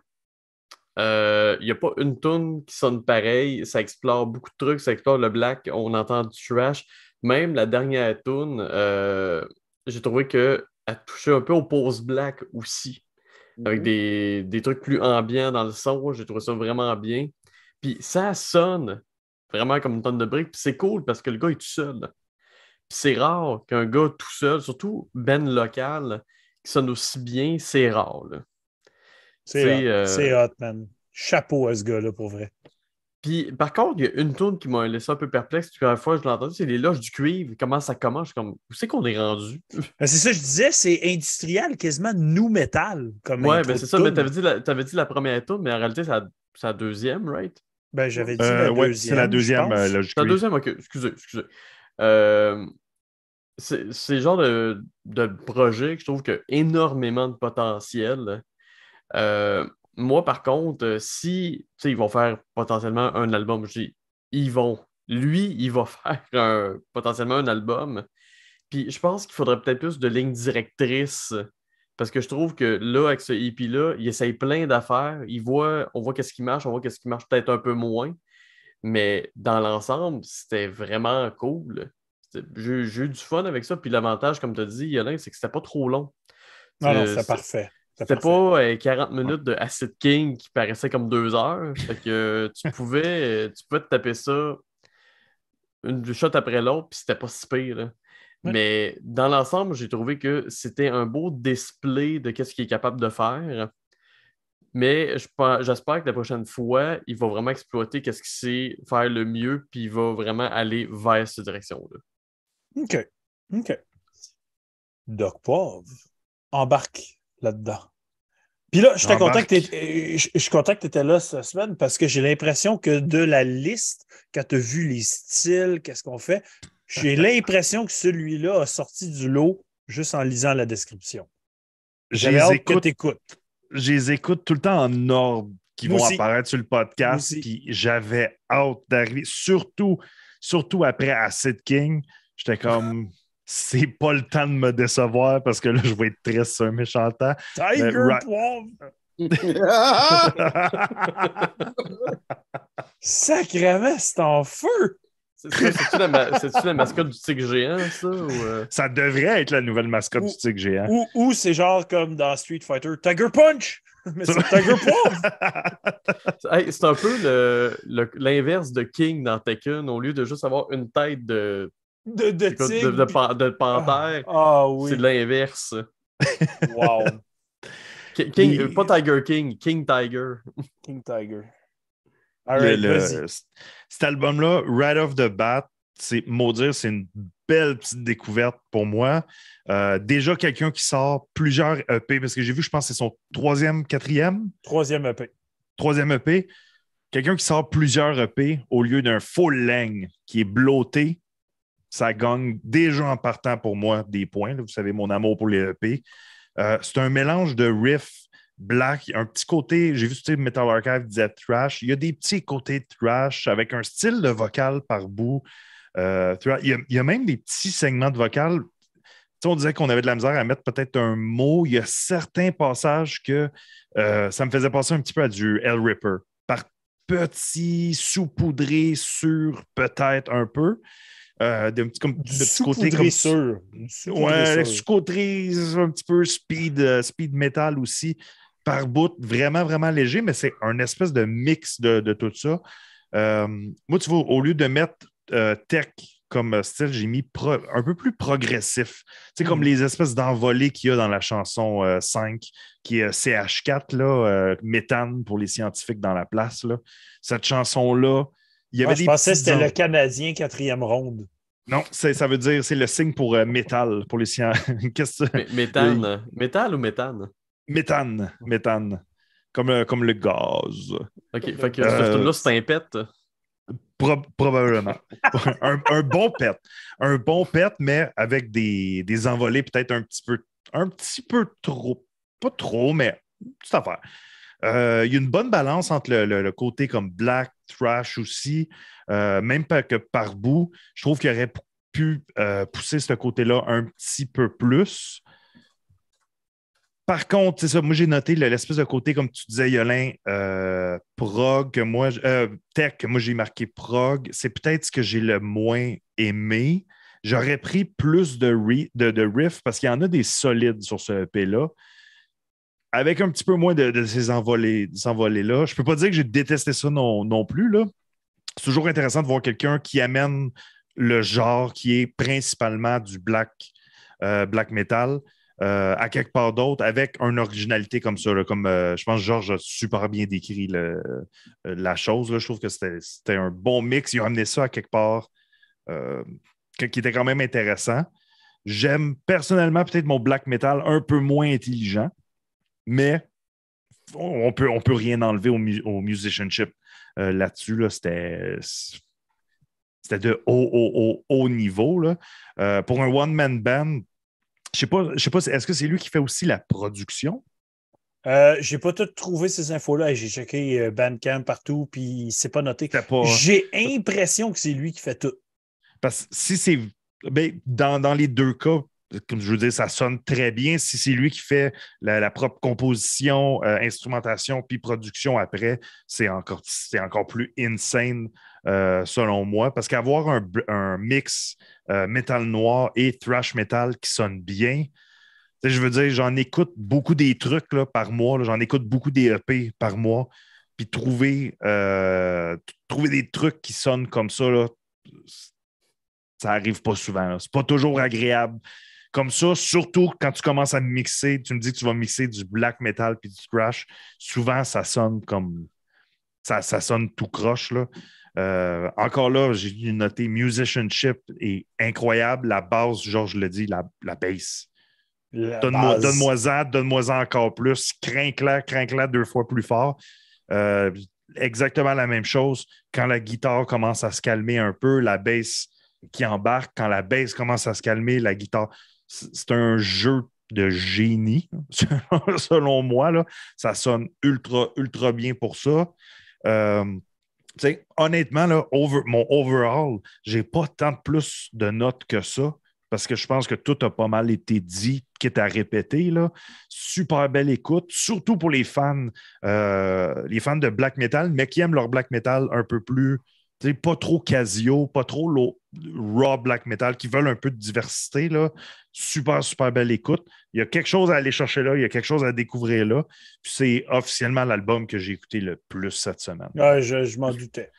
D: Il euh, n'y a pas une tune qui sonne pareil. Ça explore beaucoup de trucs, ça explore le black, on entend du trash. Même la dernière tune, euh, j'ai trouvé qu'elle touchait un peu au post black aussi. Avec mhm. des, des, trucs plus ambiants dans le son, j'ai trouvé ça vraiment bien. Puis ça sonne vraiment comme une tonne de briques. Puis c'est cool parce que le gars est tout seul. Puis c'est rare qu'un gars tout seul, surtout Ben local, qui sonne aussi bien, c'est rare. Euh, c'est hot.
A: man. Chapeau à ce gars-là, pour vrai.
D: Puis, par contre, il y a une tourne qui m'a laissé un peu perplexe. Puis, à la fois, je l'ai entendu, c'est les loges du cuivre. Comment ça commence? Je comme, où c'est qu'on est rendu? Ben,
A: c'est ça, je disais, c'est industriel, quasiment nous metal.
D: Oui, ouais, ben c'est ça. Mais t'avais dit, la, avais dit la première tourne, mais en réalité, c'est la, deuxième, right? Ben, j'avais dit euh, la ouais, deuxième. C'est la deuxième, euh, La deuxième, ok. Excusez, excusez. Euh, c'est le genre de, de, projet que je trouve qu'il y a énormément de potentiel. Euh, moi, par contre, euh, si ils vont faire potentiellement un album, je dis, ils vont. Lui, il va faire potentiellement un album. Puis je pense qu'il faudrait peut-être plus de lignes directrices. Parce que je trouve que là, avec ce EP-là, il essaye plein d'affaires. Il voit, on voit qu'est-ce qui marche, on voit qu'est-ce qui marche peut-être un peu moins. Mais dans l'ensemble, c'était vraiment cool. J'ai eu du fun avec ça. Puis l'avantage, comme tu as dit, Yolin, c'est que c'était pas trop long. Non, non, euh, c'est parfait. C'était pas 40 euh, minutes de Acid King qui paraissait comme deux heures. Fait que euh, euh, tu pouvais, tu te taper ça une shot après l'autre, puis c'était pas si pire. Mais dans l'ensemble, j'ai trouvé que c'était un beau display de ce qu'il est capable de faire. Mais j'espère que la prochaine fois, il va vraiment exploiter qu'est-ce qu'il sait faire le mieux, puis il va vraiment aller vers cette direction-là.
A: OK. OK. Doc Pauvre, embarque là-dedans. Puis là, je euh, suis content que tu étais là cette semaine parce que j'ai l'impression que de la liste, quand tu as vu les styles, qu'est-ce qu'on fait, j'ai l'impression que celui-là a sorti du lot juste en lisant la description. J'ai hâte écoute, écoute. Je les écoute tout le temps en ordre qui vont apparaître sur le podcast. j'avais
B: hâte d'arriver, surtout, surtout après Acid King. J'étais comme c'est pas le temps de me décevoir parce que là, je vais être triste un méchant temps. Tiger Ra
A: Sacrément, c'est en feu! C'est-tu la, la, mascotte du
D: tigre géant, ça?
A: Euh? Ça devrait être la nouvelle mascotte du tigre géant. Ou, c'est genre comme dans Street Fighter, Tiger Punch! Mais c'est Tiger
D: Punch! c'est un peu l'inverse de King dans Tekken. Au lieu de juste avoir une tête de de, de, panthère. Ah, ah oui. C'est l'inverse. Wow. King, Pas Tiger King, King Tiger. King Tiger.
B: cet album-là, right off the bat, c'est maudire, c'est une belle petite découverte pour moi. Euh, déjà, quelqu'un qui sort plusieurs EP, parce que j'ai vu, je pense c'est son troisième, quatrième, Troisième EP. troisième EP. Quelqu'un qui sort plusieurs EP au lieu d'un full length qui est blotté, ça gagne déjà en partant pour moi des points. vous savez, mon amour pour les EP. Euh, c'est un mélange de riff black, un petit côté, j'ai vu type Metal Archive disait trash. Il y a des petits côtés trash avec un style de vocal par bout. Euh, il, y a, même des petits segments de vocal. on disait qu'on avait de la misère à mettre peut-être un mot. Il y a certains passages que euh, ça me faisait passer un petit peu à du l Ripper. Par petit, saupoudré sur peut-être un peu. Euh, comme, de petit côté comme Ouais, sous un petit peu speed, euh, speed metal aussi, par bout, vraiment, vraiment léger, mais c'est un espèce de mix de, tout ça. Euh, moi, tu vois, au lieu de mettre tech comme style, j'ai mis un peu plus progressif. C'est comme hmm. les espèces d'envolées qu'il y a dans la chanson 5, qui est CH4, là, méthane pour les scientifiques dans la place. Là. Cette chanson-là, ah, je pensais que c'était le Canadien quatrième ronde. Non, ça veut dire, c'est le signe pour euh, métal, pour les sciences. méthane. métal ou méthane? Méthane, méthane. Comme, euh, comme le gaz. OK, fait que euh, là
D: c'est un pet.
B: probablement. un, bon pet. Un bon pet, mais avec des, des envolées peut-être un petit peu un petit peu trop. Pas trop, mais petite affaire. Euh, il y a une bonne balance entre le, côté comme black, trash aussi, euh, même pas que par bout. Je trouve qu'il aurait pu euh, pousser ce côté-là un petit peu plus. Par contre, c'est ça, moi j'ai noté l'espèce de côté, comme tu disais, Yolin, prog, moi, tech, moi j'ai marqué prog, c'est peut-être ce que j'ai le moins aimé. J'aurais pris plus de, de riff parce qu'il y en a des solides sur ce EP-là avec un petit peu moins de, ces envolées-là. Je je peux pas dire que j'ai détesté ça non, non plus. C'est toujours intéressant de voir quelqu'un qui amène le genre qui est principalement du black, euh, black metal. Euh, à quelque part d'autre avec une originalité comme ça. comme euh, je pense que Georges a super bien décrit la chose. je trouve que c'était un bon mix. Il a amené ça à quelque part qui était quand même intéressant. J'aime personnellement peut-être mon black metal un peu moins intelligent. Mais on peut, on peut rien enlever au, musicianship euh, là-dessus. c'était de haut, haut, haut, niveau. Euh, pour un
A: one-man band, je sais pas, sais pas est-ce que c'est lui qui fait aussi la production? Euh, j'ai pas tout trouvé ces infos-là. J'ai checké euh, Bandcamp partout, puis c'est pas noté. J'ai l'impression que c'est lui qui fait tout. Parce que si c'est. Ben, dans, dans, les
B: deux cas, comme je veux dire, ça sonne très bien si c'est lui qui fait la, propre composition, euh, instrumentation, puis production après, c'est encore, c'est encore plus insane euh, selon moi. Parce qu'avoir un, mix euh, métal noir et thrash metal qui sonne bien, je veux dire, j'en écoute beaucoup des trucs par mois, j'en écoute beaucoup des EP par mois, puis trouver, trouver des trucs qui sonnent comme ça, ça n'arrive pas souvent. C'est pas toujours agréable. Comme ça, surtout quand tu commences à mixer, tu me dis que tu vas mixer du black metal puis du thrash, souvent ça sonne comme. Ça, ça sonne tout croche, là. Euh, encore là, j'ai noté, musicianship est incroyable. La base, je le dis, la, la Donne-moi donne ça, donne-moi ça encore plus. Crinque-la, crinque-la deux fois plus fort. Euh, exactement la même chose. Quand la guitare commence à se calmer un peu, la bass qui embarque, quand la basse commence à se calmer, la guitare c'est un jeu de génie, selon moi. Là. Ça sonne ultra, ultra bien pour ça. Euh, honnêtement, mon overall, j'ai pas tant plus de notes que ça parce que je pense que tout a pas mal été dit, est à répéter. Là. Super belle écoute, surtout pour les fans, euh, les fans de black metal, mais qui aiment leur black metal un peu plus pas trop Casio, pas trop raw black metal, qui veulent un peu de diversité. Là. Super, super belle écoute. Il y a quelque chose à aller chercher là, il y a quelque chose à découvrir là. c'est officiellement l'album que j'ai écouté le plus cette semaine.
A: je, m'en doutais.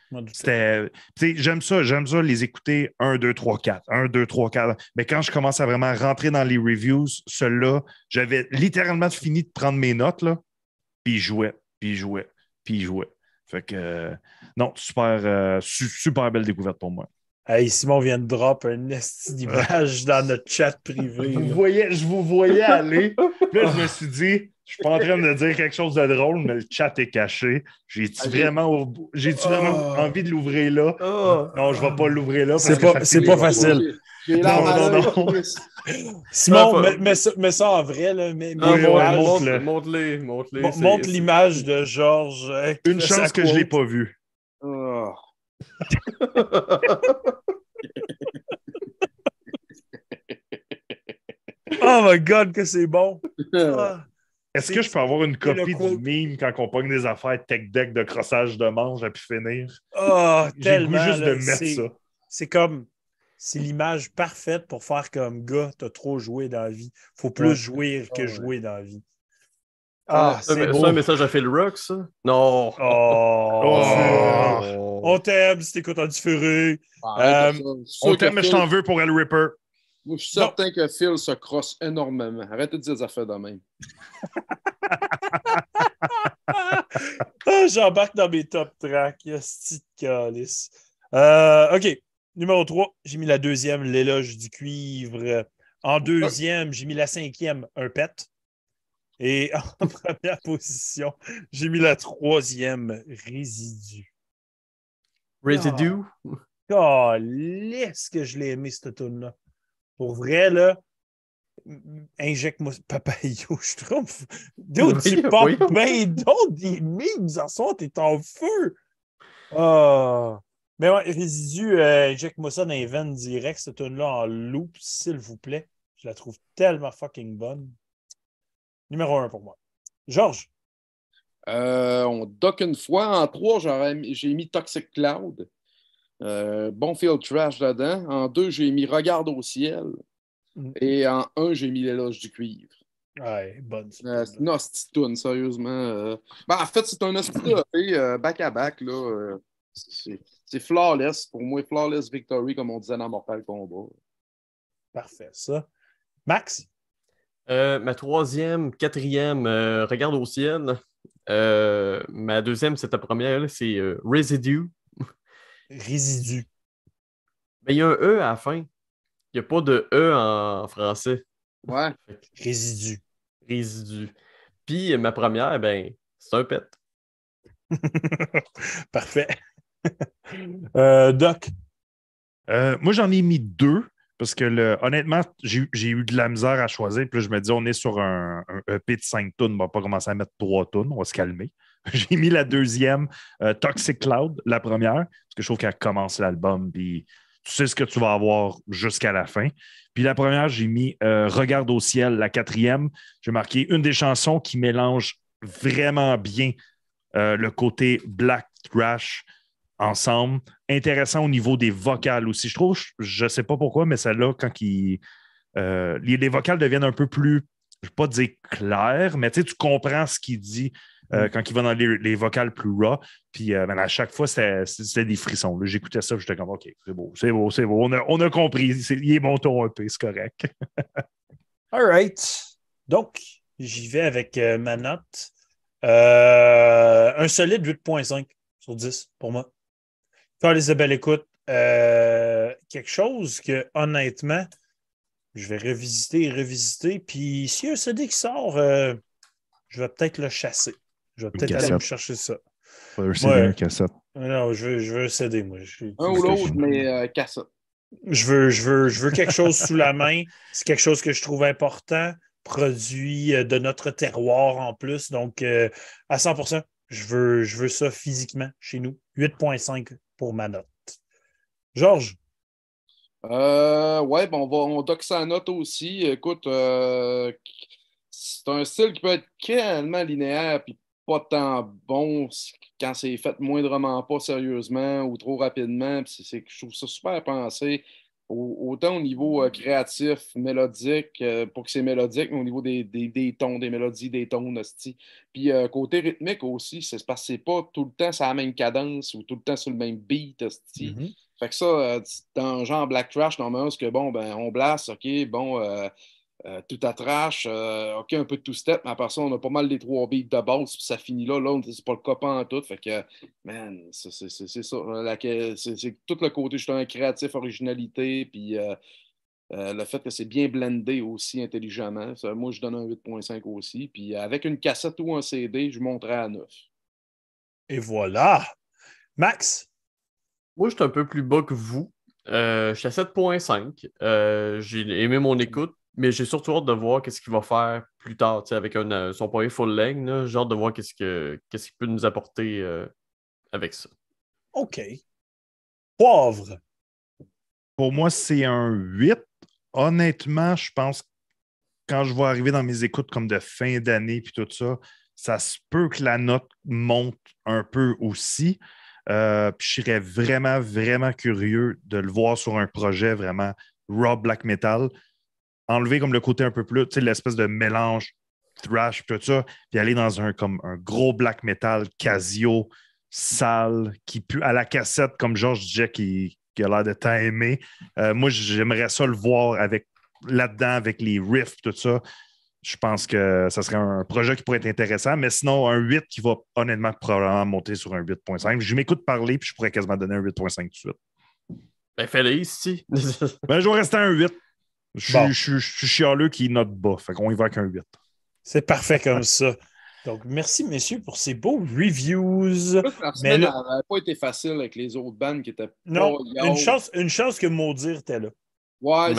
B: J'aime ça, j'aime ça les écouter 1, 2, 3, 4. 1, 2, 3, 4. Mais quand je commence à vraiment rentrer dans les reviews, ceux-là, j'avais littéralement fini de prendre mes notes, là, puis jouais, puis jouais, puis jouais fait que, euh, non, super, euh, super belle découverte pour moi.
A: Hey, Simon vient de drop un image dans notre chat privé. voyez, je vous voyais aller. là, je me suis dit, je suis pas en train de dire
B: quelque chose de drôle, mais le chat est caché. J'ai-tu vraiment, j'ai ah. envie de l'ouvrir là? Ah. Non, je ne vais pas l'ouvrir là. C'est pas, pas facile
A: non, non, non. Simon, mets, ça, en vrai. Là, mais, montre les Montre, l'image de Georges. Hein, une chance que je ne l'ai pas vue.
B: Oh. my god, que c'est bon! Est-ce que je peux avoir une copie du meme quand on pogne des affaires tech deck de crossage de manche à pu finir? Ah, J'ai oh, tellement! juste de mettre ça.
A: C'est comme c'est l'image parfaite pour faire comme gars, t'as trop joué dans la vie. Faut plus jouir jouer que ah, jouer dans la vie. Ah, ah c'est un
D: message à Phil Rock, ça? Non. Oh, oh. oh. On
A: t'aime si t'écoutes en différé.
D: Bah, euh, on t'aime, mais je t'en
C: veux
A: pour El Ripper. Moi,
B: je suis certain
C: que Phil se crosse énormément. Arrête de dire des affaires de même. Ah, j'embarque dans mes top tracks. calice.
A: euh, OK. Numéro 3, j'ai mis la deuxième, l'éloge du cuivre. En oh, deuxième, j'ai mis la cinquième, un pet. Et en première position, j'ai mis la troisième, résidu. Résidu? Oh, oh ce que je l'ai aimé, cette tune-là. Pour vrai, là, injecte-moi papayo, je trompe. D'où tu portes bien d'autres des en soi, t'es en feu. Ah. Mais ouais, Résidu, euh, Jack moi ça dans direct, cette tune-là en loop, s'il vous plaît. Je la trouve tellement fucking bonne. Numéro un pour moi.
C: Georges. Euh, on doc une fois. En trois, j'ai mis Toxic Cloud. Euh, bon trash là-dedans. En deux, j'ai mis Regarde au ciel. Mm. Et en un, j'ai mis L'éloge du cuivre. Ouais, bonne. Euh, c'est une sérieusement. Euh. Ben, en fait, c'est un hostitoune back-à-back. là. c'est c'est flawless, pour moi, flawless victory, comme on disait dans Mortal Kombat. Parfait,
A: ça. Max?
D: Euh, ma troisième, quatrième, euh, regarde au ciel. Euh, ma deuxième, c'est ta première, c'est Residue.
A: Résidu.
D: Mais il y a un E à la fin. Il n'y a pas de E en français. Ouais. Résidu. Résidu. Puis ma première, ben, c'est un pet.
B: Parfait. Euh, Doc? Euh, moi, j'en ai mis deux parce que honnêtement, j'ai eu de la misère à choisir. Puis je me dis, on est sur un, un EP de 5 tonnes, on va pas commencer à mettre 3 tonnes, on va se calmer. J'ai mis la deuxième, euh, Toxic Cloud, la première, parce que je trouve qu'elle commence l'album, puis tu sais ce que tu vas avoir jusqu'à la fin. Puis la première, j'ai mis Regarde au ciel, la quatrième. J'ai marqué une des chansons qui mélange vraiment bien le côté black trash ensemble. Intéressant au niveau des vocales aussi. Je trouve, je ne sais pas pourquoi, mais celle-là, quand il, euh, les, vocales deviennent un peu plus, je ne vais pas dire claires, mais tu comprends ce qu'il dit euh, mm. quand il va dans les, vocales plus raw. Puis euh, ben, à chaque fois, c'était des frissons. J'écoutais ça, j'étais comme OK, c'est beau, c'est beau, c'est beau. On a, compris. il est bon ton un e peu, c'est correct.
A: All right. Donc, j'y vais avec ma note. un solide 8.5 sur 10 pour moi. Carl Isabelle, écoute, euh, quelque chose que, honnêtement, je vais revisiter et revisiter. Puis s'il y a un CD qui sort, euh, je vais peut-être le chasser. Je vais peut-être aller me chercher ça. Non, je veux, je veux moi. Un ou l'autre, mais euh, cassette. Je veux, je, veux, je veux quelque chose sous la main. C'est quelque chose que je trouve important, produit de notre terroir en plus. Donc, à 100 je veux, je veux ça physiquement chez nous. 8,5 pour ma note. Georges?
C: Euh, oui, bon, on, va, on doc sa note aussi. Écoute, euh, c'est un style qui peut être tellement linéaire puis pas tant bon quand c'est fait moindrement pas sérieusement ou trop rapidement. C'est, je trouve ça super pensé autant au niveau euh, créatif, mélodique, euh, pour que c'est mélodique, mais au niveau des, tons, des mélodies, des tons, hostie. Puis euh, côté rythmique aussi, c'est parce que c'est pas tout le temps sur la même cadence ou tout le temps sur le même beat, hostie. Mm-hmm. Fait que ça, dans genre Black Trash, normalement, c'est que bon, ben, on blasse, OK, bon, euh, tout à trash, euh, OK, un peu de two-step, mais à part ça, on a pas mal les trois beats de base, ça finit là. Là, c'est pas le copain en tout. Fait que, man, c'est ça. C'est tout le côté un créatif, originalité, puis euh, le fait que c'est bien blendé aussi intelligemment. moi, je donne un 8.5 aussi. Puis avec une cassette ou un CD, je monterai à 9.
A: Et voilà! Max?
D: Moi, je suis un peu plus bas que vous. je suis à 7.5. J'ai aimé mon écoute mais j'ai surtout hâte de voir qu'est-ce qu'il va faire plus tard, avec un, euh, son poignet full length. J'ai hâte de voir qu'est-ce qu'il peut nous apporter euh, avec ça.
A: OK. Poivre.
B: Pour moi, c'est un 8. Honnêtement, je pense que quand je vois arriver dans mes écoutes comme de fin d'année puis tout ça, ça se peut que la note monte un peu aussi. Euh, puis je serais vraiment, vraiment curieux de le voir sur un projet vraiment raw black metal enlever comme le côté un peu plus, tu sais, l'espèce de mélange thrash, tout ça, puis aller dans un, comme un gros black metal casio, sale, qui pue à la cassette, comme George disait, qui, a l'air de tant euh, moi, j'aimerais ça le voir avec là-dedans, avec les riffs, tout ça. Je pense que ça serait un projet qui pourrait être intéressant, mais sinon, un 8 qui va honnêtement probablement monter sur un 8.5. Je m'écoute parler, puis je pourrais quasiment donner un 8.5 tout de suite.
D: Ben, fais ici.
B: ben, je vais rester à un 8. Je,
A: suis chialeux qui note bas. Fait qu'on y va avec un 8. C'est parfait comme ça. Donc, merci, messieurs, pour ces beaux reviews. Mais là,
C: n'avait pas été facile avec les autres bandes qui étaient. Non, une chance,
A: une chance que Maudire était là. Ouais,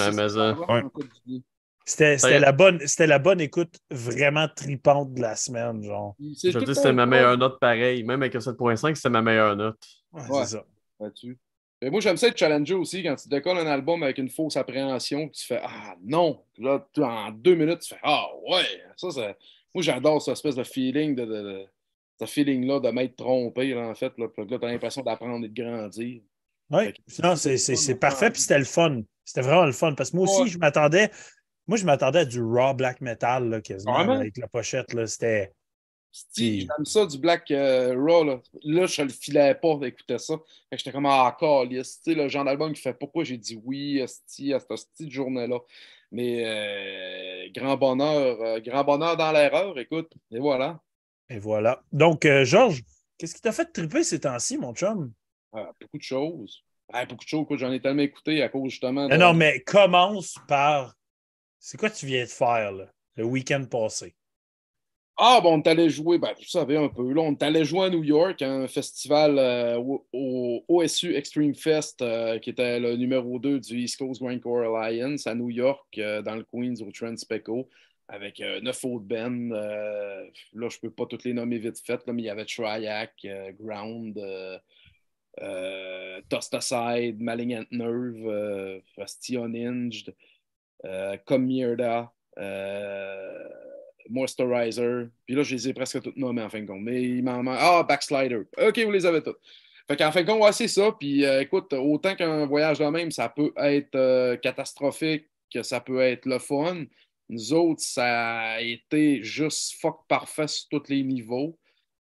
A: C'était, la bonne, c'était la bonne écoute vraiment tripante de la semaine, genre.
D: Je veux dire, c'était ma meilleure note pareil. Même avec un 7.5, c'était ma meilleure note. Ouais,
C: c'est ça. tu moi, j'aime ça être challenger aussi quand tu décolles un album avec une fausse appréhension, tu fais Ah non! Là, tu, en deux minutes, tu fais Ah ouais! Ça, ça... Moi, j'adore cette espèce de feeling de, ce feeling-là de m'être trompé, en fait. Là, tu as l'impression d'apprendre et de grandir.
A: Oui, c'est parfait, puis c'était le fun. C'était vraiment le fun. Parce que moi aussi, je m'attendais. Moi, je m'attendais à du raw black metal là, avec la pochette. C'était
C: J'aime ça du Black euh, Raw. Là. là. je le filais pas d'écouter ça. j'étais comme encore, ah, sais le genre d'album qui fait pourquoi j'ai dit oui à à cette de journée-là. Mais euh, grand bonheur, euh, grand bonheur dans l'erreur, écoute. Et voilà.
A: Et voilà. Donc, Georges, qu'est-ce qui t'a fait triper ces temps-ci, mon chum?
C: beaucoup de choses. beaucoup de choses, j'en ai tellement écouté à cause justement. Non, mais
A: commence par. C'est quoi tu viens de faire le week-end passé?
C: Ah, bon, on t'allait jouer, ben, vous savez un peu, là, on t'allait jouer à New York, à un festival euh, au, OSU Extreme Fest, euh, qui était le numéro 2 du East Coast Grand Core Alliance à New York, euh, dans le Queens, au Trent Speco avec neuf autres bands. là, je ne peux pas toutes les nommer vite fait, mais il y avait Triac, Ground, Tossed Aside, Malignant Nerve, Fastion Hinged, Comierda, Moisturizer. Puis là, je les ai presque toutes nommées en fin de compte. Mais il m'en manque. Ah, Backslider. OK, vous les avez toutes. Fait qu'en fin de compte, ouais, c'est ça. Puis euh, écoute, autant qu'un voyage de même, ça peut être euh, catastrophique, que ça peut être le fun. Nous autres, ça a été juste fuck parfait sur tous les niveaux.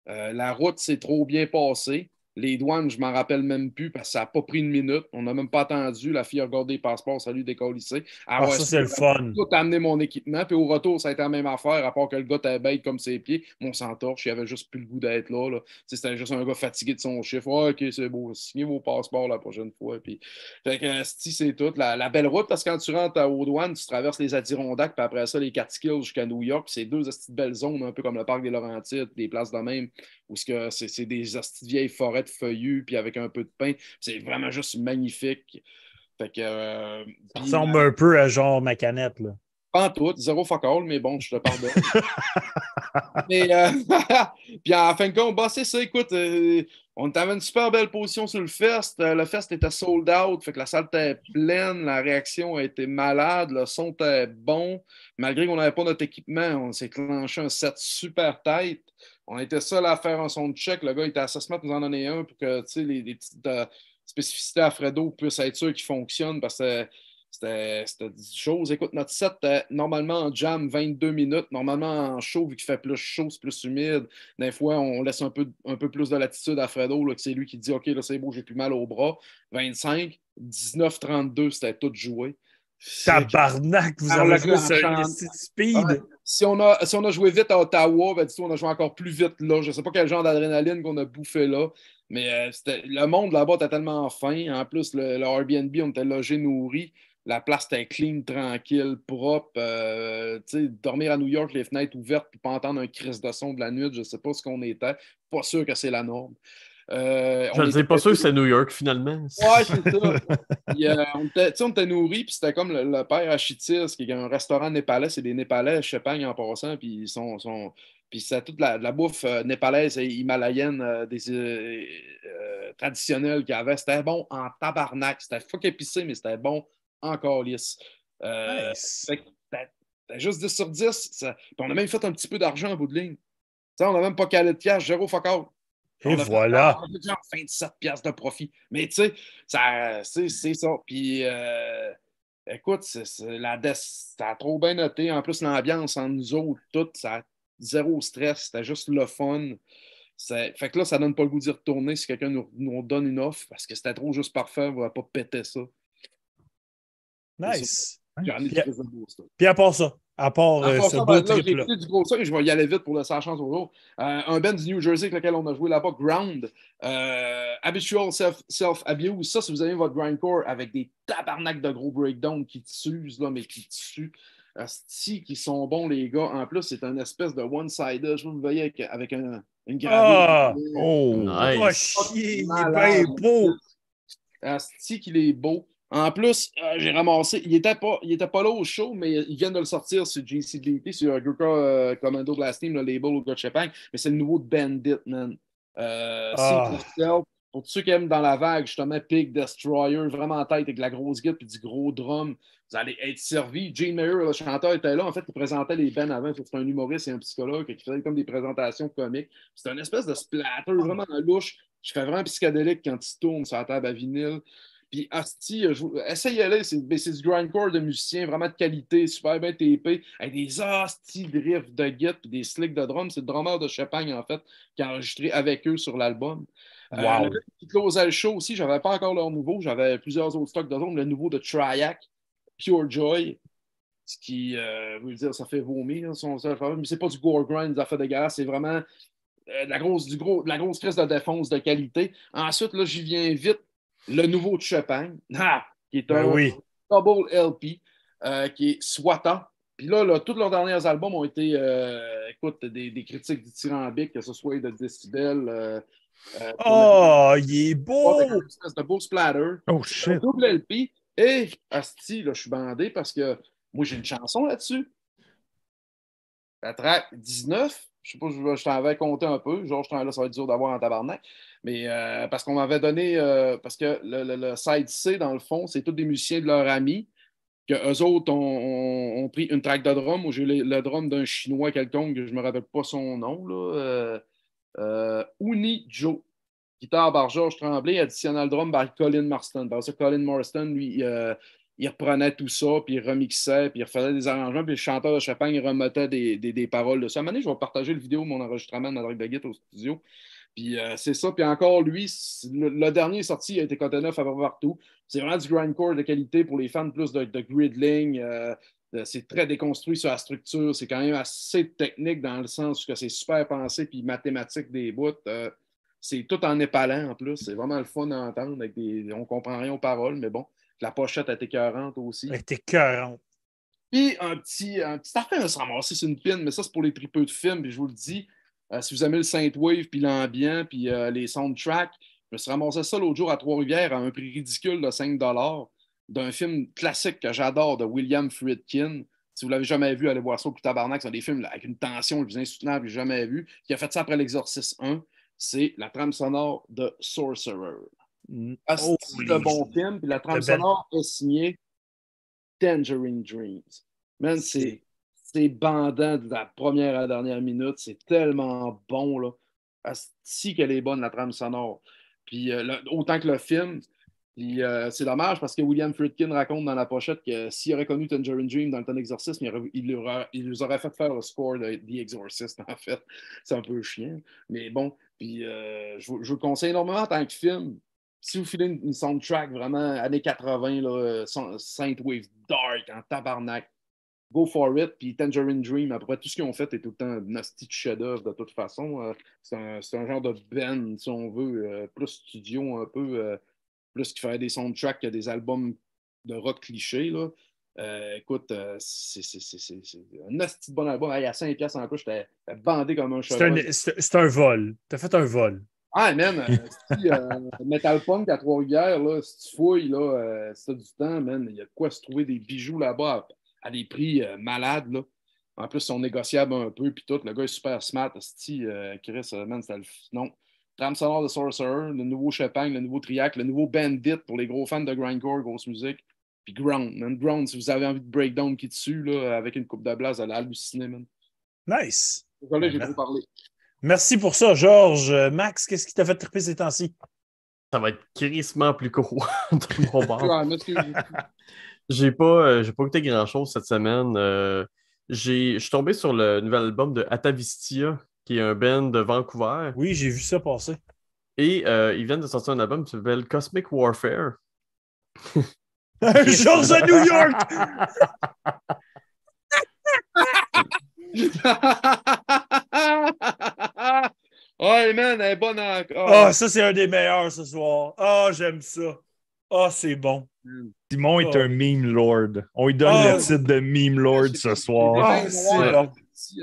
C: Euh, la route s'est trop bien passée. Les douanes, je ne m'en rappelle même plus parce que ça n'a pas pris une minute. On n'a même pas attendu. La fille a les passeports, salut, des ici. Ah ah, ça, c'est le fun. Tout amené mon équipement. Puis au retour, ça a été la même affaire, à part que le gars t'abeille comme ses pieds. Mon s'entorche, il avait juste plus le goût d'être là. C'était juste un gars fatigué de son chiffre. OK, c'est beau. Signez vos passeports la prochaine fois. Puis... Fait euh, c'est tout. La, belle route, parce que quand tu rentres aux douanes, tu traverses les Adirondacks, puis après ça, les Catskills jusqu'à New York. C'est deux belles zones, un peu comme le parc des Laurentides, des places de même, où c'est des vieilles forêts feuillus, puis avec un peu de pain. C'est vraiment juste magnifique. Fait que, euh, ça ressemble un
A: peu à genre ma canette, là.
C: Pas en tout, zéro fuck all, mais bon, je te pardonne. mais, euh, puis en fin de compte, bah, c'est ça, écoute, euh, on avait une super belle position sur le fest. Le fest était sold out, fait que la salle était pleine, la réaction a été malade, le son était bon. Malgré qu'on n'avait pas notre équipement, on s'est clenché un set super tête on était seul à faire un son de check. Le gars était à 6 nous en donner un pour que les, petites euh, spécificités à Fredo puissent être sûres qu'ils fonctionnent parce que c'était des choses. Écoute, notre set, euh, normalement en jam, 22 minutes. Normalement en chaud, vu qu'il fait plus chaud, c'est plus humide. Des fois, on laisse un peu, un peu plus de latitude à Fredo, que c'est lui qui dit OK, là, c'est beau, j'ai plus mal au bras. 25, 19, 32, c'était tout joué. Tabarnak, vous avez un speed. Si on, a, si on a joué vite à Ottawa, ben, on a joué encore plus vite là. Je ne sais pas quel genre d'adrénaline qu'on a bouffé là, mais euh, le monde là-bas était tellement fin. En plus, le, Airbnb, on était logé, nourri. La place était clean, tranquille, propre. Euh, dormir à New York, les fenêtres ouvertes, puis pas entendre un cris de son de la nuit, je ne sais pas ce qu'on était. Pas sûr que c'est la norme. Euh, je ne sais pas ça c'est
D: New York finalement. Ouais, c'est
C: ça. on était nourris, puis c'était comme le, père père Achitis, qui a un restaurant népalais. C'est des Népalais, Chepagne en passant, puis ils sont. puis c'est toute la, bouffe euh, népalaise et himalayenne euh, traditionnelle qu'il y avait. C'était bon en tabarnak. C'était fuck épicé, mais c'était bon encore lisse. Nice. juste 10 sur 10. Puis on a même fait un petit peu d'argent en bout de ligne. on n'a même pas calé de cash, zéro fuck out. Et voilà. pièces de profit. Mais tu sais, c'est, ça. Puis, euh, écoute, la ça a trop bien noté. En plus, l'ambiance en nous autres, tout, ça zéro stress. C'était juste le fun. fait que là, ça donne pas le goût d'y retourner si quelqu'un nous, donne une offre parce que c'était trop juste parfait. On va pas péter ça. Nice. puis à part ça. À part euh, ce beau ben là du gros ça, je vais y aller vite pour le la chance au jour. un band du New Jersey avec lequel on a joué là-bas, Ground, euh, Habitual Self-Abuse. ça, si vous avez votre grindcore avec des tabarnaks de gros breakdowns qui t'usent, mais qui tuent. Asti, qui sont bons, les gars. En plus, c'est un espèce de one sided Je vous voyais avec, avec un, une gravure. Ah! oh, nice. chier, il est beau. Asti, qu'il est beau. En plus, euh, j'ai ramassé. Il n'était pas, était pas là au show, mais ils viennent de le sortir sur GCDT, sur Gurkha euh, Commando Blast Team, le label au gars Mais c'est le nouveau Bandit, man. Euh, ah. pour ça, pour ceux qui aiment dans la vague, justement, Pig Destroyer, vraiment en tête avec la grosse guitare et du gros drum, vous allez être servi. Gene Mayer, le chanteur, était là. En fait, il présentait les Ben avant. C'était un humoriste et un psychologue qui faisait comme des présentations comiques. C'est un espèce de splatter ah. vraiment louche. Je fais vraiment psychédélique quand il tourne sur la table à vinyle. Puis Asti, euh, essayez-le, ben, c'est du grindcore de musiciens vraiment de qualité, super bien TP, avec des Asti riffs de guit, puis des slicks de drum. C'est le drummer de champagne, en fait, qui a enregistré avec eux sur l'album. Euh, wow. qui le show aussi, j'avais pas encore leur nouveau, j'avais plusieurs autres stocks de drums, le nouveau de Triac, Pure Joy, ce qui euh, je veut dire ça fait vomir, hein, son, mais c'est pas du gore grind, des affaires de guerre, c'est vraiment la grosse, du gros, la grosse crise de défense de qualité. Ensuite, là, j'y viens vite le nouveau de Chopin, ah, qui est ben un double LP, euh, qui est Swata. Puis là, là, tous leurs derniers albums ont été, euh, écoute, des, des critiques tyrannique que ce soit de Decibel. Euh, oh, il est beau! C'est un beau splatter. Oh, shit! double LP. Et, asti, là, je suis bandé parce que moi, j'ai une chanson là-dessus. La track 19, je ne sais pas, je, je t'en avais compté un peu. Georges, Tremblay, ça va être dur d'avoir en tabarnak. Mais euh, parce qu'on m'avait donné, euh, parce que le, side C, dans le fond, c'est tous des musiciens de leurs amis, que eux autres ont, pris une traque de drum ou j'ai le, le, drum d'un Chinois quelconque, je me rappelle pas son nom, là, euh, Uni Joe. Guitare par Georges Tremblay, additionnel drum par Colin Marston. Parce que Colin Marston, lui, il reprenait tout ça, puis il remixait, puis il refaisait des arrangements, puis le chanteur de Chopin, il remettait des, paroles de ça. À un je vais partager le vidéo, mon enregistrement de Madrid Baguette au studio. Puis euh, c'est ça. Puis encore, lui, le, dernier sorti a été coté neuf à partout. C'est vraiment du grindcore de qualité pour les fans plus de, de gridling. Euh, c'est très déconstruit sur la structure. C'est quand même assez technique dans le sens que c'est super pensé puis mathématique des bouts. Euh, c'est tout en épalant en plus. C'est vraiment le fun à entendre. Avec des, on comprend rien aux paroles, mais bon. La pochette était écœurante aussi. Elle était écœurante. Puis un petit, un affaire se ramasser c'est une pin, mais ça, c'est pour les peu de films, puis je vous le dis. Euh, si vous aimez le Saint-Wave, puis l'ambiance, puis euh, les soundtracks, je me suis ramassé ça l'autre jour à Trois-Rivières à un prix ridicule de 5 d'un film classique que j'adore de William Friedkin. Si vous ne l'avez jamais vu, allez voir ça au Tabarnak. C'est des films avec une tension le plus insoutenable que j'ai jamais vu. Qui a fait ça après l'Exorciste 1. C'est la trame sonore de Sorcerer. Ah, c'est un bon film. Puis la trame ben sonore est signée Tangerine Dreams. Man, c'est bandant de la première à la dernière minute. C'est tellement bon, là. si qu'elle est bonne, la trame sonore. Puis euh, autant que le film. Euh, c'est dommage parce que William Friedkin raconte dans la pochette que s'il aurait connu Tangerine Dream dans le temps il, nous aurait fait faire le score de The Exorcist, en fait. C'est un peu chien Mais bon, puis euh, je, vous le conseille énormément en tant que film si vous filez une, soundtrack vraiment années 80, là, euh, Saint Wave Dark en tabarnak, go for it. Puis Tangerine Dream, après tout ce qu'ils ont fait est tout le temps un nasty chef-d'œuvre de toute façon. Euh, c'est un, genre de band, si on veut, euh, plus studio un peu, plus qui fait des soundtracks que des albums de rock cliché Là. écoute, c'est un nasty bon album. y à 5$ en plus, j'étais bandé comme un cheval.
A: C'est un, un, vol. T'as fait un vol.
C: Ah, man, euh, si, euh, Metal Punk à Trois-Rivières, si tu fouilles, là, euh, ça du temps, man, il y a de quoi se trouver des bijoux là-bas à, des prix malades. Là. En plus, ils sont négociables un peu, puis tout. Le gars est super smart. Si, Chris, man, c'est le. Non. Tram sonore de Sorcerer, le nouveau Chopin, le nouveau Triac, le nouveau Bandit pour les gros fans de grindcore, grosse musique. Puis Ground, man. Ground, si vous avez envie de breakdown qui dessus, là, avec une coupe de blase, allez halluciner, man. Nice. Désolé, ben, j'ai trop parlé.
A: Merci pour ça, Georges. Euh, Max, qu'est-ce qui t'a fait triper ces temps-ci?
D: Ça va être crissement plus court
A: de mon
D: j'ai pas, euh, pas grand-chose cette semaine. Euh, j'ai, je suis tombé sur le nouvel album de Atavistia, qui est un band de Vancouver. Oui, j'ai vu ça passer. Et ils viennent de sortir un album qui s'appelle Cosmic Warfare.
E: Georges à New York!
A: Ouais, man, ah, ah, ça, c'est un des meilleurs ce soir. Ah, j'aime ça. Ah, c'est bon. Simon est ah. un
B: meme lord. On lui donne le ah. titre de meme lord ce soir. Ah, c'est euh,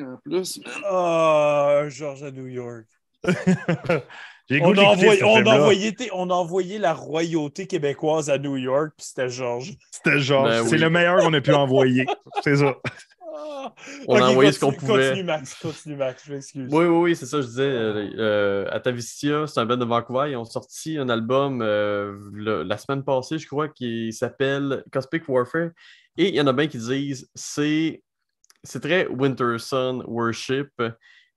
A: en plus. Ah, George à New York. on, a envoyé, on, a envoyé, on, a envoyé, la royauté québécoise à New York, puis c'était George.
B: C'était George. Ben c'est le meilleur qu'on a pu envoyer. C'est ça
A: on
D: a envoyé ce qu'on pouvait. Continue, Max. Continue,
A: Max. Je m'excuse. Oui,
D: oui, oui, c'est ça, je disais. Euh, euh, Atavistia, c'est un band de Vancouver. Ils ont sorti un album euh, la semaine passée, je crois, qui s'appelle Cosmic Warfare. Et il y en a bien qui disent c'est c'est très Winter Sun Worship.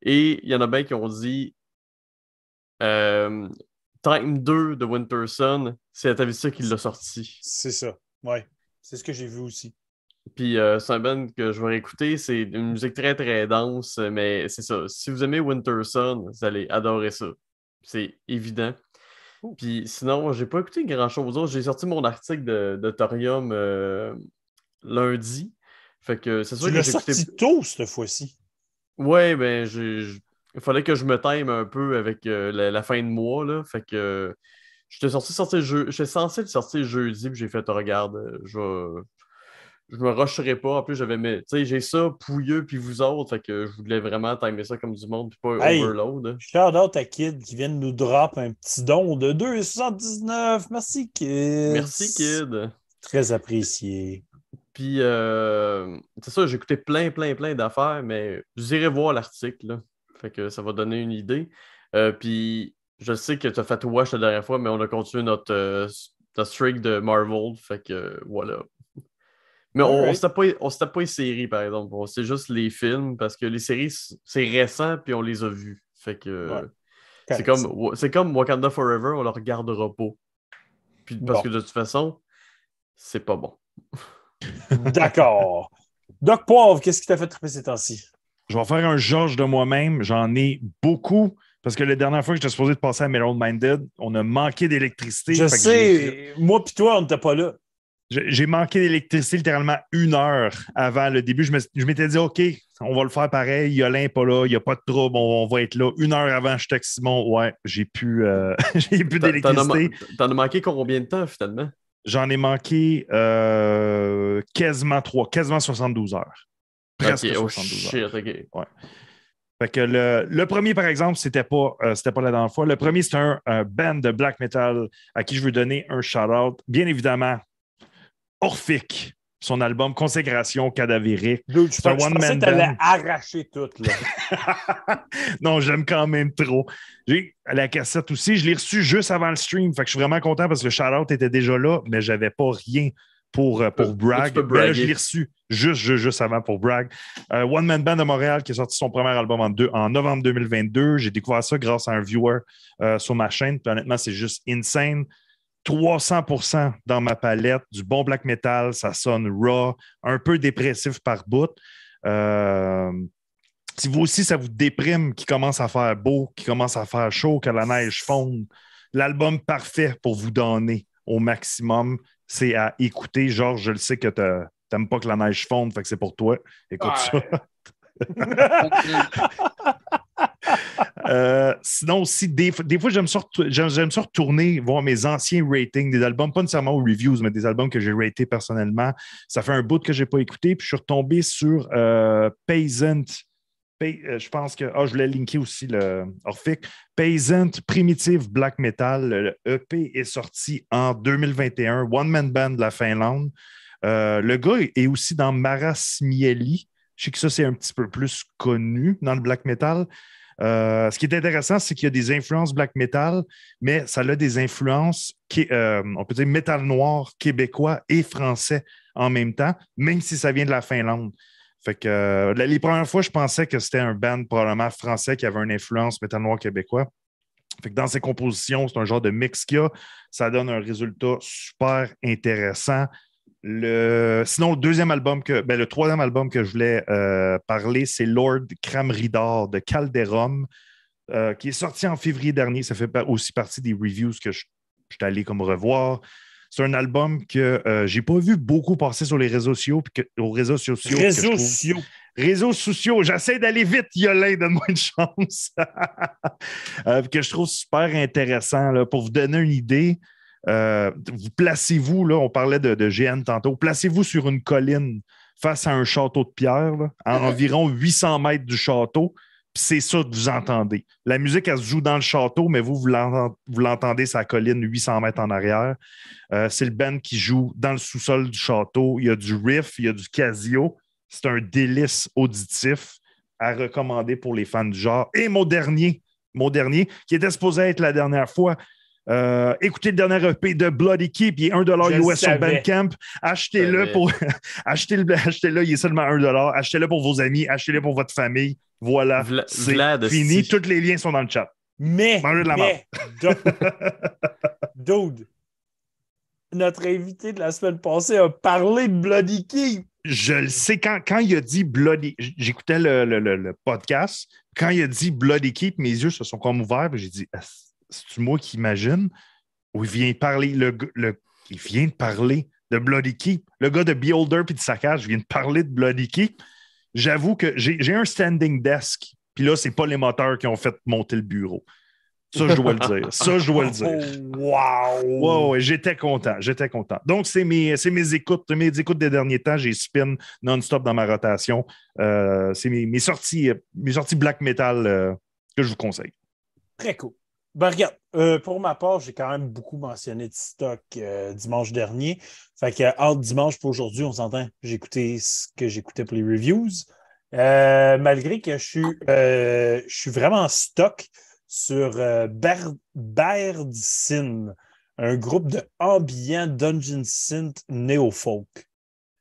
D: Et il y en a bien qui ont dit Time 2 de Winter Sun, c'est Atavistia qui l'a sorti. C'est ça,
A: oui C'est ce que j'ai vu aussi.
D: Puis euh, c'est un band que je vais écouter, C'est une musique très, très dense, mais c'est ça. Si vous aimez Winter Sun, vous allez adorer ça. C'est évident. Puis sinon, j'ai pas écouté grand-chose d'autre. J'ai sorti mon article de, euh, lundi. Fait que c'est sûr que j'ai sorti tôt cette fois-ci. Ouais, ben il fallait que je me time un peu avec euh, la, fin de mois là. Fait que j'étais sorti je... censé le sortir jeudi, puis j'ai fait oh, regarde, je je me rusherai pas. En plus, j'avais mes... j'ai ça, Pouilleux, puis vous autres. Fait que je voulais vraiment timer ça comme du monde, puis pas overload.
A: Shout out à Kid qui vient de nous drop un petit don de 2,79.
D: Merci, Kid. Merci, Kid. Très apprécié. Puis, euh, c'est ça, j'ai écouté plein, plein, plein d'affaires, mais vous irez voir l'article. Fait que ça va donner une idée. Euh, puis, je sais que tu as fait watch la dernière fois, mais on a continué notre, euh, notre streak de Marvel. Fait que voilà. Mais on ne se tape pas, pas les séries, par exemple. C'est juste les films parce que les séries, c'est récent puis on les a vus. Fait que c'est comme, comme Wakanda Forever, on le regardera pas. parce que de toute façon, c'est pas bon.
A: D'accord. Doc Poivre, qu'est-ce qui t'a fait triper ces temps-ci?
B: Je vais faire un George de moi-même. J'en ai beaucoup. Parce que la dernière fois que j'étais supposé de passer à Metal Minded, on a manqué d'électricité. Je sais, moi puis toi, on n'était pas là. J'ai manqué d'électricité littéralement une heure avant le début. Je m'étais dit, OK, on va le faire pareil. Yolin n'est pas là, il n'y a pas de trouble, on, va être là. Une heure avant, je suis Simon. Ouais, j'ai pu euh, j'ai pu d'électricité.
D: T'en as manqué combien de temps finalement?
B: J'en ai manqué euh, quasiment trois, quasiment 72 heures.
D: Presque 72 heures.
B: Fait que le, premier, par exemple, c'était pas, euh, pas la dernière fois. Le premier, c'est un, band de black metal à qui je veux donner un shout-out. Bien évidemment, Orphic, son album consécration cadavérique. je, pensais
A: arracher tout.
B: non, j'aime quand même trop. J'ai la cassette aussi. Je l'ai reçu juste avant le stream. Fait que je suis vraiment content parce que le shout-out était déjà là, mais je n'avais pas rien pour, euh, pour Bragg. je l'ai reçu juste, juste, avant pour Bragg. Euh, One Man Band de Montréal qui a sorti son premier album en, en novembre 2022. J'ai découvert ça grâce à un viewer euh, sur ma chaîne. honnêtement, c'est juste insane. 300 dans ma palette, du bon black metal, ça sonne raw, un peu dépressif par bout. Euh, si vous aussi, ça vous déprime qu'il commence à faire beau, qu'il commence à faire chaud, que la neige fonde, l'album parfait pour vous donner au maximum, c'est à écouter. George, je le sais que tu n'aimes pas que la neige fonde, fait que c'est pour toi. Écoute ça. Euh, sinon aussi, des, fois, j'aime ça, retourner voir mes anciens ratings des albums, pas nécessairement aux reviews, mais des albums que j'ai ratés personnellement. Ça fait un bout que j'ai pas écouté, puis je suis retombé sur euh, euh je pense que. Ah, je l'ai linké aussi le Orphic. Peasant Primitive Black Metal, le EP e est sorti en 2021, One Man Band de la Finlande. Euh, le gars est aussi dans Maras Je sais que ça, c'est un petit peu plus connu dans le black metal, euh, ce qui est intéressant, c'est qu'il y a des influences black metal, mais ça a des influences, qui, euh, on peut dire, métal noir québécois et français en même temps, même si ça vient de la Finlande. que euh, les premières fois, je pensais que c'était un band probablement français qui avait une influence métal noir québécois. dans ses compositions, c'est un genre de mix qu'il y a. Ça donne un résultat super intéressant, le, sinon, le deuxième album que. Ben, le troisième album que je voulais euh, parler, c'est Lord Cramridor de Calderum, euh, qui est sorti en février dernier. Ça fait aussi partie des reviews que je, suis allé comme revoir. C'est un album que euh, j'ai pas vu beaucoup passer sur les réseaux sociaux. aux réseaux sociaux. Réseaux sociaux. Réseaux sociaux. J'essaie d'aller vite, Yolin, donne-moi une chance. que je trouve super intéressant. pour vous donner une idée, euh, vous placez-vous, là, on parlait de, GN tantôt, placez-vous sur une colline face à un château de pierre, à environ 800 mètres du château, puis c'est ça que vous entendez. La musique, elle se joue dans le château, mais vous, vous l'entendez sa colline 800 mètres en arrière. Euh, c'est le band qui joue dans le sous-sol du château. Il y a du riff, il y a du casio. C'est un délice auditif à recommander pour les fans du genre. Et mon dernier, mon dernier, qui était supposé être la dernière fois, euh, écoutez le dernier EP de Bloody Keep. il est 1 US sur Bandcamp. Achetez-le pour. achetez-le, acheter il est seulement 1 Achetez-le pour vos amis, achetez-le pour votre famille. Voilà. c'est fini. Tous les liens sont dans le chat.
A: Mais. Mangez de la mais, Dude, notre invité de la semaine passée a parlé de Bloody Keep. Je le sais, quand, il a
B: dit Bloody. J'écoutais le, podcast. Quand il a dit Bloody Keep, mes yeux se sont comme ouverts, j'ai dit c'est moi qui imagine, où il vient parler, le, vient de parler de Bloody Key. Le gars de Beholder puis de Saccage vient de parler de Bloody Key. J'avoue que j'ai un standing desk, puis là, c'est pas les moteurs qui ont fait monter le bureau.
A: Ça, je dois le dire. Ça, je dois le dire. Oh,
B: wow! j'étais content. J'étais content. Donc, c'est mes, mes écoutes. Mes écoutes des derniers temps, j'ai spin non-stop dans ma rotation. Euh, c'est mes, sorties, mes sorties black metal euh, que je vous conseille.
A: Très cool. Ben regarde, euh, pour ma part, j'ai quand même beaucoup mentionné de stock euh, dimanche dernier. Fait que euh, dimanche pour aujourd'hui, on s'entend. J'ai écouté ce que j'écoutais pour les reviews. malgré que je suis, je suis vraiment stock sur Baird un groupe de ambient dungeon synth néo-folk.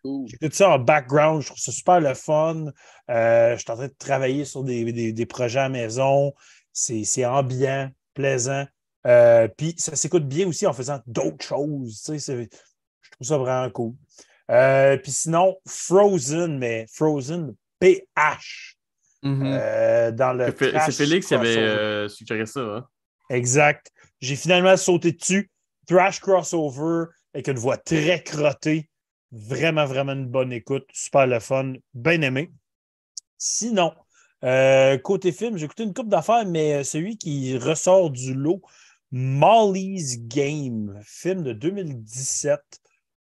A: tout ça en background, je trouve ça super le fun. je suis en train de travailler sur des, des projets à maison. C'est ambiant plaisant. Euh, puis ça s'écoute bien aussi en faisant d'autres choses. Je trouve ça vraiment cool. Euh, puis sinon, Frozen, mais Frozen PH. Mm-hmm. Euh, dans le C'est Félix qui
D: avait suggéré ça. Hein.
A: Exact. J'ai finalement sauté dessus. Thrash crossover avec une voix très crottée. Vraiment, vraiment une bonne écoute. Super le fun. Bien aimé. Sinon, euh, côté film, j'ai écouté une coupe d'affaires, mais euh, celui qui ressort du lot, Molly's Game, film de 2017.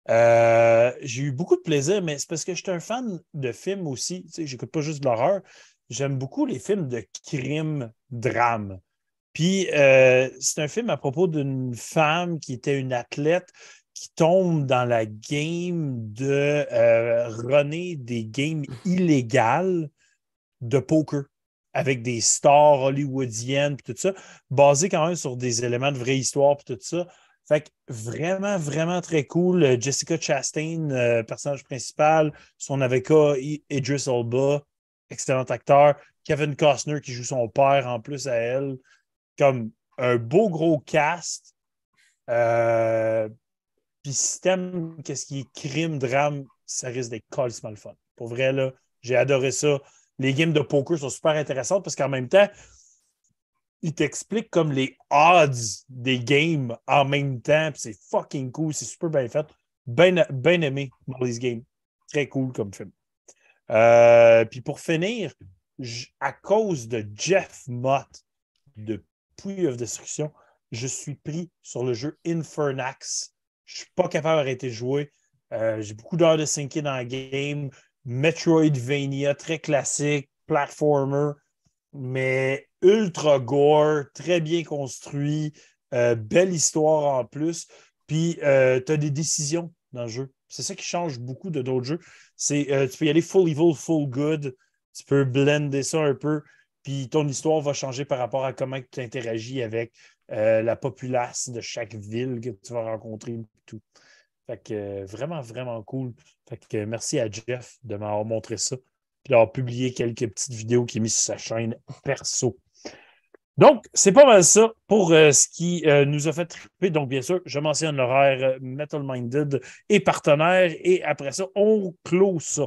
A: Euh, j'ai eu beaucoup de plaisir, mais c'est parce que je suis un fan de films aussi. Tu sais, j'écoute pas juste de l'horreur. J'aime beaucoup les films de crime, drame. Puis c'est un film à propos d'une femme qui était une athlète qui tombe dans la game de René, des games illégales de poker avec des stars hollywoodiennes, et tout ça, basé quand même sur des éléments de vraie histoire, puis tout ça. Fait que vraiment, vraiment très cool. Jessica Chastain, euh, personnage principal, son avocat Idris Elba, excellent acteur. Kevin Costner qui joue son père en plus à elle. Comme un beau gros cast. Euh, puis si qu'est-ce qui est crime, drame, ça risque d'être call fun. Pour vrai, là, j'ai adoré ça les games de poker sont super intéressantes parce qu'en même temps, ils t'expliquent comme les odds des games en même temps. C'est fucking cool, c'est super bien fait. Bien ben aimé, Marley's Game. Très cool comme film. Euh, puis pour finir, à cause de Jeff Mott de Puy of Destruction, je suis pris sur le jeu Infernax. Je ne suis pas capable d'arrêter de jouer. Euh, j'ai beaucoup d'heures de sync dans la game. Metroidvania, très classique, platformer, mais ultra gore, très bien construit, euh, belle histoire en plus. Puis, euh, tu as des décisions dans le jeu. C'est ça qui change beaucoup de d'autres jeux. C'est, euh, tu peux y aller full evil, full good. Tu peux blender ça un peu. Puis, ton histoire va changer par rapport à comment tu interagis avec la populace de chaque ville que tu vas rencontrer. Tout. Fait que euh, vraiment, vraiment cool. Fait que merci à Jeff de m'avoir montré ça. Puis d'avoir publié quelques petites vidéos qu'il a mis sur sa chaîne perso. Donc, c'est pas mal ça pour euh, ce qui euh, nous a fait triper. Donc, bien sûr, je mentionne l'horaire Metal Minded et partenaire. Et après ça, on clôt ça.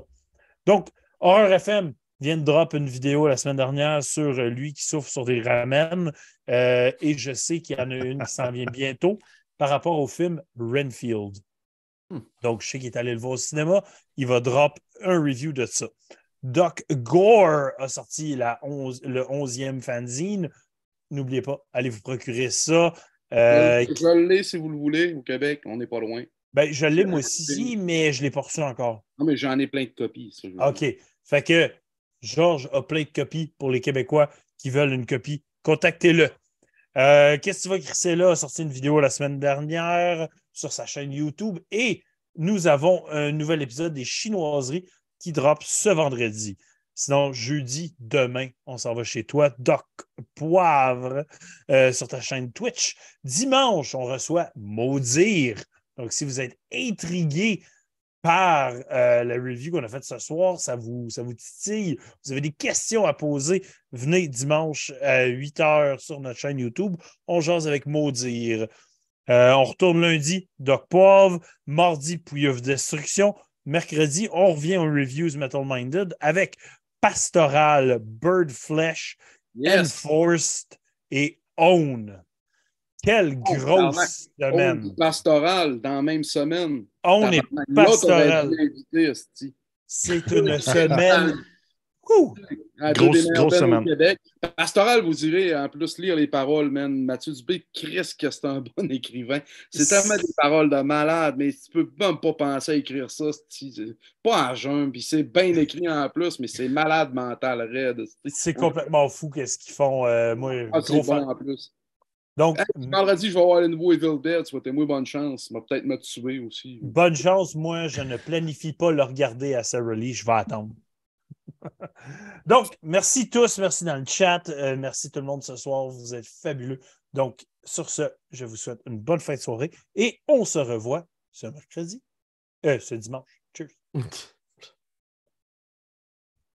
A: Donc, Horror FM vient de drop une vidéo la semaine dernière sur lui qui souffre sur des ramen. et je sais qu'il y en a une qui s'en vient bientôt par rapport au film Renfield. Donc, je sais qu'il est allé le voir au cinéma. Il va drop un review de ça. Doc Gore a sorti la le 11e fanzine.
C: N'oubliez pas, allez vous procurer ça. Euh, euh, je l'ai si vous le voulez au Québec, on n'est pas loin. Ben, je l'ai moi aussi,
A: mais je ne l'ai pas reçu encore.
C: Non, mais j'en ai plein de copies. OK.
A: Fait que Georges a plein de copies pour les Québécois qui veulent une copie. Contactez-le. Euh, qu'est-ce que tu vas, là a sorti une vidéo la semaine dernière sur sa chaîne YouTube. Et nous avons un nouvel épisode des Chinoiseries qui drop ce vendredi. Sinon, jeudi, demain, on s'en va chez toi, Doc Poivre, euh, sur ta chaîne Twitch. Dimanche, on reçoit Maudire. Donc, si vous êtes intrigué par euh, la review qu'on a faite ce soir, ça vous, ça vous titille, vous avez des questions à poser, venez dimanche à 8 h sur notre chaîne YouTube. On jase avec Maudire. Euh, on retourne lundi, Doc Poivre. Mardi, Puy Destruction. Mercredi, on revient aux reviews Metal Minded avec Pastoral, Bird Flesh, Enforced et Own. Quelle oh, grosse semaine!
C: pastoral dans la même semaine. On est pastoral. C'est une semaine grosse, semaine. Pastoral, vous irez en plus lire les paroles, man. Mathieu Dubé, Chris, que c'est un bon écrivain. C'est tellement des paroles de malade, mais tu peux même pas penser à écrire ça. Euh, pas en jeune, puis c'est bien écrit en plus, mais c'est malade mental, raide. C'est
A: complètement fou qu'est-ce qu'ils font. Euh, moi, ah, Bon en plus. Donc,
C: je vais voir le nouveau Evil Dead. moi bonne chance. Il peut-être me tuer aussi. Bonne
A: chance. Moi, je ne planifie pas le regarder à ce release, Je vais attendre. Donc, merci tous, merci dans le chat, euh, merci tout le monde ce soir, vous êtes fabuleux. Donc, sur ce, je vous souhaite une bonne fin de soirée et on se revoit ce mercredi, euh, ce dimanche. Cheers.